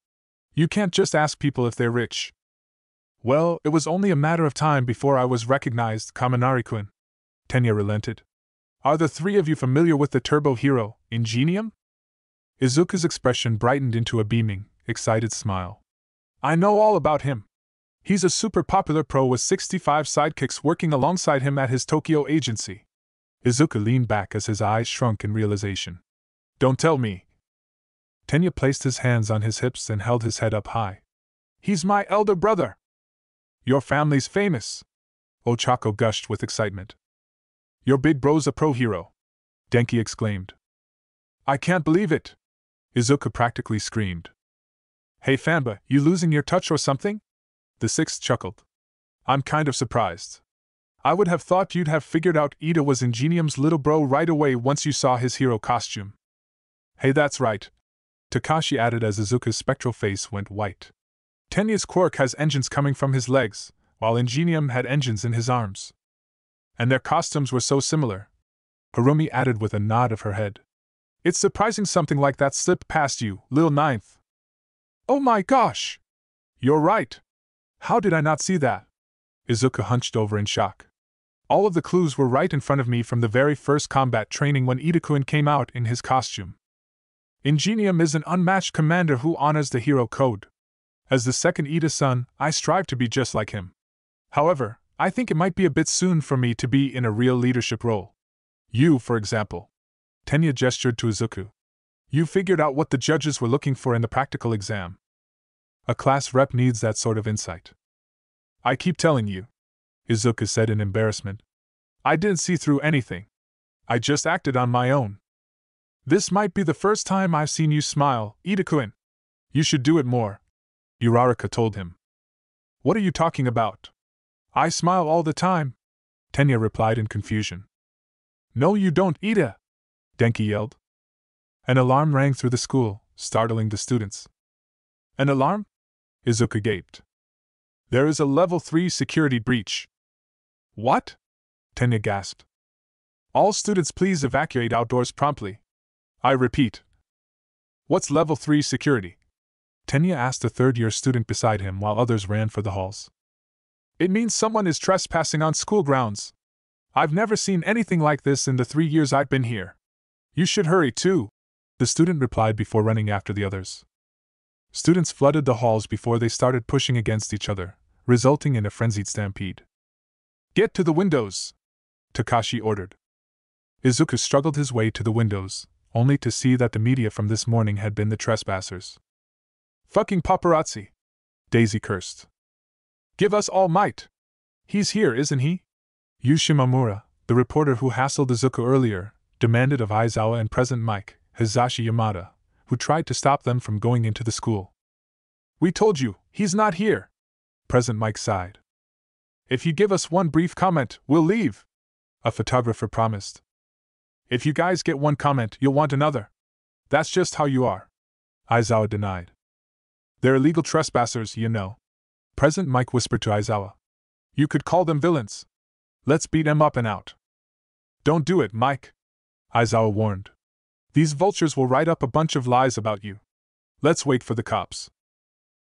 You can't just ask people if they're rich. Well, it was only a matter of time before I was recognized, Kaminari-kun. Tenya relented. Are the three of you familiar with the turbo hero, Ingenium? Izuka's expression brightened into a beaming, excited smile. I know all about him. He's a super popular pro with 65 sidekicks working alongside him at his Tokyo agency. Izuka leaned back as his eyes shrunk in realization. Don't tell me, Tenya placed his hands on his hips and held his head up high. He's my elder brother! Your family's famous! Ochako gushed with excitement. Your big bro's a pro hero! Denki exclaimed. I can't believe it! Izuka practically screamed. Hey Famba, you losing your touch or something? The sixth chuckled. I'm kind of surprised. I would have thought you'd have figured out Ida was Ingenium's little bro right away once you saw his hero costume. Hey, that's right, Takashi added as Izuka's spectral face went white. Tenya's quirk has engines coming from his legs, while Ingenium had engines in his arms. And their costumes were so similar. Harumi added with a nod of her head. It's surprising something like that slipped past you, Lil Ninth. Oh my gosh! You're right! How did I not see that? Izuka hunched over in shock. All of the clues were right in front of me from the very first combat training when Idakuin came out in his costume. Ingenium is an unmatched commander who honors the hero code. As the second Ida son, I strive to be just like him. However, I think it might be a bit soon for me to be in a real leadership role. You, for example. Tenya gestured to Izuku. You figured out what the judges were looking for in the practical exam. A class rep needs that sort of insight. I keep telling you, Izuku said in embarrassment. I didn't see through anything. I just acted on my own. This might be the first time I've seen you smile, Kuen. You should do it more, Urarika told him. What are you talking about? I smile all the time, Tenya replied in confusion. No, you don't, Ida! Denki yelled. An alarm rang through the school, startling the students. An alarm? Izuka gaped. There is a level 3 security breach. What? Tenya gasped. All students please evacuate outdoors promptly. I repeat. What's level 3 security? Tenya asked a third year student beside him while others ran for the halls. It means someone is trespassing on school grounds. I've never seen anything like this in the three years I've been here. You should hurry too, the student replied before running after the others. Students flooded the halls before they started pushing against each other, resulting in a frenzied stampede. Get to the windows! Takashi ordered. Izuku struggled his way to the windows, only to see that the media from this morning had been the trespassers. Fucking paparazzi! Daisy cursed. Give us all might! He's here, isn't he? Yushimamura, the reporter who hassled Izuku earlier, demanded of Aizawa and present Mike, Hizashi Yamada, who tried to stop them from going into the school. We told you, he's not here! Present Mike sighed. If you give us one brief comment, we'll leave! A photographer promised. If you guys get one comment, you'll want another. That's just how you are. Aizawa denied. They're illegal trespassers, you know. Present Mike whispered to Aizawa. You could call them villains. Let's beat beat them up and out. Don't do it, Mike. Aizawa warned. These vultures will write up a bunch of lies about you. Let's wait for the cops.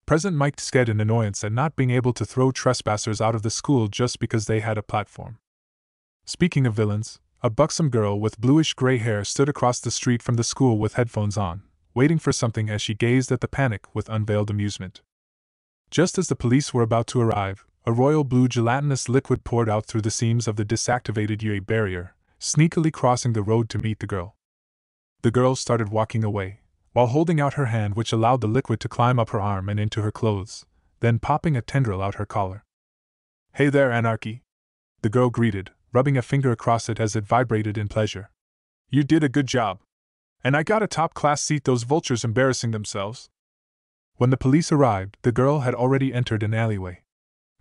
Present Mike sked in annoyance at not being able to throw trespassers out of the school just because they had a platform. Speaking of villains, a buxom girl with bluish gray hair stood across the street from the school with headphones on, waiting for something as she gazed at the panic with unveiled amusement. Just as the police were about to arrive, a royal blue gelatinous liquid poured out through the seams of the disactivated UE barrier, sneakily crossing the road to meet the girl. The girl started walking away, while holding out her hand, which allowed the liquid to climb up her arm and into her clothes, then popping a tendril out her collar. Hey there, Anarchy! The girl greeted, rubbing a finger across it as it vibrated in pleasure. You did a good job. And I got a top class seat, those vultures embarrassing themselves. When the police arrived, the girl had already entered an alleyway.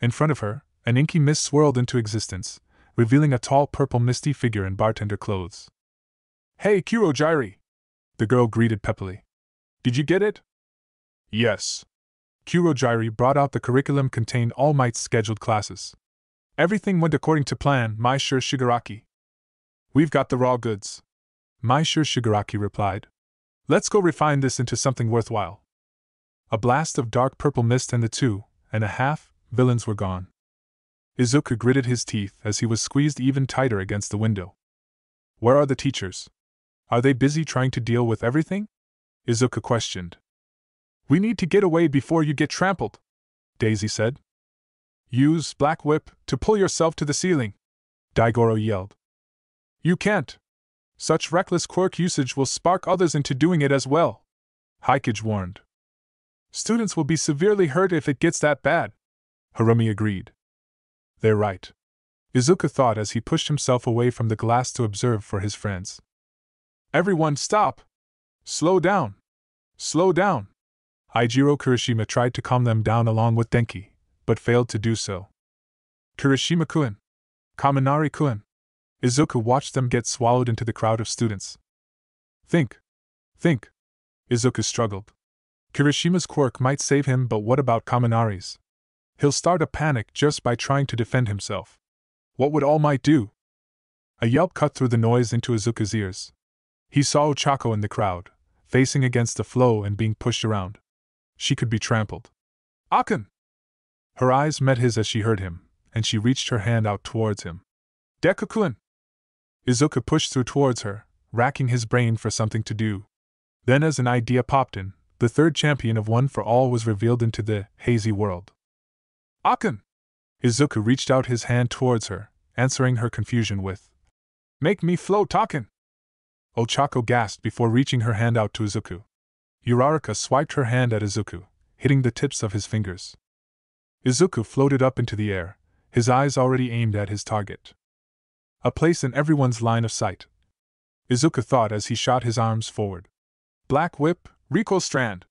In front of her, an inky mist swirled into existence, revealing a tall purple misty figure in bartender clothes. Hey, Kuro The girl greeted peppily. Did you get it? Yes. Kuro brought out the curriculum contained All Might's scheduled classes. Everything went according to plan, Maishir Shigaraki. We've got the raw goods. Maishir Shigaraki replied. Let's go refine this into something worthwhile. A blast of dark purple mist and the two and a half villains were gone. Izuku gritted his teeth as he was squeezed even tighter against the window. Where are the teachers? Are they busy trying to deal with everything? Izuka questioned. We need to get away before you get trampled, Daisy said. Use Black Whip to pull yourself to the ceiling, Daigoro yelled. You can't. Such reckless quirk usage will spark others into doing it as well, Hikage warned. Students will be severely hurt if it gets that bad, Harumi agreed. They're right. Izuka thought as he pushed himself away from the glass to observe for his friends. Everyone stop! Slow down! Slow down! Aijiro Kirishima tried to calm them down along with Denki but failed to do so. Kirishima Kuen, Kaminari Kuen, Izuku watched them get swallowed into the crowd of students. Think. Think. Izuku struggled. Kirishima's quirk might save him, but what about Kaminari's? He'll start a panic just by trying to defend himself. What would All Might do? A yelp cut through the noise into Izuka's ears. He saw Ochako in the crowd, facing against the flow and being pushed around. She could be trampled. Akan! Her eyes met his as she heard him, and she reached her hand out towards him. Dekakun! Izuka pushed through towards her, racking his brain for something to do. Then, as an idea popped in, the third champion of One for All was revealed into the hazy world. Akun! Izuka reached out his hand towards her, answering her confusion with, Make me float, Akun! Ochako gasped before reaching her hand out to Izuku. Urarika swiped her hand at Izuku, hitting the tips of his fingers. Izuku floated up into the air, his eyes already aimed at his target. A place in everyone's line of sight. Izuku thought as he shot his arms forward. Black Whip, recoil strand!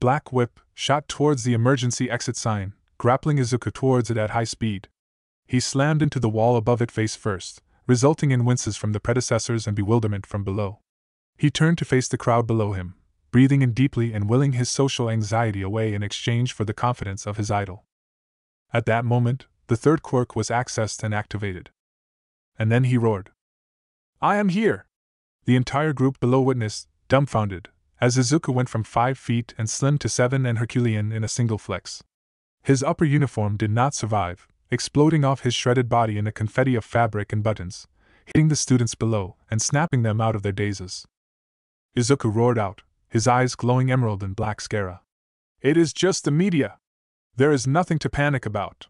Black Whip shot towards the emergency exit sign, grappling Izuku towards it at high speed. He slammed into the wall above it face first, resulting in winces from the predecessors and bewilderment from below. He turned to face the crowd below him, breathing in deeply and willing his social anxiety away in exchange for the confidence of his idol. At that moment, the third quirk was accessed and activated. And then he roared. I am here! The entire group below witnessed, dumbfounded, as Izuku went from five feet and slim to seven and Herculean in a single flex. His upper uniform did not survive, exploding off his shredded body in a confetti of fabric and buttons, hitting the students below and snapping them out of their dazes. Izuku roared out, his eyes glowing emerald and black scara. It is just the media. There is nothing to panic about.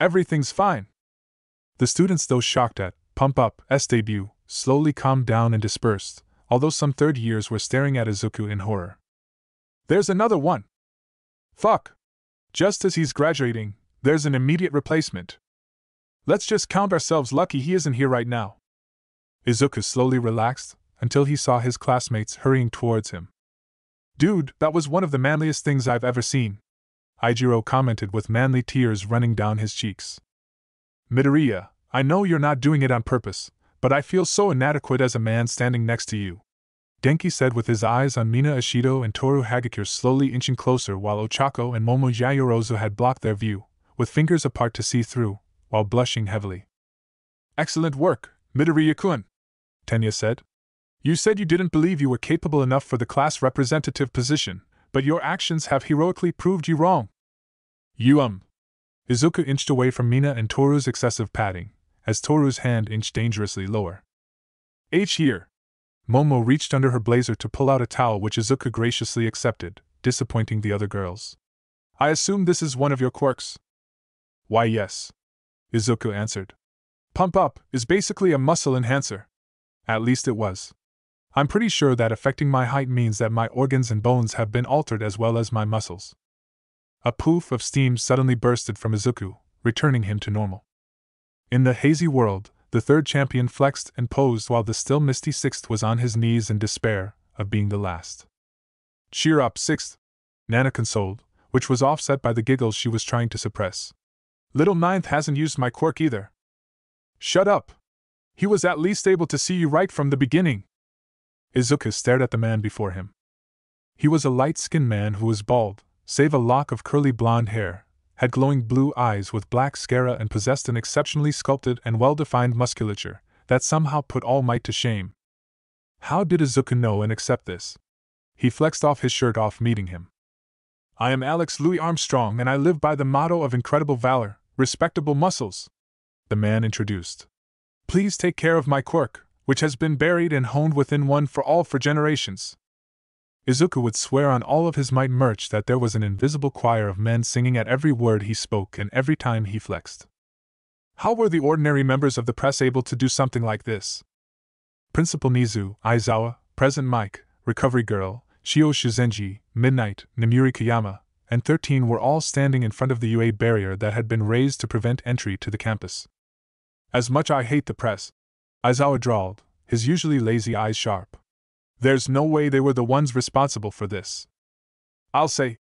Everything's fine. The students, though shocked at Pump Up, S debut, slowly calmed down and dispersed, although some third years were staring at Izuku in horror. There's another one! Fuck! Just as he's graduating, there's an immediate replacement. Let's just count ourselves lucky he isn't here right now. Izuku slowly relaxed until he saw his classmates hurrying towards him. Dude, that was one of the manliest things I've ever seen. Ijiro commented with manly tears running down his cheeks. Midoriya, I know you're not doing it on purpose, but I feel so inadequate as a man standing next to you. Denki said with his eyes on Mina Ishido and Toru Hagakure slowly inching closer while Ochako and Momo Yayorozu had blocked their view, with fingers apart to see through, while blushing heavily. Excellent work, Midoriya-kun, Tenya said. You said you didn't believe you were capable enough for the class representative position, but your actions have heroically proved you wrong. You um. Izuka inched away from Mina and Toru's excessive patting, as Toru's hand inched dangerously lower. H here. Momo reached under her blazer to pull out a towel which Izuka graciously accepted, disappointing the other girls. I assume this is one of your quirks. Why yes. Izuku answered. Pump up is basically a muscle enhancer. At least it was. I'm pretty sure that affecting my height means that my organs and bones have been altered as well as my muscles. A poof of steam suddenly bursted from Izuku, returning him to normal. In the hazy world, the third champion flexed and posed while the still misty sixth was on his knees in despair of being the last. Cheer up, sixth! Nana consoled, which was offset by the giggles she was trying to suppress. Little ninth hasn't used my quirk either. Shut up! He was at least able to see you right from the beginning. Izuka stared at the man before him. He was a light skinned man who was bald, save a lock of curly blonde hair, had glowing blue eyes with black sclera, and possessed an exceptionally sculpted and well defined musculature that somehow put all might to shame. How did Izuka know and accept this? He flexed off his shirt off meeting him. I am Alex Louis Armstrong and I live by the motto of incredible valor, respectable muscles. The man introduced. Please take care of my quirk, which has been buried and honed within one for all for generations. Izuku would swear on all of his might merch that there was an invisible choir of men singing at every word he spoke and every time he flexed. How were the ordinary members of the press able to do something like this? Principal Nizu, Aizawa, Present Mike, Recovery Girl, Shio Shizenji, Midnight, Namuri Kiyama, and 13 were all standing in front of the UA barrier that had been raised to prevent entry to the campus. As much I hate the press, Aizawa drawled, his usually lazy eyes sharp. There's no way they were the ones responsible for this. I'll say,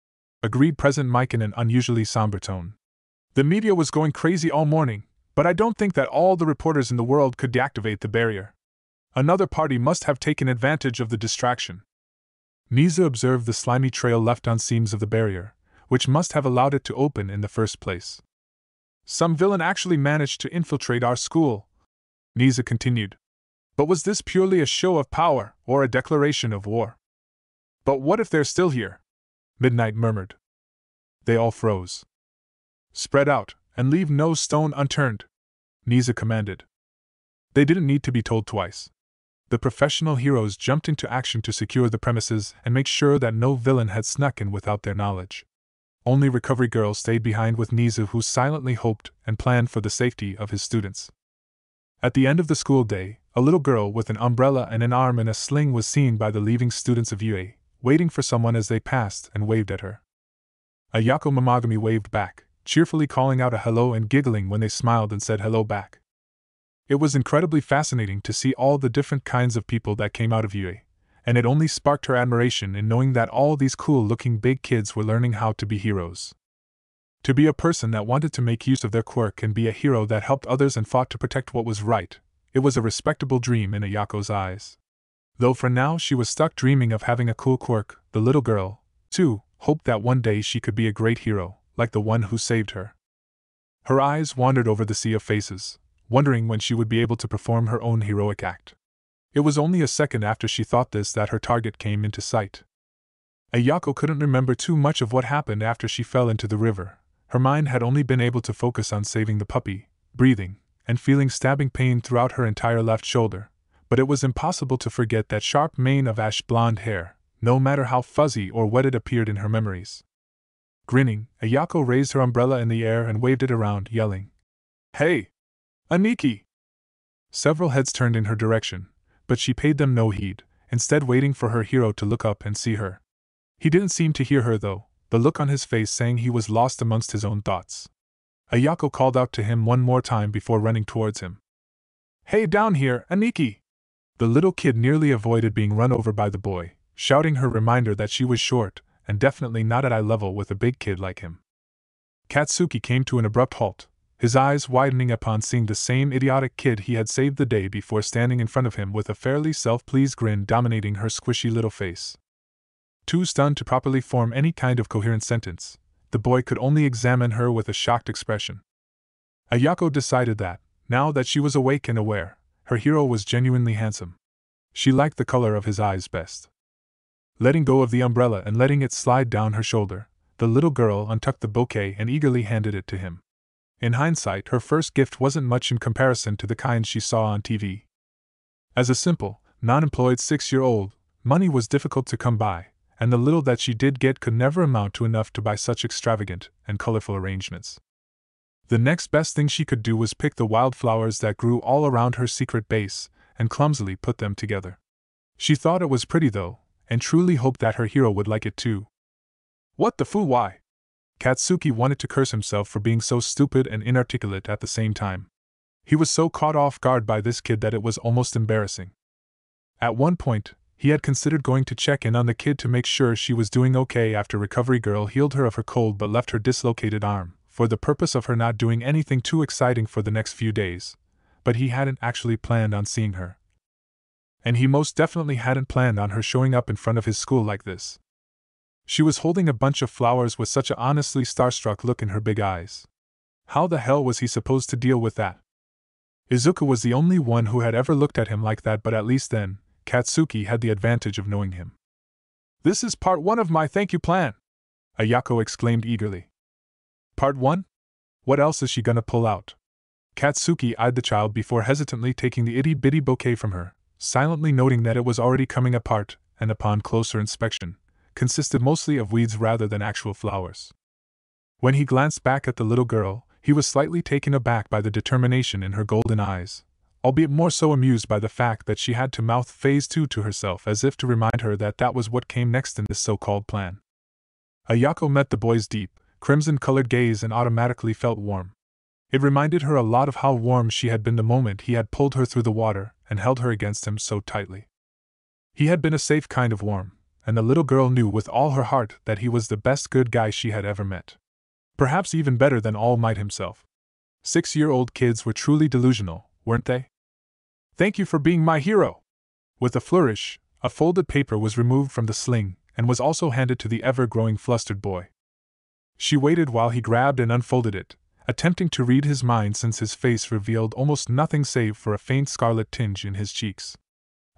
agreed President Mike in an unusually somber tone. The media was going crazy all morning, but I don't think that all the reporters in the world could deactivate the barrier. Another party must have taken advantage of the distraction. Niza observed the slimy trail left on seams of the barrier, which must have allowed it to open in the first place. Some villain actually managed to infiltrate our school, Niza continued. But was this purely a show of power or a declaration of war? But what if they're still here? Midnight murmured. They all froze. Spread out and leave no stone unturned, Niza commanded. They didn't need to be told twice. The professional heroes jumped into action to secure the premises and make sure that no villain had snuck in without their knowledge. Only Recovery Girl stayed behind with Niza, who silently hoped and planned for the safety of his students. At the end of the school day, a little girl with an umbrella and an arm in a sling was seen by the leaving students of UA, waiting for someone as they passed and waved at her. Ayako Mamagami waved back, cheerfully calling out a hello and giggling when they smiled and said hello back. It was incredibly fascinating to see all the different kinds of people that came out of UA, and it only sparked her admiration in knowing that all these cool looking big kids were learning how to be heroes. To be a person that wanted to make use of their quirk and be a hero that helped others and fought to protect what was right, it was a respectable dream in Ayako's eyes. Though for now she was stuck dreaming of having a cool quirk, the little girl, too, hoped that one day she could be a great hero, like the one who saved her. Her eyes wandered over the sea of faces, wondering when she would be able to perform her own heroic act. It was only a second after she thought this that her target came into sight. Ayako couldn't remember too much of what happened after she fell into the river, her mind had only been able to focus on saving the puppy, breathing, and feeling stabbing pain throughout her entire left shoulder, but it was impossible to forget that sharp mane of ash blonde hair, no matter how fuzzy or wet it appeared in her memories. Grinning, Ayako raised her umbrella in the air and waved it around, yelling, Hey! Aniki! Several heads turned in her direction, but she paid them no heed, instead, waiting for her hero to look up and see her. He didn't seem to hear her, though, the look on his face saying he was lost amongst his own thoughts. Ayako called out to him one more time before running towards him. Hey, down here, Aniki! The little kid nearly avoided being run over by the boy, shouting her reminder that she was short and definitely not at eye level with a big kid like him. Katsuki came to an abrupt halt, his eyes widening upon seeing the same idiotic kid he had saved the day before standing in front of him with a fairly self pleased grin dominating her squishy little face. Too stunned to properly form any kind of coherent sentence, the boy could only examine her with a shocked expression. Ayako decided that, now that she was awake and aware, her hero was genuinely handsome. She liked the color of his eyes best. Letting go of the umbrella and letting it slide down her shoulder, the little girl untucked the bouquet and eagerly handed it to him. In hindsight, her first gift wasn't much in comparison to the kind she saw on TV. As a simple, non employed six year old, money was difficult to come by, and the little that she did get could never amount to enough to buy such extravagant and colorful arrangements. The next best thing she could do was pick the wildflowers that grew all around her secret base and clumsily put them together. She thought it was pretty though, and truly hoped that her hero would like it too. What the foo why? Katsuki wanted to curse himself for being so stupid and inarticulate at the same time. He was so caught off guard by this kid that it was almost embarrassing. At one point, he had considered going to check in on the kid to make sure she was doing okay after Recovery Girl healed her of her cold but left her dislocated arm, for the purpose of her not doing anything too exciting for the next few days. But he hadn't actually planned on seeing her. And he most definitely hadn't planned on her showing up in front of his school like this. She was holding a bunch of flowers with such an honestly starstruck look in her big eyes. How the hell was he supposed to deal with that? Izuka was the only one who had ever looked at him like that, but at least then, Katsuki had the advantage of knowing him. This is part one of my thank you plan, Ayako exclaimed eagerly. Part one? What else is she gonna pull out? Katsuki eyed the child before hesitantly taking the itty bitty bouquet from her, silently noting that it was already coming apart, and upon closer inspection, consisted mostly of weeds rather than actual flowers. When he glanced back at the little girl, he was slightly taken aback by the determination in her golden eyes, albeit more so amused by the fact that she had to mouth phase two to herself as if to remind her that that was what came next in this so called plan. Ayako met the boy's deep, crimson colored gaze and automatically felt warm. It reminded her a lot of how warm she had been the moment he had pulled her through the water and held her against him so tightly. He had been a safe kind of warm, and the little girl knew with all her heart that he was the best good guy she had ever met. Perhaps even better than All Might himself. Six year old kids were truly delusional, weren't they? Thank you for being my hero! With a flourish, a folded paper was removed from the sling and was also handed to the ever growing flustered boy. She waited while he grabbed and unfolded it, attempting to read his mind since his face revealed almost nothing save for a faint scarlet tinge in his cheeks.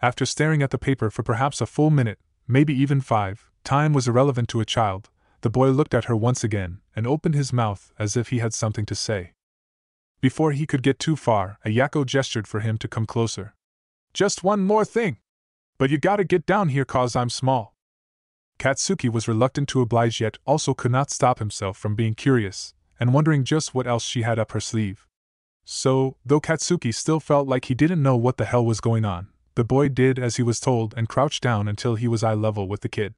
After staring at the paper for perhaps a full minute, maybe even five, time was irrelevant to a child, the boy looked at her once again and opened his mouth as if he had something to say. Before he could get too far, Ayako gestured for him to come closer. Just one more thing! But you gotta get down here cause I'm small. Katsuki was reluctant to oblige yet also could not stop himself from being curious and wondering just what else she had up her sleeve. So, though Katsuki still felt like he didn't know what the hell was going on, the boy did as he was told and crouched down until he was eye level with the kid.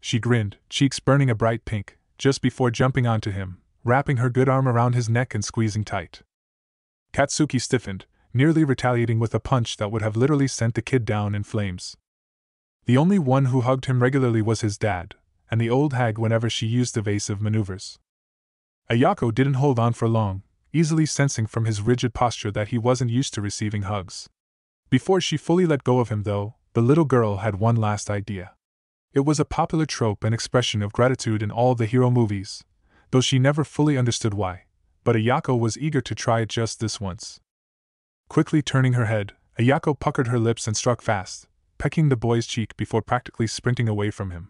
She grinned, cheeks burning a bright pink, just before jumping onto him, wrapping her good arm around his neck and squeezing tight. Katsuki stiffened, nearly retaliating with a punch that would have literally sent the kid down in flames. The only one who hugged him regularly was his dad, and the old hag whenever she used evasive maneuvers. Ayako didn't hold on for long, easily sensing from his rigid posture that he wasn't used to receiving hugs. Before she fully let go of him, though, the little girl had one last idea. It was a popular trope and expression of gratitude in all the hero movies, though she never fully understood why, but Ayako was eager to try it just this once. Quickly turning her head, Ayako puckered her lips and struck fast, pecking the boy's cheek before practically sprinting away from him.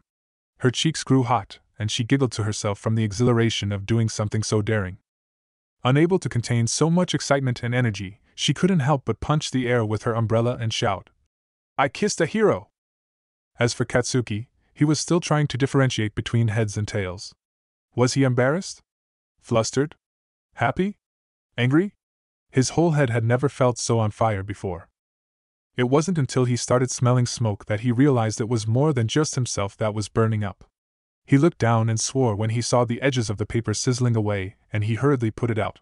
Her cheeks grew hot, and she giggled to herself from the exhilaration of doing something so daring. Unable to contain so much excitement and energy, she couldn't help but punch the air with her umbrella and shout, I kissed a hero! As for Katsuki, he was still trying to differentiate between heads and tails. Was he embarrassed? Flustered? Happy? Angry? His whole head had never felt so on fire before. It wasn't until he started smelling smoke that he realized it was more than just himself that was burning up. He looked down and swore when he saw the edges of the paper sizzling away, and he hurriedly put it out.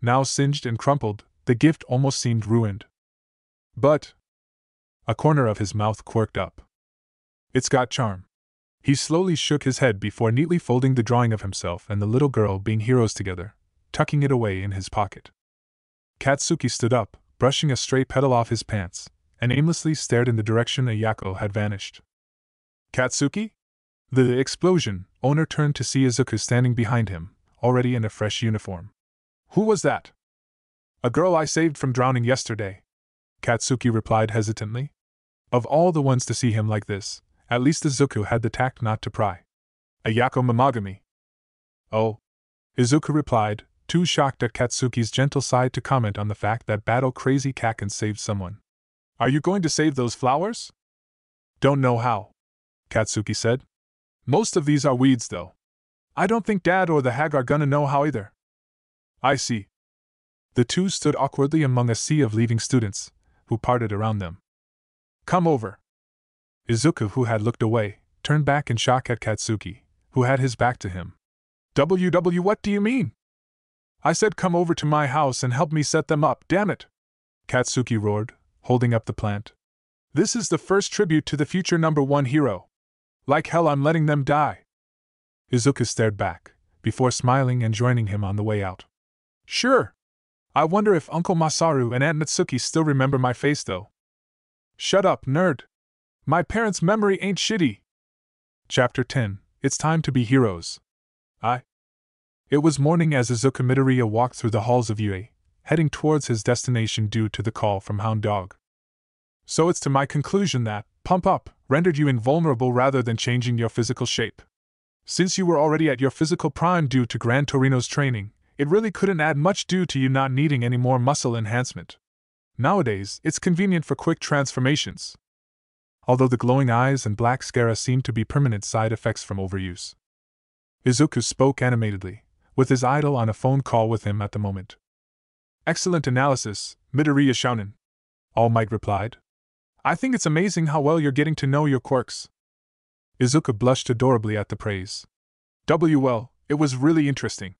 Now singed and crumpled, the gift almost seemed ruined. But. A corner of his mouth quirked up. It's got charm. He slowly shook his head before neatly folding the drawing of himself and the little girl being heroes together, tucking it away in his pocket. Katsuki stood up, brushing a stray petal off his pants, and aimlessly stared in the direction Ayako had vanished. Katsuki? The explosion, owner turned to see Izuku standing behind him, already in a fresh uniform. Who was that? A girl I saved from drowning yesterday. Katsuki replied hesitantly. Of all the ones to see him like this, at least Izuku had the tact not to pry. Ayako Mamagami. Oh. Izuku replied, too shocked at Katsuki's gentle side to comment on the fact that battle crazy Kaken saved someone. Are you going to save those flowers? Don't know how. Katsuki said. Most of these are weeds, though. I don't think Dad or the hag are gonna know how either. I see. The two stood awkwardly among a sea of leaving students, who parted around them. Come over. Izuku, who had looked away, turned back in shock at Katsuki, who had his back to him. WW, what do you mean? I said come over to my house and help me set them up, damn it! Katsuki roared, holding up the plant. This is the first tribute to the future number one hero. Like hell, I'm letting them die. Izuku stared back, before smiling and joining him on the way out. Sure. I wonder if Uncle Masaru and Aunt Natsuki still remember my face, though. Shut up, nerd. My parents' memory ain't shitty. Chapter 10 It's Time to Be Heroes. I. It was morning as Izuka Midoriya walked through the halls of Yue, heading towards his destination due to the call from Hound Dog. So it's to my conclusion that, Pump Up, rendered you invulnerable rather than changing your physical shape. Since you were already at your physical prime due to Gran Torino's training, it really couldn't add much due to you not needing any more muscle enhancement. Nowadays, it's convenient for quick transformations, although the glowing eyes and black scara seemed to be permanent side effects from overuse. Izuku spoke animatedly, with his idol on a phone call with him at the moment. Excellent analysis, Midoriya Shonen. All Might replied. I think it's amazing how well you're getting to know your quirks. Izuka blushed adorably at the praise. well, it was really interesting.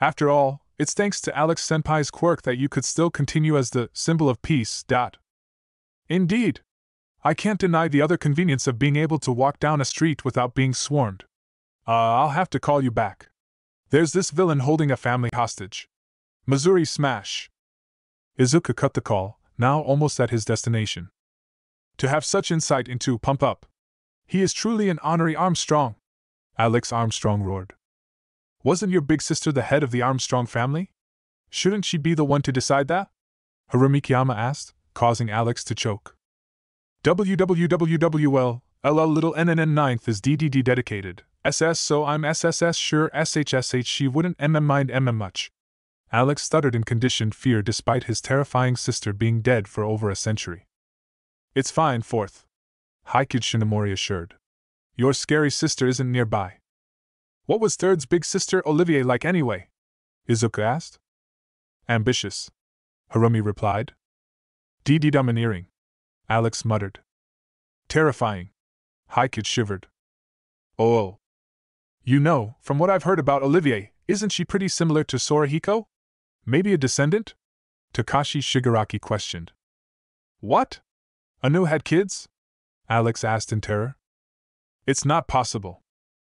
After all, it's thanks to Alex Senpai's quirk that you could still continue as the symbol of peace. Dot. Indeed, I can't deny the other convenience of being able to walk down a street without being swarmed. Uh, I'll have to call you back. There's this villain holding a family hostage. Missouri Smash. Izuka cut the call, now almost at his destination. To have such insight into Pump Up. He is truly an honorary Armstrong. Alex Armstrong roared. Wasn't your big sister the head of the Armstrong family? Shouldn't she be the one to decide that? Harumi asked, causing Alex to choke www.ll little nnn 9th is DDD dedicated. SS so I'm SSS sure SHSH she wouldn't mm mind mm much. Alex stuttered in conditioned fear despite his terrifying sister being dead for over a century. It's fine, fourth. Haikid Shinomori assured. Your scary sister isn't nearby. What was Third's big sister Olivier like anyway? Izuka asked. Ambitious. Harumi replied. DD domineering. Alex muttered. Terrifying. Heikid shivered. Oh. You know, from what I've heard about Olivier, isn't she pretty similar to Sorahiko? Maybe a descendant? Takashi Shigaraki questioned. What? Anu had kids? Alex asked in terror. It's not possible.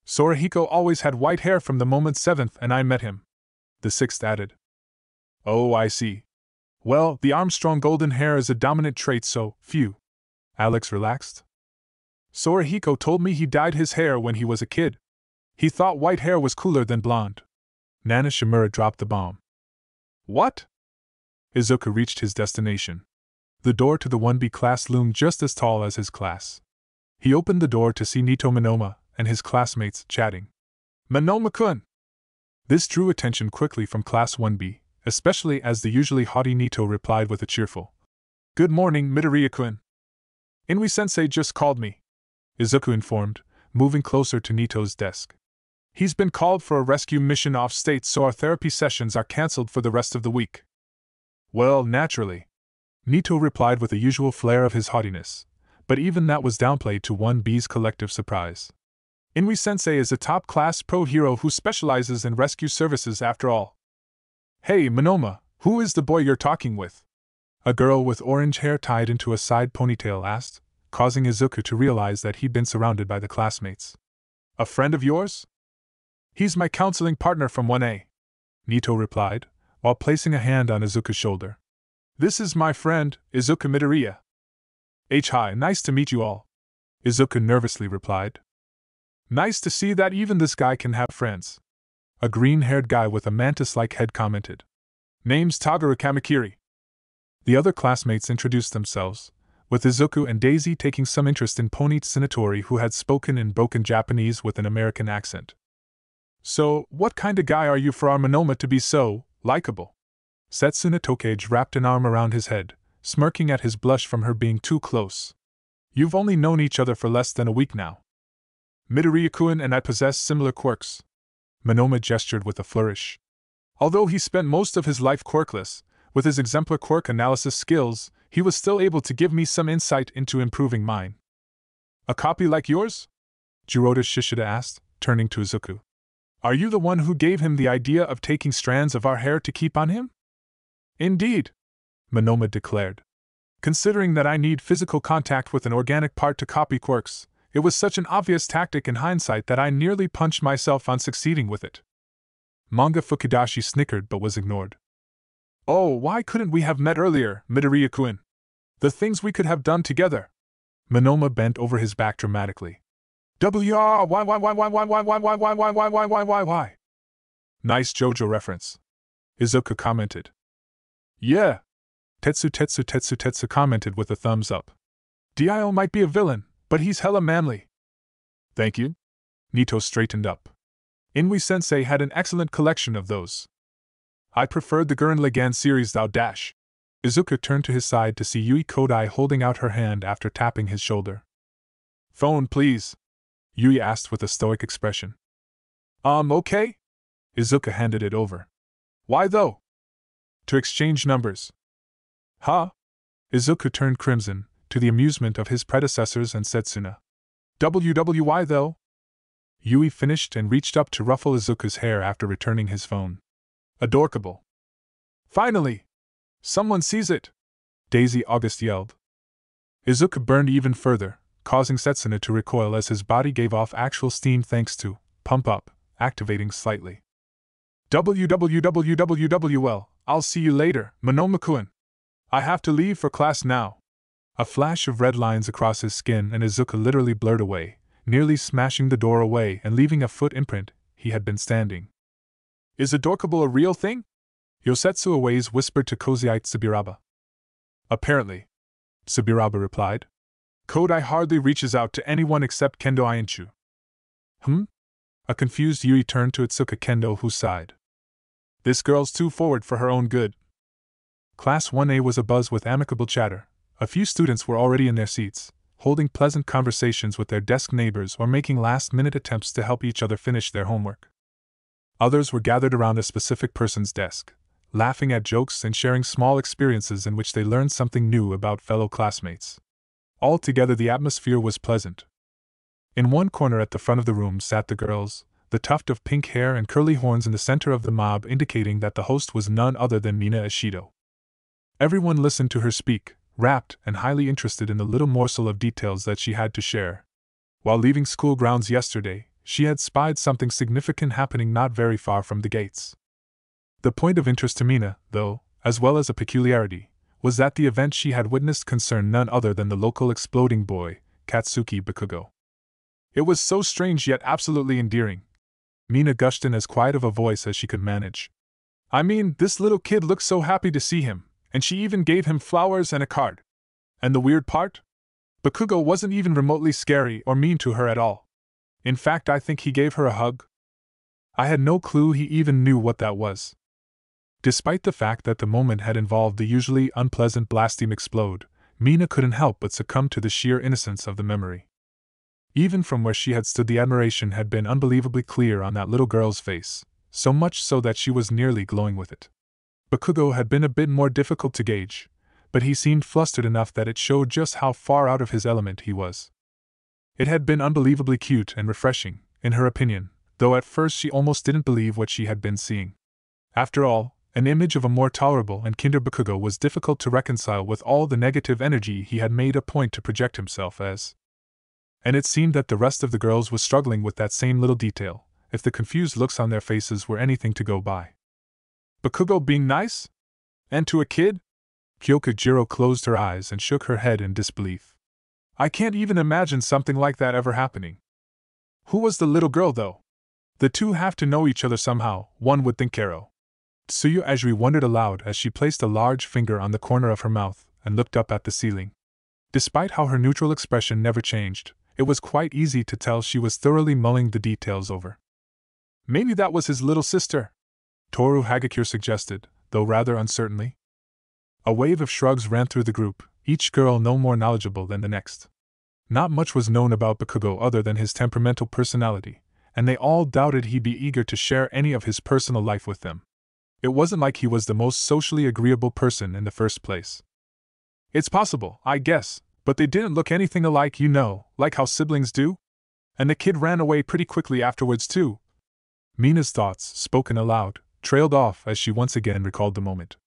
Sorahiko always had white hair from the moment Seventh and I met him. The Sixth added. Oh, I see. Well, the Armstrong golden hair is a dominant trait, so, phew. Alex relaxed. Sorahiko told me he dyed his hair when he was a kid. He thought white hair was cooler than blonde. Nana Shimura dropped the bomb. What? Izuka reached his destination. The door to the 1B class loomed just as tall as his class. He opened the door to see Nito Monoma and his classmates chatting. minoma kun! This drew attention quickly from Class 1B, especially as the usually haughty Nito replied with a cheerful, Good morning, Midoriya-kun. Inui-sensei just called me, Izuku informed, moving closer to Nito's desk. He's been called for a rescue mission off state, so our therapy sessions are cancelled for the rest of the week. Well, naturally. Nito replied with the usual flare of his haughtiness, but even that was downplayed to 1B's collective surprise. Inui Sensei is a top class pro hero who specializes in rescue services after all. Hey, Monoma, who is the boy you're talking with? A girl with orange hair tied into a side ponytail asked, causing Izuku to realize that he'd been surrounded by the classmates. A friend of yours? He's my counseling partner from 1A, Nito replied, while placing a hand on Izuku's shoulder. This is my friend, Izuku Midoriya. H-Hi, nice to meet you all, Izuku nervously replied. Nice to see that even this guy can have friends a green haired guy with a mantis like head commented. Name's Tagura Kamikiri." The other classmates introduced themselves, with Izuku and Daisy taking some interest in Ponit Sinatori, who had spoken in broken Japanese with an American accent. So, what kind of guy are you for our Monoma to be so likable? Setsuna Tokage wrapped an arm around his head, smirking at his blush from her being too close. You've only known each other for less than a week now. Midoriya Kun and I possess similar quirks. Monoma gestured with a flourish. Although he spent most of his life corkless, with his exemplar cork analysis skills, he was still able to give me some insight into improving mine. A copy like yours? Jirota Shishida asked, turning to Izuku. Are you the one who gave him the idea of taking strands of our hair to keep on him? Indeed, Monoma declared. Considering that I need physical contact with an organic part to copy quirks, it was such an obvious tactic in hindsight that I nearly punched myself on succeeding with it. Manga Fukudashi snickered but was ignored. Oh, why couldn't we have met earlier, Midoriya Kun? The things we could have done together. Minoma bent over his back dramatically. WR why why why why why why why why why why why why why why why? Nice JoJo reference. Izuka commented. Yeah. Tetsu Tetsu Tetsu Tetsu commented with a thumbs up. Dio might be a villain, but he's hella manly. Thank you. Nito straightened up. Inui sensei had an excellent collection of those. I preferred the Gurren Lagann series thou dash. Izuka turned to his side to see Yui Kodai holding out her hand after tapping his shoulder. Phone, please. Yui asked with a stoic expression. Um, okay? Izuka handed it over. Why though? To exchange numbers. Huh? Izuka turned crimson, to the amusement of his predecessors and Setsuna. WWY though? Yui finished and reached up to ruffle Izuka's hair after returning his phone. Adorkable. Finally! Someone sees it! Daisy August yelled. Izuka burned even further, causing Setsuna to recoil as his body gave off actual steam thanks to pump up, activating slightly. WWWWWL, I'll see you later, Monomikuen. I have to leave for class now. A flash of red lines across his skin and Izuka literally blurred away, nearly smashing the door away and leaving a foot imprint, he had been standing. Is Adorkable a real thing? Yosetsu Aways whispered to Koziite Sabiraba. Apparently. Sabiraba replied. Kodai hardly reaches out to anyone except Kendo Aienchu. Hmm? A confused Yui turned to Itsuka Kendo, who sighed. This girl's too forward for her own good. Class 1A was abuzz with amicable chatter, a few students were already in their seats, holding pleasant conversations with their desk neighbors or making last minute attempts to help each other finish their homework. Others were gathered around a specific person's desk, laughing at jokes and sharing small experiences in which they learned something new about fellow classmates. Altogether, the atmosphere was pleasant. In one corner at the front of the room sat the girls, the tuft of pink hair and curly horns in the center of the mob indicating that the host was none other than Mina Ishido. Everyone listened to her speak, rapt and highly interested in the little morsel of details that she had to share. While leaving school grounds yesterday, she had spied something significant happening not very far from the gates. The point of interest to Mina, though, as well as a peculiarity, was that the event she had witnessed concerned none other than the local exploding boy, Katsuki Bakugo. It was so strange yet absolutely endearing. Mina gushed in as quiet of a voice as she could manage. I mean, this little kid looks so happy to see him and she even gave him flowers and a card. And the weird part? Bakugo wasn't even remotely scary or mean to her at all. In fact, I think he gave her a hug. I had no clue he even knew what that was. Despite the fact that the moment had involved the usually unpleasant blasting explode, Mina couldn't help but succumb to the sheer innocence of the memory. Even from where she had stood, the admiration had been unbelievably clear on that little girl's face, so much so that she was nearly glowing with it. Bakugo had been a bit more difficult to gauge, but he seemed flustered enough that it showed just how far out of his element he was. It had been unbelievably cute and refreshing, in her opinion, though at first she almost didn't believe what she had been seeing. After all, an image of a more tolerable and kinder Bakugo was difficult to reconcile with all the negative energy he had made a point to project himself as. And it seemed that the rest of the girls was struggling with that same little detail, if the confused looks on their faces were anything to go by. Bakugo being nice? And to a kid? Kyokujiro closed her eyes and shook her head in disbelief. I can't even imagine something like that ever happening. Who was the little girl, though? The two have to know each other somehow, one would think Kero. Tsuyu Ajri wondered aloud as she placed a large finger on the corner of her mouth and looked up at the ceiling. Despite how her neutral expression never changed, it was quite easy to tell she was thoroughly mulling the details over. Maybe that was his little sister. Toru Hagakure suggested, though rather uncertainly. A wave of shrugs ran through the group, each girl no more knowledgeable than the next. Not much was known about Bakugo other than his temperamental personality, and they all doubted he'd be eager to share any of his personal life with them. It wasn't like he was the most socially agreeable person in the first place. It's possible, I guess, but they didn't look anything alike, you know, like how siblings do. And the kid ran away pretty quickly afterwards, too. Mina's thoughts, spoken aloud, trailed off as she once again recalled the moment.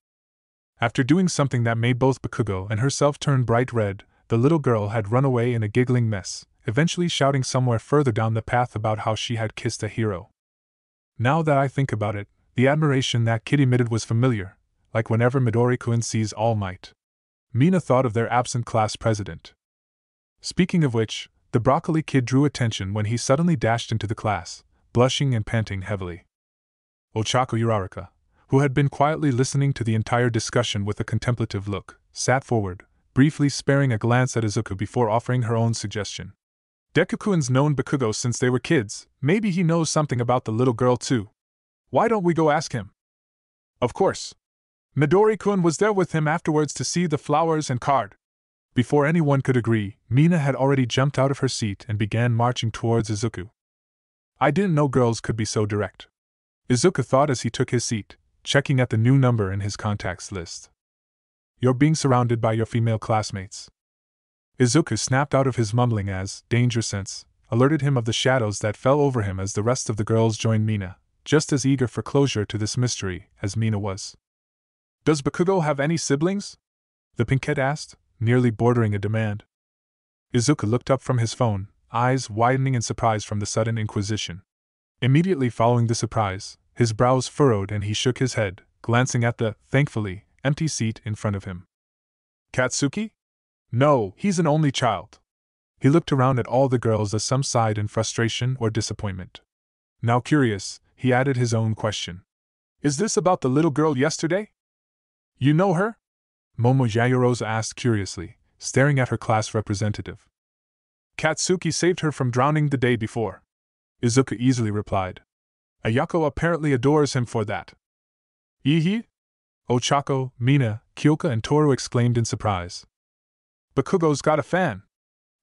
After doing something that made both Bakugo and herself turn bright red, the little girl had run away in a giggling mess, eventually shouting somewhere further down the path about how she had kissed a hero. Now that I think about it, the admiration that Kid emitted was familiar, like whenever Midori Kun sees All Might. Mina thought of their absent class president. Speaking of which, the broccoli kid drew attention when he suddenly dashed into the class, blushing and panting heavily. Ochako Urarika, who had been quietly listening to the entire discussion with a contemplative look, sat forward, briefly sparing a glance at Izuku before offering her own suggestion. Dekukun's known Bakugo since they were kids, maybe he knows something about the little girl too. Why don't we go ask him? Of course. Midori-kun was there with him afterwards to see the flowers and card. Before anyone could agree, Mina had already jumped out of her seat and began marching towards Izuku. I didn't know girls could be so direct. Izuka thought as he took his seat, checking at the new number in his contacts list. You're being surrounded by your female classmates. Izuka snapped out of his mumbling as, danger sense, alerted him of the shadows that fell over him as the rest of the girls joined Mina, just as eager for closure to this mystery as Mina was. Does Bakugo have any siblings? The pinkette asked, nearly bordering a demand. Izuka looked up from his phone, eyes widening in surprise from the sudden inquisition. Immediately following the surprise, his brows furrowed and he shook his head, glancing at the, thankfully, empty seat in front of him. Katsuki? No, he's an only child. He looked around at all the girls as some sighed in frustration or disappointment. Now curious, he added his own question. Is this about the little girl yesterday? You know her? Momo Yayoroza asked curiously, staring at her class representative. Katsuki saved her from drowning the day before. Izuka easily replied. Ayako apparently adores him for that. Ihi? Ochako, Mina, Kyoka, and Toru exclaimed in surprise. Bakugo's got a fan!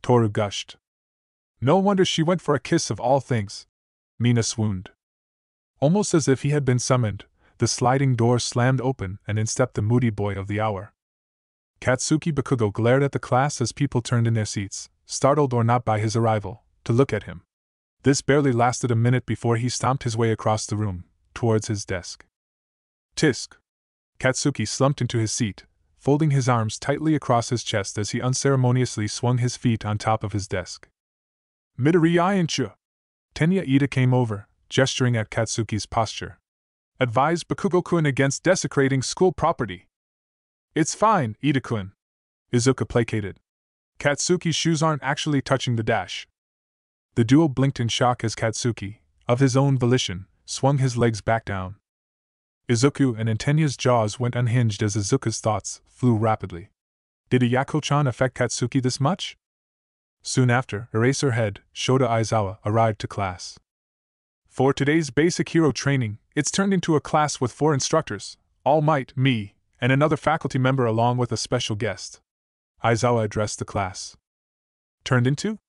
Toru gushed. No wonder she went for a kiss of all things. Mina swooned. Almost as if he had been summoned, the sliding door slammed open and in stepped the moody boy of the hour. Katsuki Bakugo glared at the class as people turned in their seats, startled or not by his arrival, to look at him. This barely lasted a minute before he stomped his way across the room, towards his desk. Tisk! Katsuki slumped into his seat, folding his arms tightly across his chest as he unceremoniously swung his feet on top of his desk. Midori Ianchu! Tenya Ida came over, gesturing at Katsuki's posture. Advise Bakugo-kun against desecrating school property. It's fine, Ida-kun. Izuka placated. Katsuki's shoes aren't actually touching the dash, the duo blinked in shock as Katsuki, of his own volition, swung his legs back down. Izuku and Intenya's jaws went unhinged as Izuku's thoughts flew rapidly. Did a chan affect Katsuki this much? Soon after, head Shota Aizawa, arrived to class. For today's basic hero training, it's turned into a class with four instructors, All Might, me, and another faculty member along with a special guest. Aizawa addressed the class. Turned into?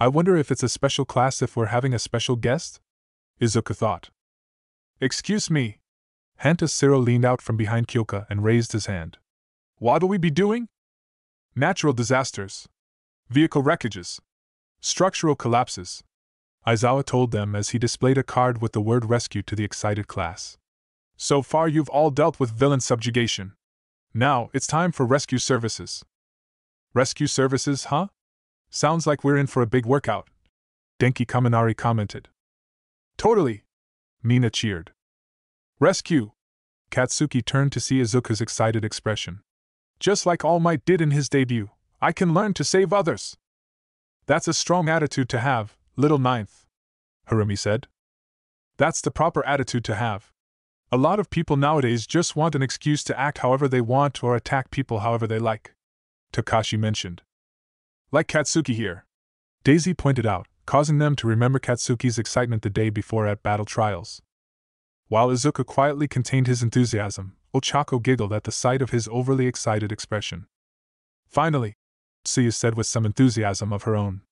I wonder if it's a special class if we're having a special guest? Izuka thought. Excuse me. Hanta Siro leaned out from behind Kyoka and raised his hand. What'll we be doing? Natural disasters. Vehicle wreckages. Structural collapses. Izawa told them as he displayed a card with the word rescue to the excited class. So far you've all dealt with villain subjugation. Now, it's time for rescue services. Rescue services, huh? Sounds like we're in for a big workout, Denki Kaminari commented. Totally, Mina cheered. Rescue! Katsuki turned to see Izuka's excited expression. Just like All Might did in his debut, I can learn to save others. That's a strong attitude to have, little ninth, Harumi said. That's the proper attitude to have. A lot of people nowadays just want an excuse to act however they want or attack people however they like, Takashi mentioned. Like Katsuki here. Daisy pointed out, causing them to remember Katsuki's excitement the day before at battle trials. While Izuka quietly contained his enthusiasm, Ochako giggled at the sight of his overly excited expression. Finally, Tsuyu said with some enthusiasm of her own.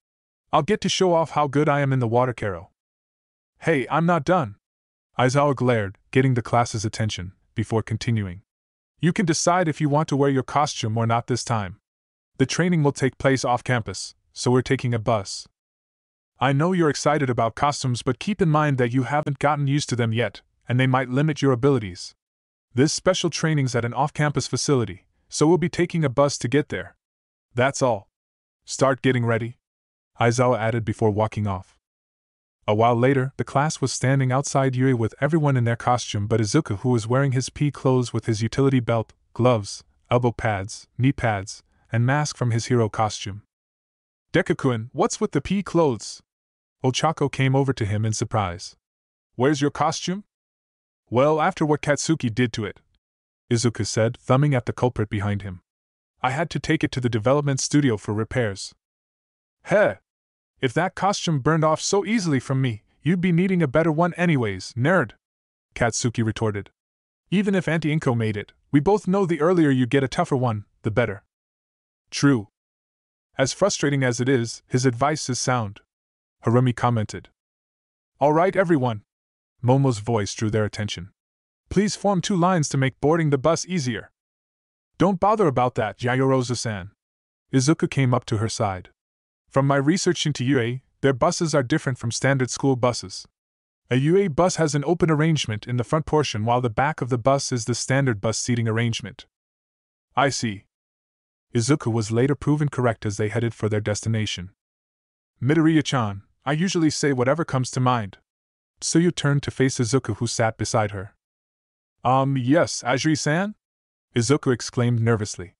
I'll get to show off how good I am in the water carol. Hey, I'm not done. Aizawa glared, getting the class's attention, before continuing. You can decide if you want to wear your costume or not this time. The training will take place off campus, so we're taking a bus. I know you're excited about costumes, but keep in mind that you haven't gotten used to them yet, and they might limit your abilities. This special training's at an off campus facility, so we'll be taking a bus to get there. That's all. Start getting ready. Aizawa added before walking off. A while later, the class was standing outside Yuri with everyone in their costume but Izuka, who was wearing his pea clothes with his utility belt, gloves, elbow pads, knee pads, and mask from his hero costume. Dekakun, what's with the pea clothes? Ochako came over to him in surprise. Where's your costume? Well, after what Katsuki did to it, Izuka said, thumbing at the culprit behind him. I had to take it to the development studio for repairs. Heh! If that costume burned off so easily from me, you'd be needing a better one anyways, nerd! Katsuki retorted. Even if Auntie Inko made it, we both know the earlier you get a tougher one, the better. True. As frustrating as it is, his advice is sound. Harumi commented. All right, everyone. Momo's voice drew their attention. Please form two lines to make boarding the bus easier. Don't bother about that, Yayorosa san. Izuka came up to her side. From my research into UA, their buses are different from standard school buses. A UA bus has an open arrangement in the front portion, while the back of the bus is the standard bus seating arrangement. I see. Izuku was later proven correct as they headed for their destination. Midoriya chan, I usually say whatever comes to mind. Tsuyu turned to face Izuku, who sat beside her. Um, yes, Ajri san? Izuku exclaimed nervously.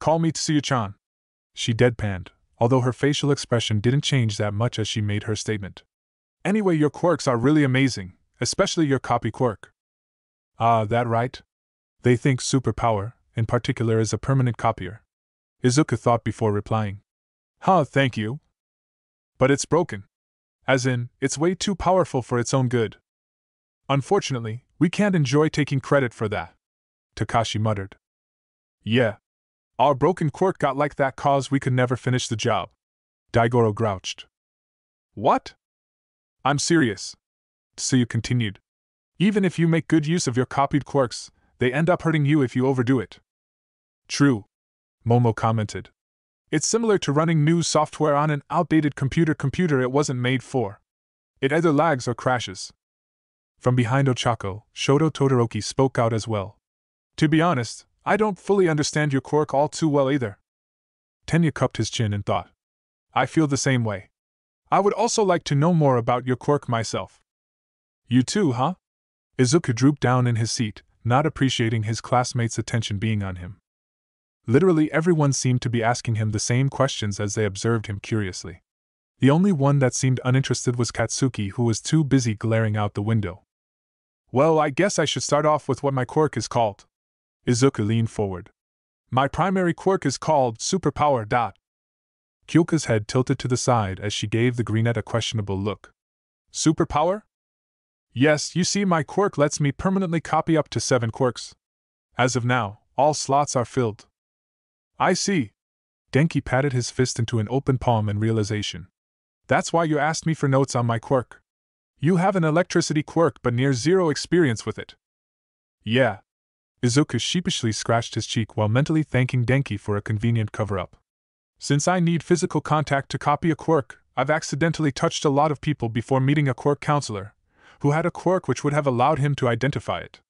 Call me Tsuyu chan. She deadpanned, although her facial expression didn't change that much as she made her statement. Anyway, your quirks are really amazing, especially your copy quirk. Ah, uh, that right? They think superpower, in particular, is a permanent copier, Izuka thought before replying. Huh, thank you. But it's broken. As in, it's way too powerful for its own good. Unfortunately, we can't enjoy taking credit for that. Takashi muttered. Yeah. Our broken quirk got like that cause we could never finish the job. Daigoro grouched. What? I'm serious. Tsuyu continued. Even if you make good use of your copied quirks, they end up hurting you if you overdo it. True, Momo commented. It's similar to running new software on an outdated computer computer it wasn't made for. It either lags or crashes. From behind Ochako, Shoto Todoroki spoke out as well. To be honest, I don't fully understand your quirk all too well either. Tenya cupped his chin and thought. I feel the same way. I would also like to know more about your quirk myself. You too, huh? Izuku drooped down in his seat, not appreciating his classmate's attention being on him. Literally everyone seemed to be asking him the same questions as they observed him curiously. The only one that seemed uninterested was Katsuki, who was too busy glaring out the window. Well, I guess I should start off with what my quirk is called. Izuku leaned forward. My primary quirk is called Superpower Dot. Kyoka's head tilted to the side as she gave the greenette a questionable look. Superpower? Yes, you see, my quirk lets me permanently copy up to seven quirks. As of now, all slots are filled. I see. Denki patted his fist into an open palm in realization. That's why you asked me for notes on my quirk. You have an electricity quirk but near zero experience with it. Yeah. Izuka sheepishly scratched his cheek while mentally thanking Denki for a convenient cover up. Since I need physical contact to copy a quirk, I've accidentally touched a lot of people before meeting a quirk counselor, who had a quirk which would have allowed him to identify it.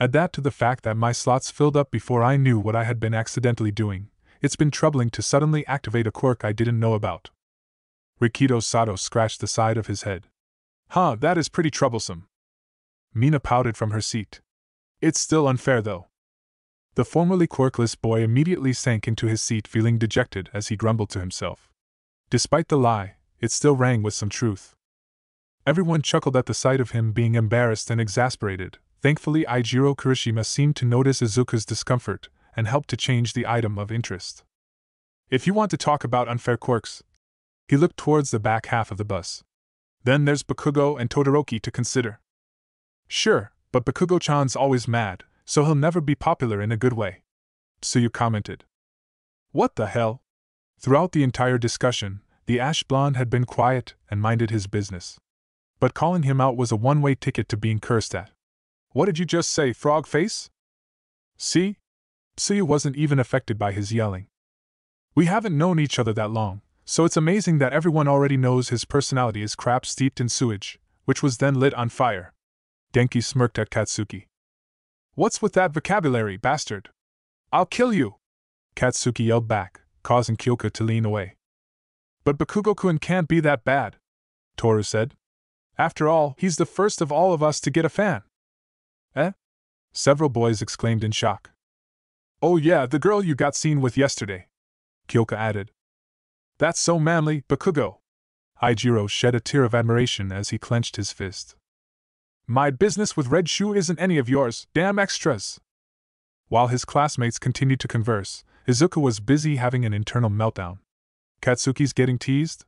Add that to the fact that my slots filled up before I knew what I had been accidentally doing. It's been troubling to suddenly activate a quirk I didn't know about. Rikido Sato scratched the side of his head. Huh, that is pretty troublesome. Mina pouted from her seat. It's still unfair, though. The formerly quirkless boy immediately sank into his seat, feeling dejected as he grumbled to himself. Despite the lie, it still rang with some truth. Everyone chuckled at the sight of him being embarrassed and exasperated, Thankfully, Ijiro Kurishima seemed to notice Izuka's discomfort and helped to change the item of interest. If you want to talk about unfair quirks, he looked towards the back half of the bus. Then there's Bakugo and Todoroki to consider. Sure, but Bakugo chan's always mad, so he'll never be popular in a good way. Tsuyu commented. What the hell? Throughout the entire discussion, the ash blonde had been quiet and minded his business. But calling him out was a one way ticket to being cursed at. What did you just say, frog face? See? Tsuyu wasn't even affected by his yelling. We haven't known each other that long, so it's amazing that everyone already knows his personality is crap steeped in sewage, which was then lit on fire. Denki smirked at Katsuki. What's with that vocabulary, bastard? I'll kill you! Katsuki yelled back, causing Kyoka to lean away. But Bakugo-kun can't be that bad, Toru said. After all, he's the first of all of us to get a fan. Several boys exclaimed in shock. Oh, yeah, the girl you got seen with yesterday, Kyoka added. That's so manly, Bakugo. Aijiro shed a tear of admiration as he clenched his fist. My business with Red Shoe isn't any of yours, damn extras. While his classmates continued to converse, Izuka was busy having an internal meltdown. Katsuki's getting teased?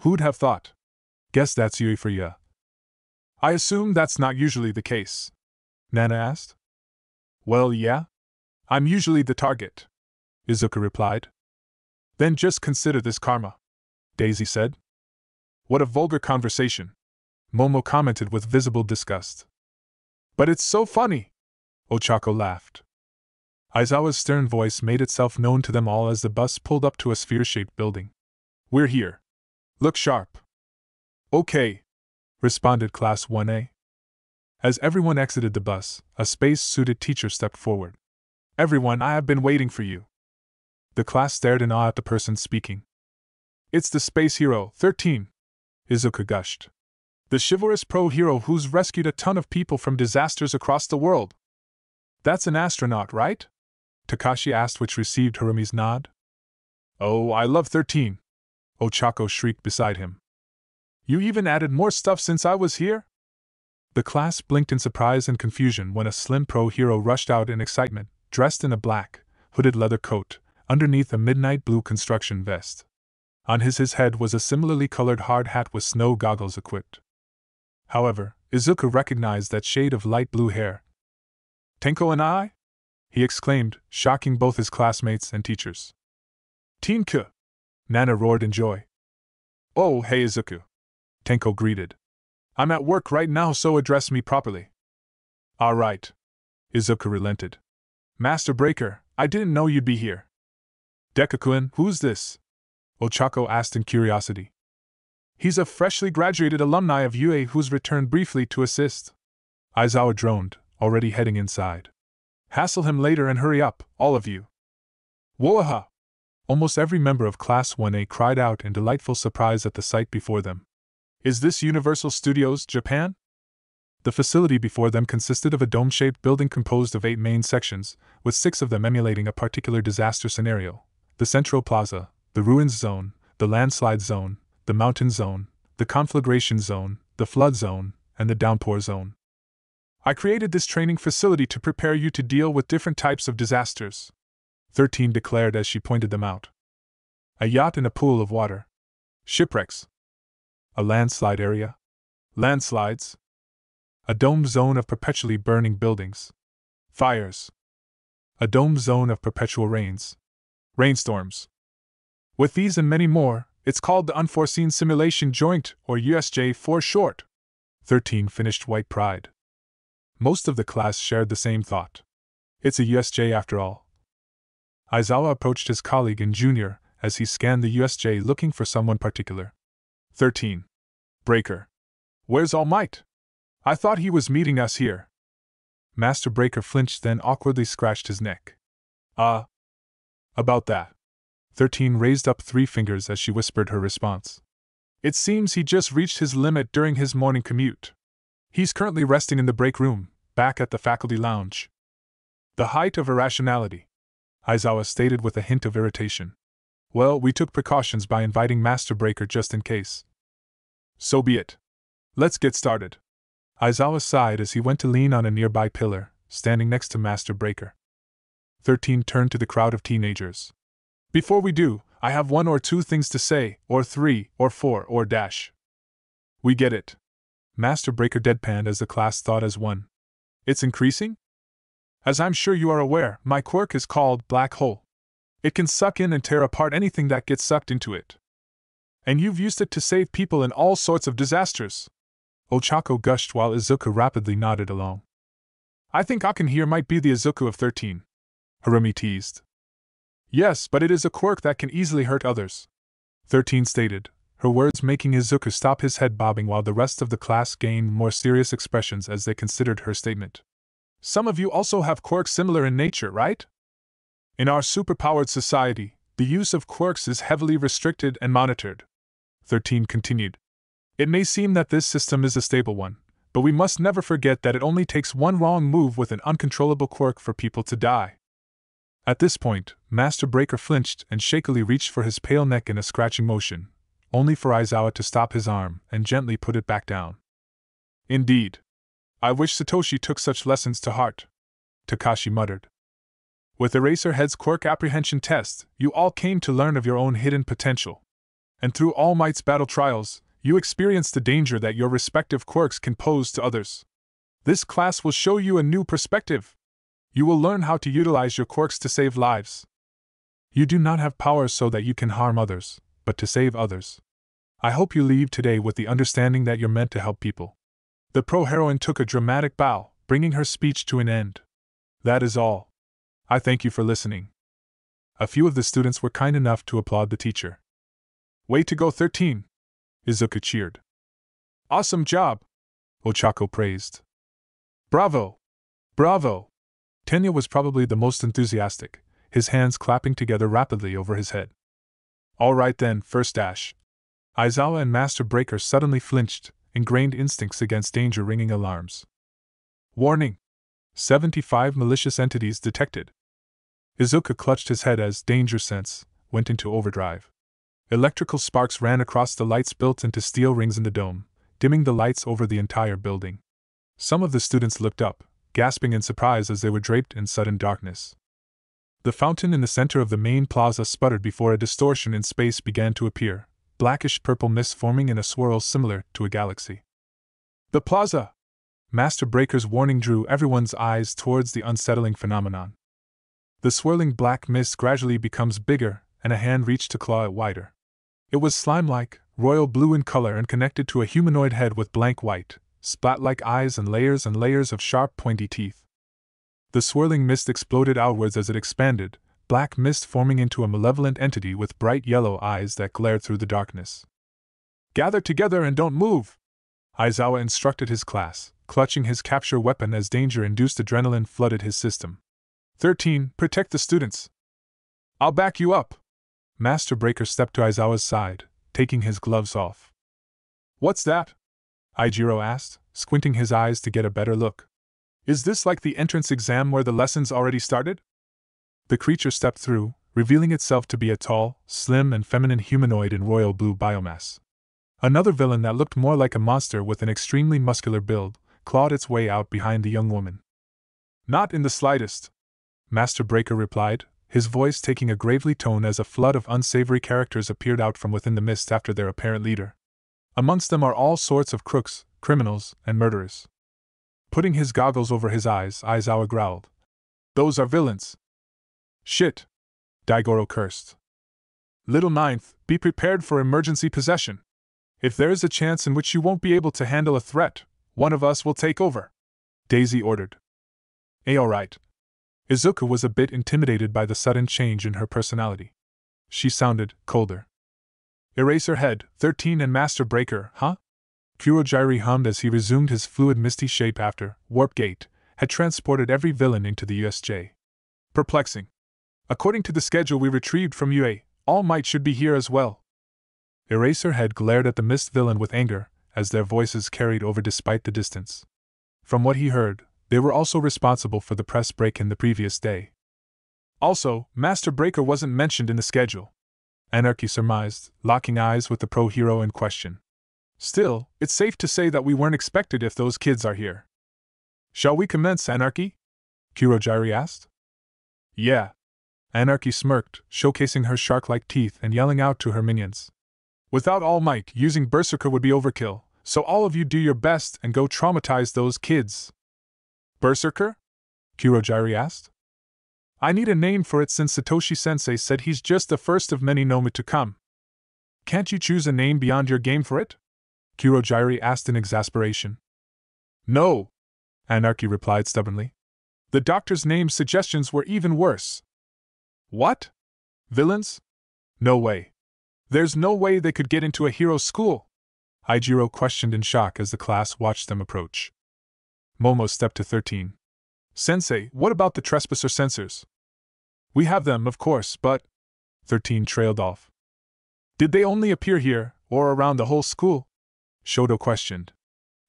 Who'd have thought? Guess that's Yui for ya. I assume that's not usually the case. Nana asked. Well, yeah. I'm usually the target, Izuka replied. Then just consider this karma, Daisy said. What a vulgar conversation, Momo commented with visible disgust. But it's so funny, Ochako laughed. Aizawa's stern voice made itself known to them all as the bus pulled up to a sphere shaped building. We're here. Look sharp. Okay, responded Class 1A. As everyone exited the bus, a space suited teacher stepped forward. Everyone, I have been waiting for you. The class stared in awe at the person speaking. It's the space hero, 13, Izuka gushed. The chivalrous pro hero who's rescued a ton of people from disasters across the world. That's an astronaut, right? Takashi asked, which received Harumi's nod. Oh, I love 13, Ochako shrieked beside him. You even added more stuff since I was here? The class blinked in surprise and confusion when a slim pro hero rushed out in excitement, dressed in a black, hooded leather coat, underneath a midnight blue construction vest. On his, his head was a similarly colored hard hat with snow goggles equipped. However, Izuku recognized that shade of light blue hair. Tenko and I? he exclaimed, shocking both his classmates and teachers. Tinku! Nana roared in joy. Oh, hey Izuku! Tenko greeted. I'm at work right now, so address me properly. All right. Izuka relented. Master Breaker, I didn't know you'd be here. Dekakuin, who's this? Ochako asked in curiosity. He's a freshly graduated alumni of UA who's returned briefly to assist. Aizawa droned, already heading inside. Hassle him later and hurry up, all of you. Woaha! Almost every member of Class 1A cried out in delightful surprise at the sight before them. Is this Universal Studios, Japan? The facility before them consisted of a dome shaped building composed of eight main sections, with six of them emulating a particular disaster scenario the Central Plaza, the Ruins Zone, the Landslide Zone, the Mountain Zone, the Conflagration Zone, the Flood Zone, and the Downpour Zone. I created this training facility to prepare you to deal with different types of disasters, 13 declared as she pointed them out. A yacht in a pool of water. Shipwrecks a landslide area. Landslides. A domed zone of perpetually burning buildings. Fires. A domed zone of perpetual rains. Rainstorms. With these and many more, it's called the Unforeseen Simulation Joint, or USJ for short. 13 finished White Pride. Most of the class shared the same thought. It's a USJ after all. Aizawa approached his colleague and junior as he scanned the USJ looking for someone particular. 13. Breaker. Where's All Might? I thought he was meeting us here. Master Breaker flinched, then awkwardly scratched his neck. Ah. Uh, about that. 13 raised up three fingers as she whispered her response. It seems he just reached his limit during his morning commute. He's currently resting in the break room, back at the faculty lounge. The height of irrationality, Aizawa stated with a hint of irritation. Well, we took precautions by inviting Master Breaker just in case. So be it. Let's get started. Aizawa sighed as he went to lean on a nearby pillar, standing next to Master Breaker. 13 turned to the crowd of teenagers. Before we do, I have one or two things to say, or three, or four, or dash. We get it. Master Breaker deadpanned as the class thought as one. It's increasing? As I'm sure you are aware, my quirk is called Black Hole. It can suck in and tear apart anything that gets sucked into it. And you've used it to save people in all sorts of disasters. Ochako gushed while Izuku rapidly nodded along. I think Akin here might be the Izuku of 13. Harumi teased. Yes, but it is a quirk that can easily hurt others. 13 stated, her words making Izuku stop his head bobbing while the rest of the class gained more serious expressions as they considered her statement. Some of you also have quirks similar in nature, right? In our superpowered society, the use of quirks is heavily restricted and monitored. 13 continued. It may seem that this system is a stable one, but we must never forget that it only takes one wrong move with an uncontrollable quirk for people to die. At this point, Master Breaker flinched and shakily reached for his pale neck in a scratching motion, only for Aizawa to stop his arm and gently put it back down. Indeed. I wish Satoshi took such lessons to heart. Takashi muttered. With Eraserhead's quirk apprehension test, you all came to learn of your own hidden potential. And through All Might's battle trials, you experienced the danger that your respective quirks can pose to others. This class will show you a new perspective. You will learn how to utilize your quirks to save lives. You do not have powers so that you can harm others, but to save others. I hope you leave today with the understanding that you're meant to help people. The pro heroine took a dramatic bow, bringing her speech to an end. That is all. I thank you for listening. A few of the students were kind enough to applaud the teacher. Way to go, 13! Izuka cheered. Awesome job! Ochako praised. Bravo! Bravo! Tenya was probably the most enthusiastic, his hands clapping together rapidly over his head. All right then, first dash. Aizawa and Master Breaker suddenly flinched, ingrained instincts against danger ringing alarms. Warning! 75 malicious entities detected. Izuka clutched his head as danger sense went into overdrive. Electrical sparks ran across the lights built into steel rings in the dome, dimming the lights over the entire building. Some of the students looked up, gasping in surprise as they were draped in sudden darkness. The fountain in the center of the main plaza sputtered before a distortion in space began to appear, blackish purple mist forming in a swirl similar to a galaxy. The plaza! Master Breaker's warning drew everyone's eyes towards the unsettling phenomenon. The swirling black mist gradually becomes bigger, and a hand reached to claw it wider. It was slime like, royal blue in color, and connected to a humanoid head with blank white, splat like eyes, and layers and layers of sharp, pointy teeth. The swirling mist exploded outwards as it expanded, black mist forming into a malevolent entity with bright yellow eyes that glared through the darkness. Gather together and don't move! Aizawa instructed his class, clutching his capture weapon as danger induced adrenaline flooded his system. 13. Protect the students. I'll back you up. Master Breaker stepped to Aizawa's side, taking his gloves off. What's that? Aijiro asked, squinting his eyes to get a better look. Is this like the entrance exam where the lessons already started? The creature stepped through, revealing itself to be a tall, slim, and feminine humanoid in royal blue biomass. Another villain that looked more like a monster with an extremely muscular build clawed its way out behind the young woman. Not in the slightest, Master Breaker replied, his voice taking a gravely tone as a flood of unsavory characters appeared out from within the mist after their apparent leader. Amongst them are all sorts of crooks, criminals, and murderers. Putting his goggles over his eyes, Aizawa growled. Those are villains. Shit. Daigoro cursed. Little Ninth, be prepared for emergency possession. If there is a chance in which you won't be able to handle a threat, one of us will take over. Daisy ordered. Hey, all right, Izuka was a bit intimidated by the sudden change in her personality. She sounded colder. Eraser Head, 13 and Master Breaker, huh? Kurogiri hummed as he resumed his fluid misty shape after Warp Gate had transported every villain into the USJ. Perplexing. According to the schedule we retrieved from UA, All Might should be here as well. Eraser Head glared at the mist villain with anger as their voices carried over despite the distance. From what he heard, they were also responsible for the press break in the previous day. Also, Master Breaker wasn't mentioned in the schedule. Anarchy surmised, locking eyes with the pro hero in question. Still, it's safe to say that we weren't expected if those kids are here. Shall we commence, Anarchy? Kirojiri asked. Yeah. Anarchy smirked, showcasing her shark like teeth and yelling out to her minions. Without all might, using Berserker would be overkill, so all of you do your best and go traumatize those kids. Berserker? Kurojiri asked. I need a name for it since Satoshi sensei said he's just the first of many Noma to come. Can't you choose a name beyond your game for it? Kurojiri asked in exasperation. No, Anarchy replied stubbornly. The doctor's name suggestions were even worse. What? Villains? No way. There's no way they could get into a hero school. Ijiro questioned in shock as the class watched them approach. Momo stepped to 13. Sensei, what about the trespasser sensors? We have them, of course, but. 13 trailed off. Did they only appear here, or around the whole school? Shoto questioned.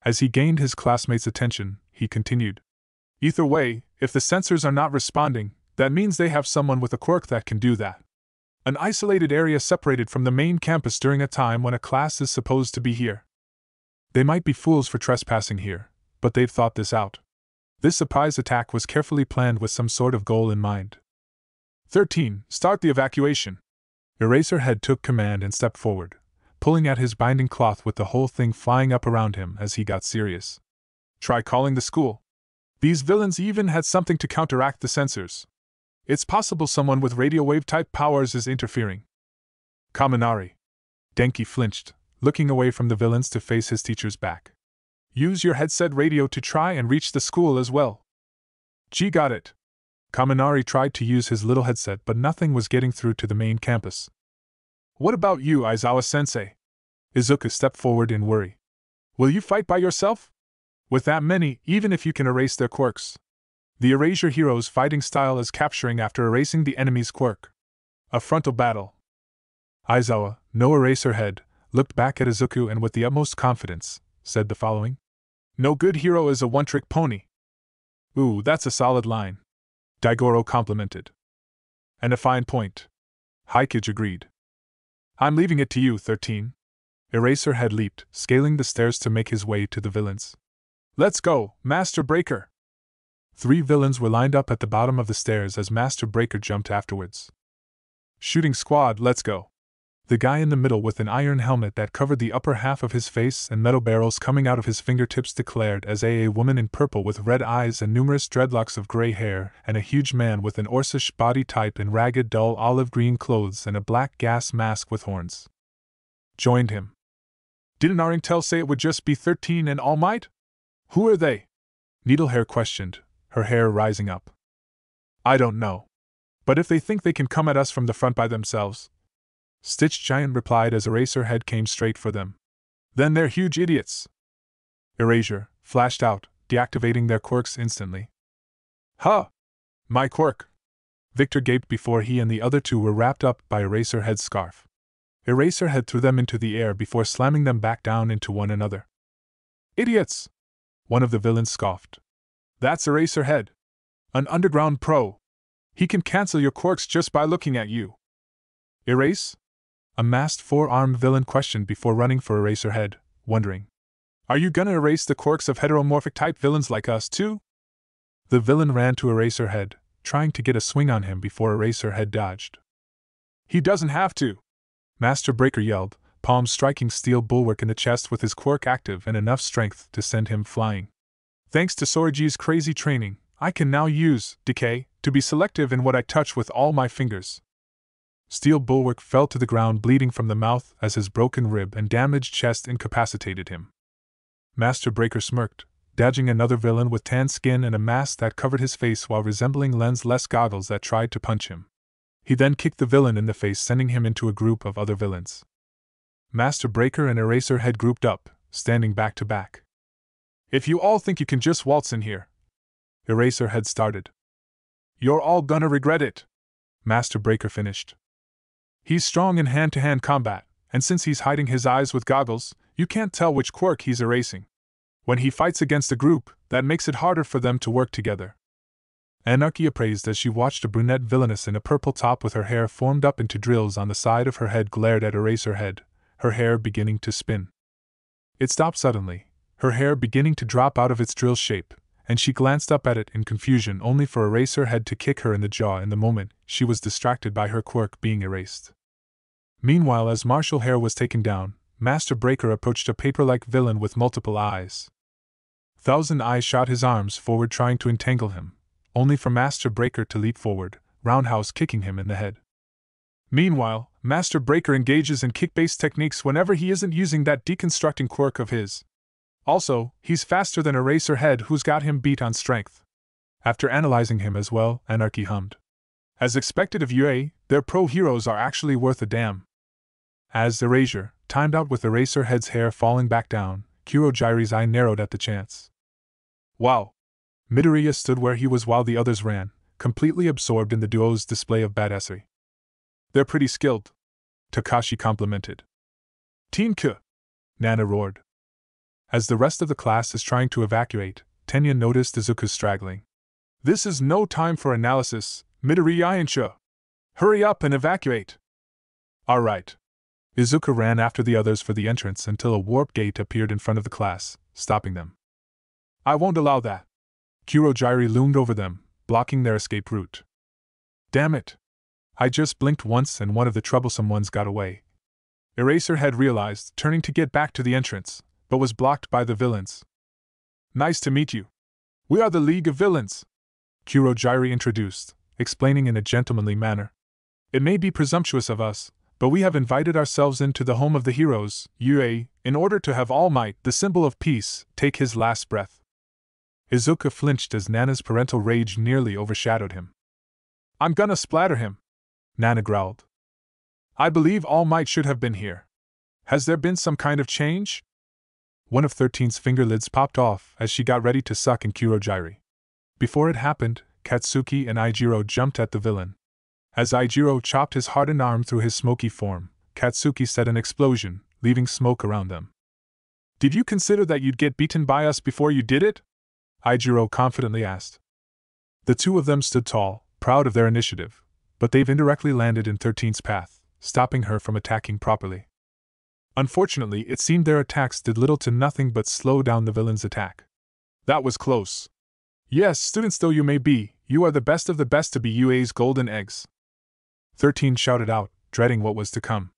As he gained his classmates' attention, he continued. Either way, if the sensors are not responding, that means they have someone with a quirk that can do that. An isolated area separated from the main campus during a time when a class is supposed to be here. They might be fools for trespassing here, but they've thought this out. This surprise attack was carefully planned with some sort of goal in mind. 13. Start the evacuation. Eraserhead took command and stepped forward, pulling at his binding cloth with the whole thing flying up around him as he got serious. Try calling the school. These villains even had something to counteract the sensors. It's possible someone with radio wave type powers is interfering. Kaminari. Denki flinched, looking away from the villains to face his teacher's back. Use your headset radio to try and reach the school as well. G got it. Kaminari tried to use his little headset, but nothing was getting through to the main campus. What about you, Aizawa sensei? Izuka stepped forward in worry. Will you fight by yourself? With that many, even if you can erase their quirks. The erasure hero's fighting style is capturing after erasing the enemy's quirk. A frontal battle. Aizawa, no eraser head, looked back at Izuku and with the utmost confidence, said the following no good hero is a one trick pony. Ooh, that's a solid line. Daigoro complimented. And a fine point. Haikage agreed. I'm leaving it to you, 13. Eraser had leaped, scaling the stairs to make his way to the villains. Let's go, Master Breaker! Three villains were lined up at the bottom of the stairs as Master Breaker jumped afterwards. Shooting squad, let's go the guy in the middle with an iron helmet that covered the upper half of his face and metal barrels coming out of his fingertips declared as a, a woman in purple with red eyes and numerous dreadlocks of gray hair, and a huge man with an orsish body type in ragged dull olive green clothes and a black gas mask with horns. Joined him. Didn't Arringtel say it would just be thirteen and all might? Who are they? Needlehair questioned, her hair rising up. I don't know. But if they think they can come at us from the front by themselves, Stitch Giant replied as Head came straight for them. Then they're huge idiots! Erasure flashed out, deactivating their quirks instantly. Huh! My quirk! Victor gaped before he and the other two were wrapped up by Head's scarf. Head threw them into the air before slamming them back down into one another. Idiots! One of the villains scoffed. That's Head, An underground pro! He can cancel your quirks just by looking at you. Erase? A masked four armed villain questioned before running for Eraserhead, wondering, Are you gonna erase the quirks of heteromorphic type villains like us, too? The villain ran to Eraserhead, trying to get a swing on him before Eraserhead dodged. He doesn't have to! Master Breaker yelled, palms striking steel bulwark in the chest with his quirk active and enough strength to send him flying. Thanks to Soriji's crazy training, I can now use decay to be selective in what I touch with all my fingers. Steel Bulwark fell to the ground bleeding from the mouth as his broken rib and damaged chest incapacitated him. Master Breaker smirked, dodging another villain with tan skin and a mask that covered his face while resembling lens-less goggles that tried to punch him. He then kicked the villain in the face sending him into a group of other villains. Master Breaker and Eraser had grouped up, standing back to back. If you all think you can just waltz in here. Eraser had started. You're all gonna regret it. Master Breaker finished. He's strong in hand to hand combat, and since he's hiding his eyes with goggles, you can't tell which quirk he's erasing. When he fights against a group, that makes it harder for them to work together. Anarchy appraised as she watched a brunette villainess in a purple top with her hair formed up into drills on the side of her head glared at Eraserhead, her hair beginning to spin. It stopped suddenly, her hair beginning to drop out of its drill shape, and she glanced up at it in confusion only for Eraserhead to kick her in the jaw in the moment she was distracted by her quirk being erased. Meanwhile, as Marshall Hare was taken down, Master Breaker approached a paper like villain with multiple eyes. Thousand Eyes shot his arms forward, trying to entangle him, only for Master Breaker to leap forward, roundhouse kicking him in the head. Meanwhile, Master Breaker engages in kick based techniques whenever he isn't using that deconstructing quirk of his. Also, he's faster than head who's got him beat on strength. After analyzing him as well, Anarchy hummed. As expected of UA, their pro heroes are actually worth a damn. As Erasure timed out with Head's hair falling back down, Kurogiri's eye narrowed at the chance. Wow! Midoriya stood where he was while the others ran, completely absorbed in the duo's display of badassery. They're pretty skilled, Takashi complimented. Team Ku! Nana roared. As the rest of the class is trying to evacuate, Tenya noticed Izuku straggling. This is no time for analysis, Midoriya Ainsha. Hurry up and evacuate. All right. Izuka ran after the others for the entrance until a warp gate appeared in front of the class, stopping them. I won't allow that. Kurojiri loomed over them, blocking their escape route. Damn it! I just blinked once and one of the troublesome ones got away. Eraser had realized, turning to get back to the entrance, but was blocked by the villains. Nice to meet you. We are the League of Villains. Kurojiri introduced, explaining in a gentlemanly manner. It may be presumptuous of us, but we have invited ourselves into the home of the heroes, Yue, in order to have All Might, the symbol of peace, take his last breath. Izuka flinched as Nana's parental rage nearly overshadowed him. I'm gonna splatter him, Nana growled. I believe All Might should have been here. Has there been some kind of change? One of Thirteen's fingerlids popped off as she got ready to suck in Kurojiri. Before it happened, Katsuki and Aijiro jumped at the villain, as Aijiro chopped his hardened arm through his smoky form, Katsuki set an explosion, leaving smoke around them. Did you consider that you'd get beaten by us before you did it? Aijiro confidently asked. The two of them stood tall, proud of their initiative, but they've indirectly landed in Thirteen's path, stopping her from attacking properly. Unfortunately, it seemed their attacks did little to nothing but slow down the villain's attack. That was close. Yes, students though you may be, you are the best of the best to be UA's golden eggs. Thirteen shouted out, dreading what was to come.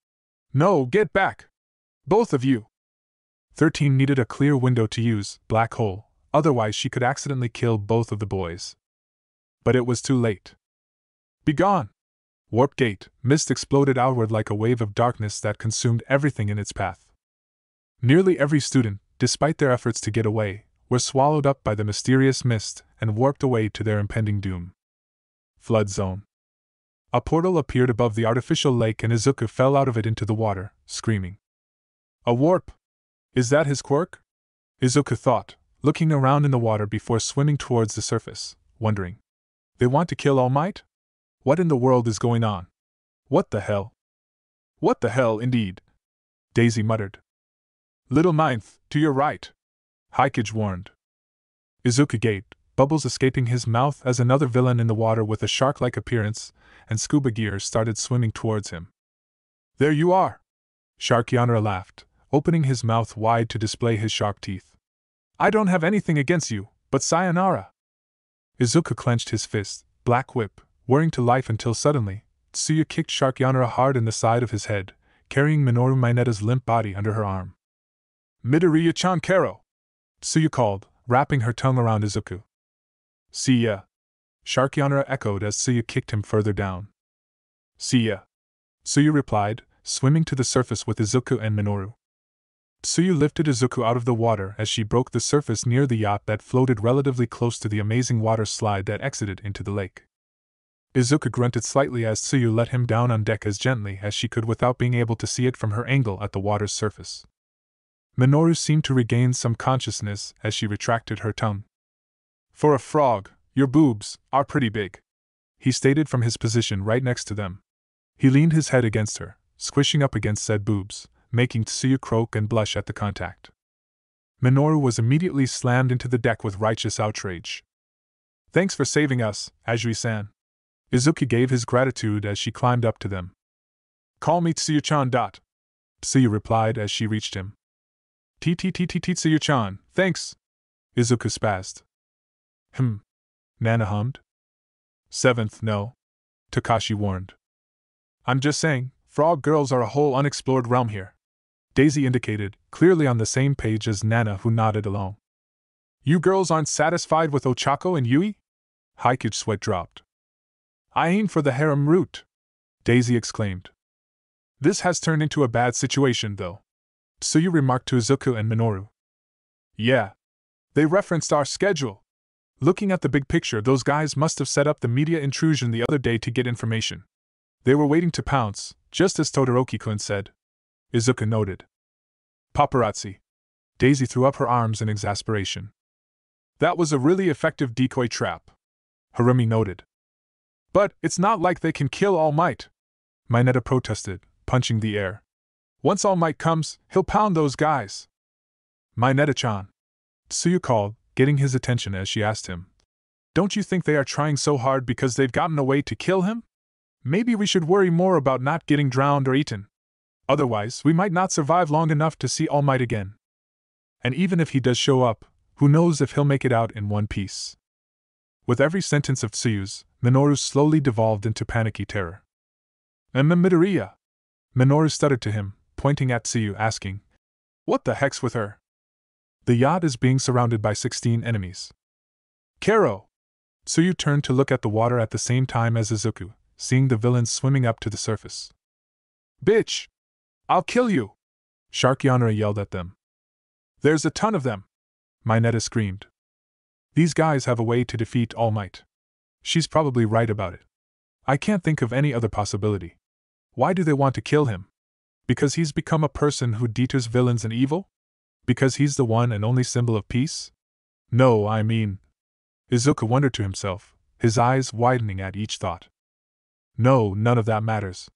No, get back! Both of you! Thirteen needed a clear window to use, black hole, otherwise she could accidentally kill both of the boys. But it was too late. Begone! Warp gate, mist exploded outward like a wave of darkness that consumed everything in its path. Nearly every student, despite their efforts to get away, were swallowed up by the mysterious mist and warped away to their impending doom. Flood Zone. A portal appeared above the artificial lake and Izuku fell out of it into the water, screaming. A warp! Is that his quirk? Izuku thought, looking around in the water before swimming towards the surface, wondering. They want to kill All Might? What in the world is going on? What the hell? What the hell, indeed? Daisy muttered. Little Ninth, to your right! Hikage warned. Izuku gaped bubbles escaping his mouth as another villain in the water with a shark like appearance and scuba gear started swimming towards him. There you are! Shark Yanra laughed, opening his mouth wide to display his shark teeth. I don't have anything against you, but sayonara! Izuka clenched his fist, black whip, whirring to life until suddenly, Tsuya kicked Shark Yanra hard in the side of his head, carrying Minoru Mineta's limp body under her arm. Midoriya Chankaro! Tsuya called, wrapping her tongue around Izuku. See ya. Sharkyanra echoed as Suya kicked him further down. See ya. Suya replied, swimming to the surface with Izuku and Minoru. Suya lifted Izuku out of the water as she broke the surface near the yacht that floated relatively close to the amazing water slide that exited into the lake. Izuku grunted slightly as Suya let him down on deck as gently as she could without being able to see it from her angle at the water's surface. Minoru seemed to regain some consciousness as she retracted her tongue. For a frog, your boobs are pretty big. He stated from his position right next to them. He leaned his head against her, squishing up against said boobs, making Tsuya croak and blush at the contact. Minoru was immediately slammed into the deck with righteous outrage. Thanks for saving us, Ajui-san. Izuki gave his gratitude as she climbed up to them. Call me Tsuyu-chan. Dot. Tsuyu replied as she reached him. T t t t Tsuyu-chan, thanks. Izuku spazzed. Hm. Nana hummed. Seventh, no. Takashi warned. I'm just saying, frog girls are a whole unexplored realm here. Daisy indicated, clearly on the same page as Nana, who nodded along. You girls aren't satisfied with Ochako and Yui? Heikichi's sweat dropped. I aim for the harem route, Daisy exclaimed. This has turned into a bad situation, though. Tsuyu remarked to Izuku and Minoru. Yeah. They referenced our schedule, Looking at the big picture, those guys must have set up the media intrusion the other day to get information. They were waiting to pounce, just as Todoroki kun said. Izuka noted. Paparazzi. Daisy threw up her arms in exasperation. That was a really effective decoy trap. Harumi noted. But it's not like they can kill All Might. Mineta protested, punching the air. Once All Might comes, he'll pound those guys. Mineta chan. Tsuyu called, getting his attention as she asked him, Don't you think they are trying so hard because they've gotten away to kill him? Maybe we should worry more about not getting drowned or eaten. Otherwise, we might not survive long enough to see All Might again. And even if he does show up, who knows if he'll make it out in one piece. With every sentence of Tsuyu's, Minoru slowly devolved into panicky terror. And Minoru stuttered to him, pointing at Tsuyu, asking, What the heck's with her? The yacht is being surrounded by 16 enemies. Karo, Tsuyu turned to look at the water at the same time as Izuku, seeing the villains swimming up to the surface. Bitch! I'll kill you! Shark Yanra yelled at them. There's a ton of them! Mineta screamed. These guys have a way to defeat All Might. She's probably right about it. I can't think of any other possibility. Why do they want to kill him? Because he's become a person who deters villains and evil? Because he's the one and only symbol of peace? No, I mean. Izuka wondered to himself, his eyes widening at each thought. No, none of that matters.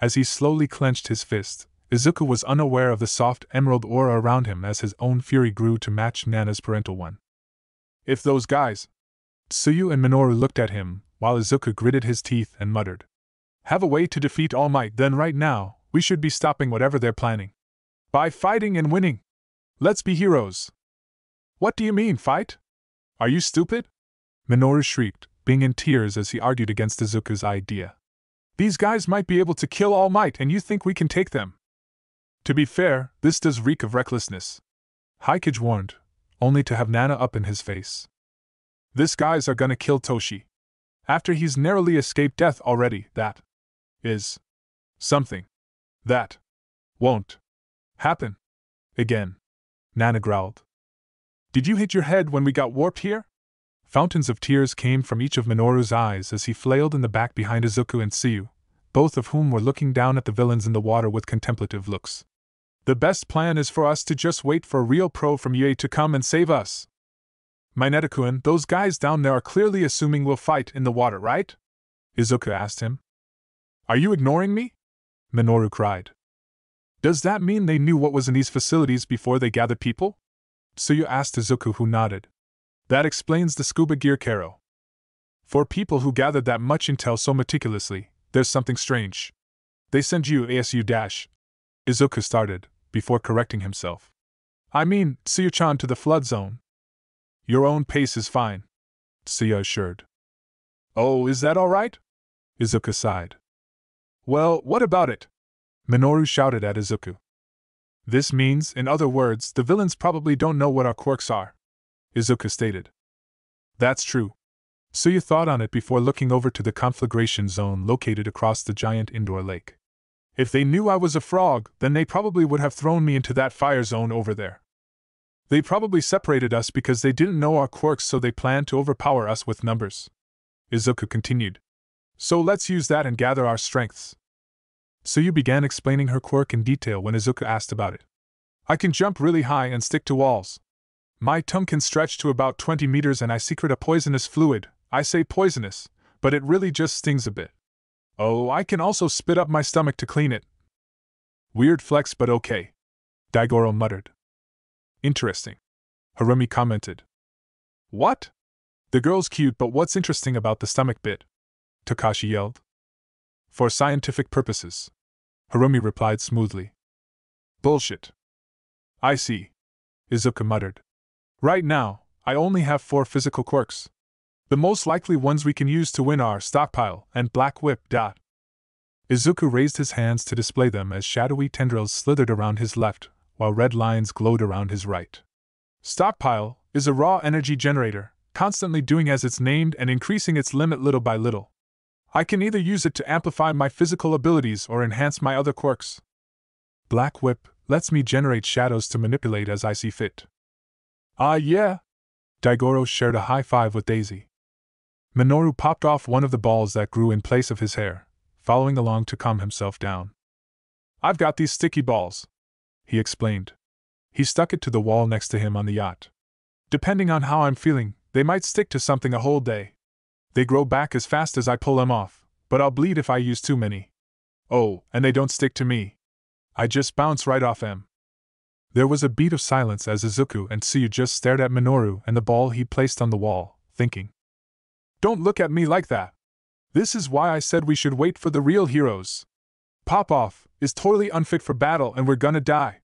As he slowly clenched his fist, Izuka was unaware of the soft emerald aura around him as his own fury grew to match Nana's parental one. If those guys. Tsuyu and Minoru looked at him, while Izuka gritted his teeth and muttered. Have a way to defeat All Might, then right now, we should be stopping whatever they're planning. By fighting and winning! Let's be heroes. What do you mean, fight? Are you stupid? Minoru shrieked, being in tears as he argued against Izuku's idea. These guys might be able to kill All Might, and you think we can take them. To be fair, this does reek of recklessness. Haikage warned, only to have Nana up in his face. This guys are gonna kill Toshi. After he's narrowly escaped death already, that is something that won't happen again. Nana growled. Did you hit your head when we got warped here? Fountains of tears came from each of Minoru's eyes as he flailed in the back behind Izuku and Siyu, both of whom were looking down at the villains in the water with contemplative looks. The best plan is for us to just wait for a real pro from Yue to come and save us. Minetakuin, those guys down there are clearly assuming we'll fight in the water, right? Izuku asked him. Are you ignoring me? Minoru cried. Does that mean they knew what was in these facilities before they gathered people? Suya asked Izuku, who nodded. That explains the scuba gear Karo. For people who gathered that much intel so meticulously, there's something strange. They send you ASU dash. Izuku started, before correcting himself. I mean, Suya-chan to the flood zone. Your own pace is fine, Suya assured. Oh, is that all right? Izuka sighed. Well, what about it? Minoru shouted at Izuku. This means, in other words, the villains probably don't know what our quirks are, Izuka stated. That's true. So you thought on it before looking over to the conflagration zone located across the giant indoor lake. If they knew I was a frog, then they probably would have thrown me into that fire zone over there. They probably separated us because they didn't know our quirks, so they planned to overpower us with numbers. Izuku continued. So let's use that and gather our strengths. Suyu began explaining her quirk in detail when Izuka asked about it. I can jump really high and stick to walls. My tongue can stretch to about 20 meters and I secret a poisonous fluid. I say poisonous, but it really just stings a bit. Oh, I can also spit up my stomach to clean it. Weird flex, but okay. Daigoro muttered. Interesting. Harumi commented. What? The girl's cute, but what's interesting about the stomach bit? Takashi yelled. For scientific purposes. Harumi replied smoothly. Bullshit. I see. Izuka muttered. Right now, I only have four physical quirks. The most likely ones we can use to win are Stockpile and Black Whip. Dot. Izuku raised his hands to display them as shadowy tendrils slithered around his left, while red lines glowed around his right. Stockpile is a raw energy generator, constantly doing as it's named and increasing its limit little by little. I can either use it to amplify my physical abilities or enhance my other quirks. Black Whip lets me generate shadows to manipulate as I see fit. Ah, yeah! Daigoro shared a high five with Daisy. Minoru popped off one of the balls that grew in place of his hair, following along to calm himself down. I've got these sticky balls, he explained. He stuck it to the wall next to him on the yacht. Depending on how I'm feeling, they might stick to something a whole day. They grow back as fast as I pull them off, but I'll bleed if I use too many. Oh, and they don't stick to me. I just bounce right off them. There was a beat of silence as Izuku and Tsuyu just stared at Minoru and the ball he placed on the wall, thinking. Don't look at me like that. This is why I said we should wait for the real heroes. Pop off is totally unfit for battle and we're gonna die.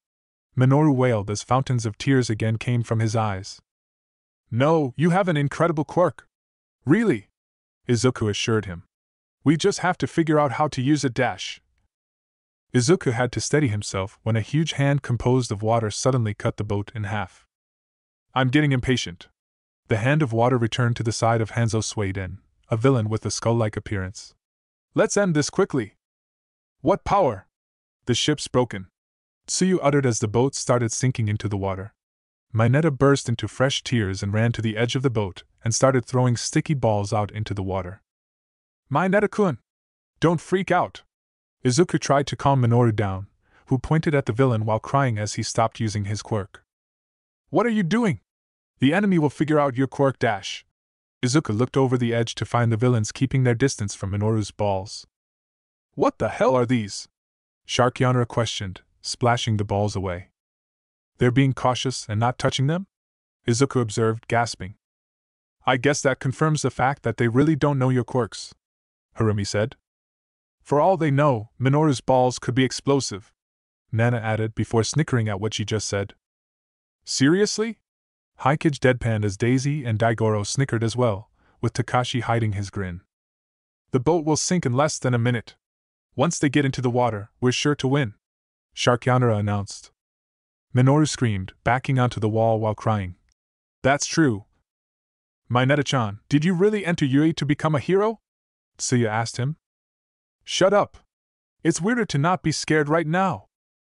Minoru wailed as fountains of tears again came from his eyes. No, you have an incredible quirk. Really? Izuku assured him. We just have to figure out how to use a dash. Izuku had to steady himself when a huge hand composed of water suddenly cut the boat in half. I'm getting impatient. The hand of water returned to the side of Hanzo Suiden, a villain with a skull like appearance. Let's end this quickly. What power! The ship's broken. Tsuyu uttered as the boat started sinking into the water. Minetta burst into fresh tears and ran to the edge of the boat and started throwing sticky balls out into the water. Minetta kun! Don't freak out! Izuku tried to calm Minoru down, who pointed at the villain while crying as he stopped using his quirk. What are you doing? The enemy will figure out your quirk dash. Izuka looked over the edge to find the villains keeping their distance from Minoru's balls. What the hell are these? Shark questioned, splashing the balls away. They're being cautious and not touching them? Izuku observed, gasping. I guess that confirms the fact that they really don't know your quirks, Harumi said. For all they know, Minoru's balls could be explosive, Nana added before snickering at what she just said. Seriously? Haikage deadpanned as Daisy and Daigoro snickered as well, with Takashi hiding his grin. The boat will sink in less than a minute. Once they get into the water, we're sure to win, Shark announced. Minoru screamed, backing onto the wall while crying. That's true. Mineta chan, did you really enter Yuri to become a hero? Tsuya asked him. Shut up. It's weirder to not be scared right now.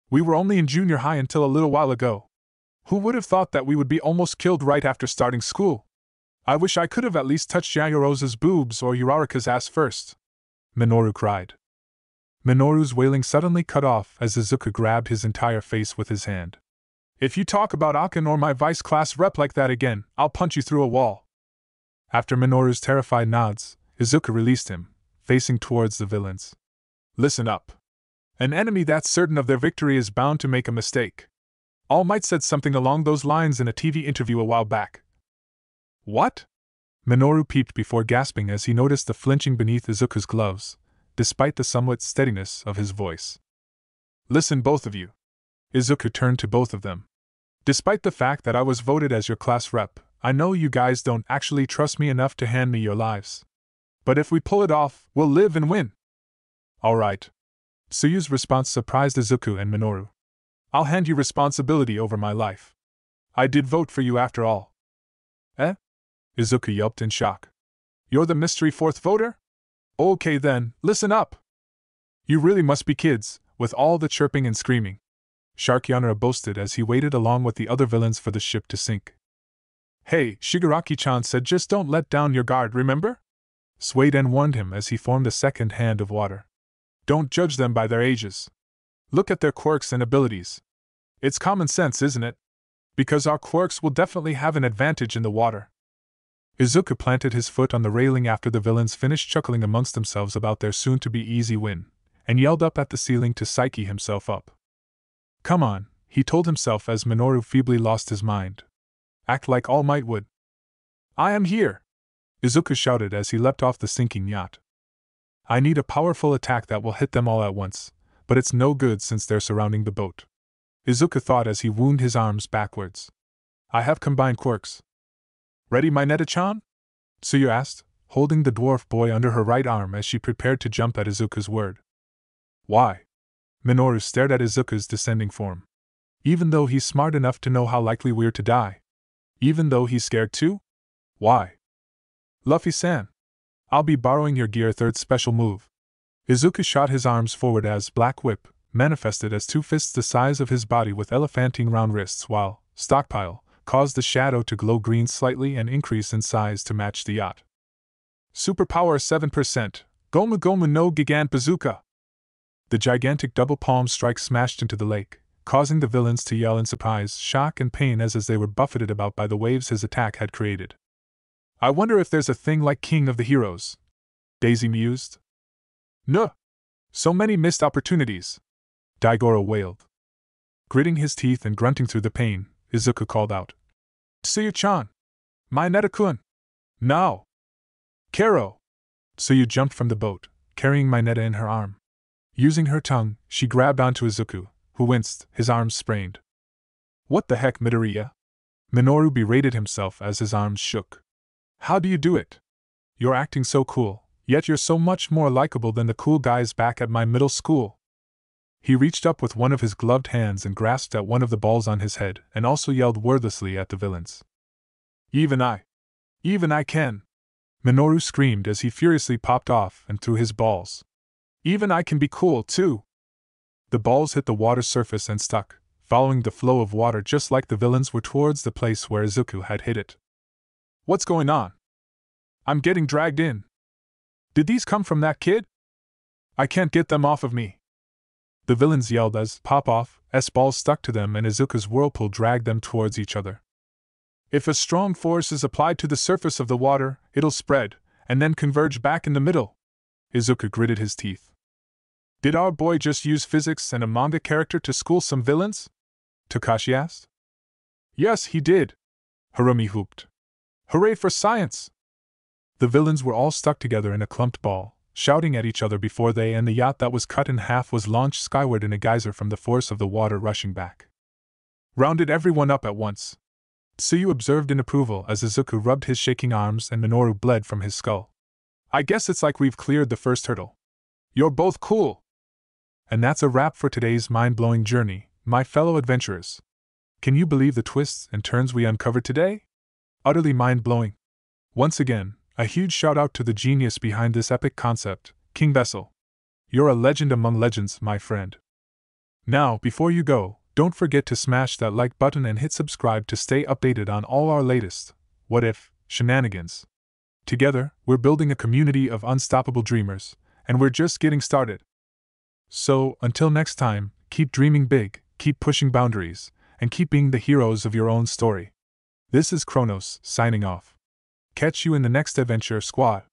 We were only in junior high until a little while ago. Who would have thought that we would be almost killed right after starting school? I wish I could have at least touched Yagoroza's boobs or Urarika's ass first. Minoru cried. Minoru's wailing suddenly cut off as Izuka grabbed his entire face with his hand. If you talk about Aken or my vice class rep like that again, I'll punch you through a wall. After Minoru's terrified nods, Izuka released him, facing towards the villains. Listen up. An enemy that's certain of their victory is bound to make a mistake. All Might said something along those lines in a TV interview a while back. What? Minoru peeped before gasping as he noticed the flinching beneath Izuka's gloves, despite the somewhat steadiness of his voice. Listen, both of you. Izuka turned to both of them. Despite the fact that I was voted as your class rep, I know you guys don't actually trust me enough to hand me your lives. But if we pull it off, we'll live and win. All right. Suyu's response surprised Izuku and Minoru. I'll hand you responsibility over my life. I did vote for you after all. Eh? Izuku yelped in shock. You're the mystery fourth voter? Okay then, listen up. You really must be kids, with all the chirping and screaming. Sharkyanra boasted as he waited along with the other villains for the ship to sink. Hey, Shigaraki chan said just don't let down your guard, remember? Sueden warned him as he formed a second hand of water. Don't judge them by their ages. Look at their quirks and abilities. It's common sense, isn't it? Because our quirks will definitely have an advantage in the water. Izuka planted his foot on the railing after the villains finished chuckling amongst themselves about their soon to be easy win, and yelled up at the ceiling to psyche himself up. Come on, he told himself as Minoru feebly lost his mind. Act like All Might would. I am here! Izuka shouted as he leapt off the sinking yacht. I need a powerful attack that will hit them all at once, but it's no good since they're surrounding the boat. Izuka thought as he wound his arms backwards. I have combined quirks. Ready, my neta Tsuyu Suyu asked, holding the dwarf boy under her right arm as she prepared to jump at Izuka's word. Why? Minoru stared at Izuka's descending form. Even though he's smart enough to know how likely we're to die. Even though he's scared too? Why? Luffy san. I'll be borrowing your gear third special move. Izuka shot his arms forward as Black Whip, manifested as two fists the size of his body with elephantine round wrists, while Stockpile caused the shadow to glow green slightly and increase in size to match the yacht. Superpower 7%, Gomu Gomu no Gigant Bazooka! the gigantic double palm strike smashed into the lake, causing the villains to yell in surprise, shock, and pain as, as they were buffeted about by the waves his attack had created. I wonder if there's a thing like King of the Heroes. Daisy mused. No! So many missed opportunities! Daigoro wailed. Gritting his teeth and grunting through the pain, Izuku called out. Tsuyu-chan! My Netta-kun! Now! Kero! Tsuyu jumped from the boat, carrying Mineta in her arm. Using her tongue, she grabbed onto Izuku, who winced, his arms sprained. What the heck, Midoriya? Minoru berated himself as his arms shook. How do you do it? You're acting so cool, yet you're so much more likable than the cool guys back at my middle school. He reached up with one of his gloved hands and grasped at one of the balls on his head, and also yelled wordlessly at the villains. Even I. Even I can. Minoru screamed as he furiously popped off and threw his balls. Even I can be cool, too. The balls hit the water surface and stuck, following the flow of water just like the villains were towards the place where Izuku had hit it. What's going on? I'm getting dragged in. Did these come from that kid? I can't get them off of me. The villains yelled as pop off S balls stuck to them and Izuka's whirlpool dragged them towards each other. If a strong force is applied to the surface of the water, it'll spread, and then converge back in the middle. Izuka gritted his teeth. Did our boy just use physics and a manga character to school some villains? Takashi asked. Yes, he did. Harumi whooped. Hooray for science! The villains were all stuck together in a clumped ball, shouting at each other before they and the yacht that was cut in half was launched skyward in a geyser from the force of the water rushing back. Rounded everyone up at once. Tsuyu observed in approval as Izuku rubbed his shaking arms and Minoru bled from his skull. I guess it's like we've cleared the first hurdle. You're both cool, and that's a wrap for today's mind blowing journey, my fellow adventurers. Can you believe the twists and turns we uncovered today? Utterly mind blowing. Once again, a huge shout out to the genius behind this epic concept, King Vessel. You're a legend among legends, my friend. Now, before you go, don't forget to smash that like button and hit subscribe to stay updated on all our latest, what if, shenanigans. Together, we're building a community of unstoppable dreamers, and we're just getting started. So, until next time, keep dreaming big, keep pushing boundaries, and keep being the heroes of your own story. This is Kronos, signing off. Catch you in the next adventure, squad.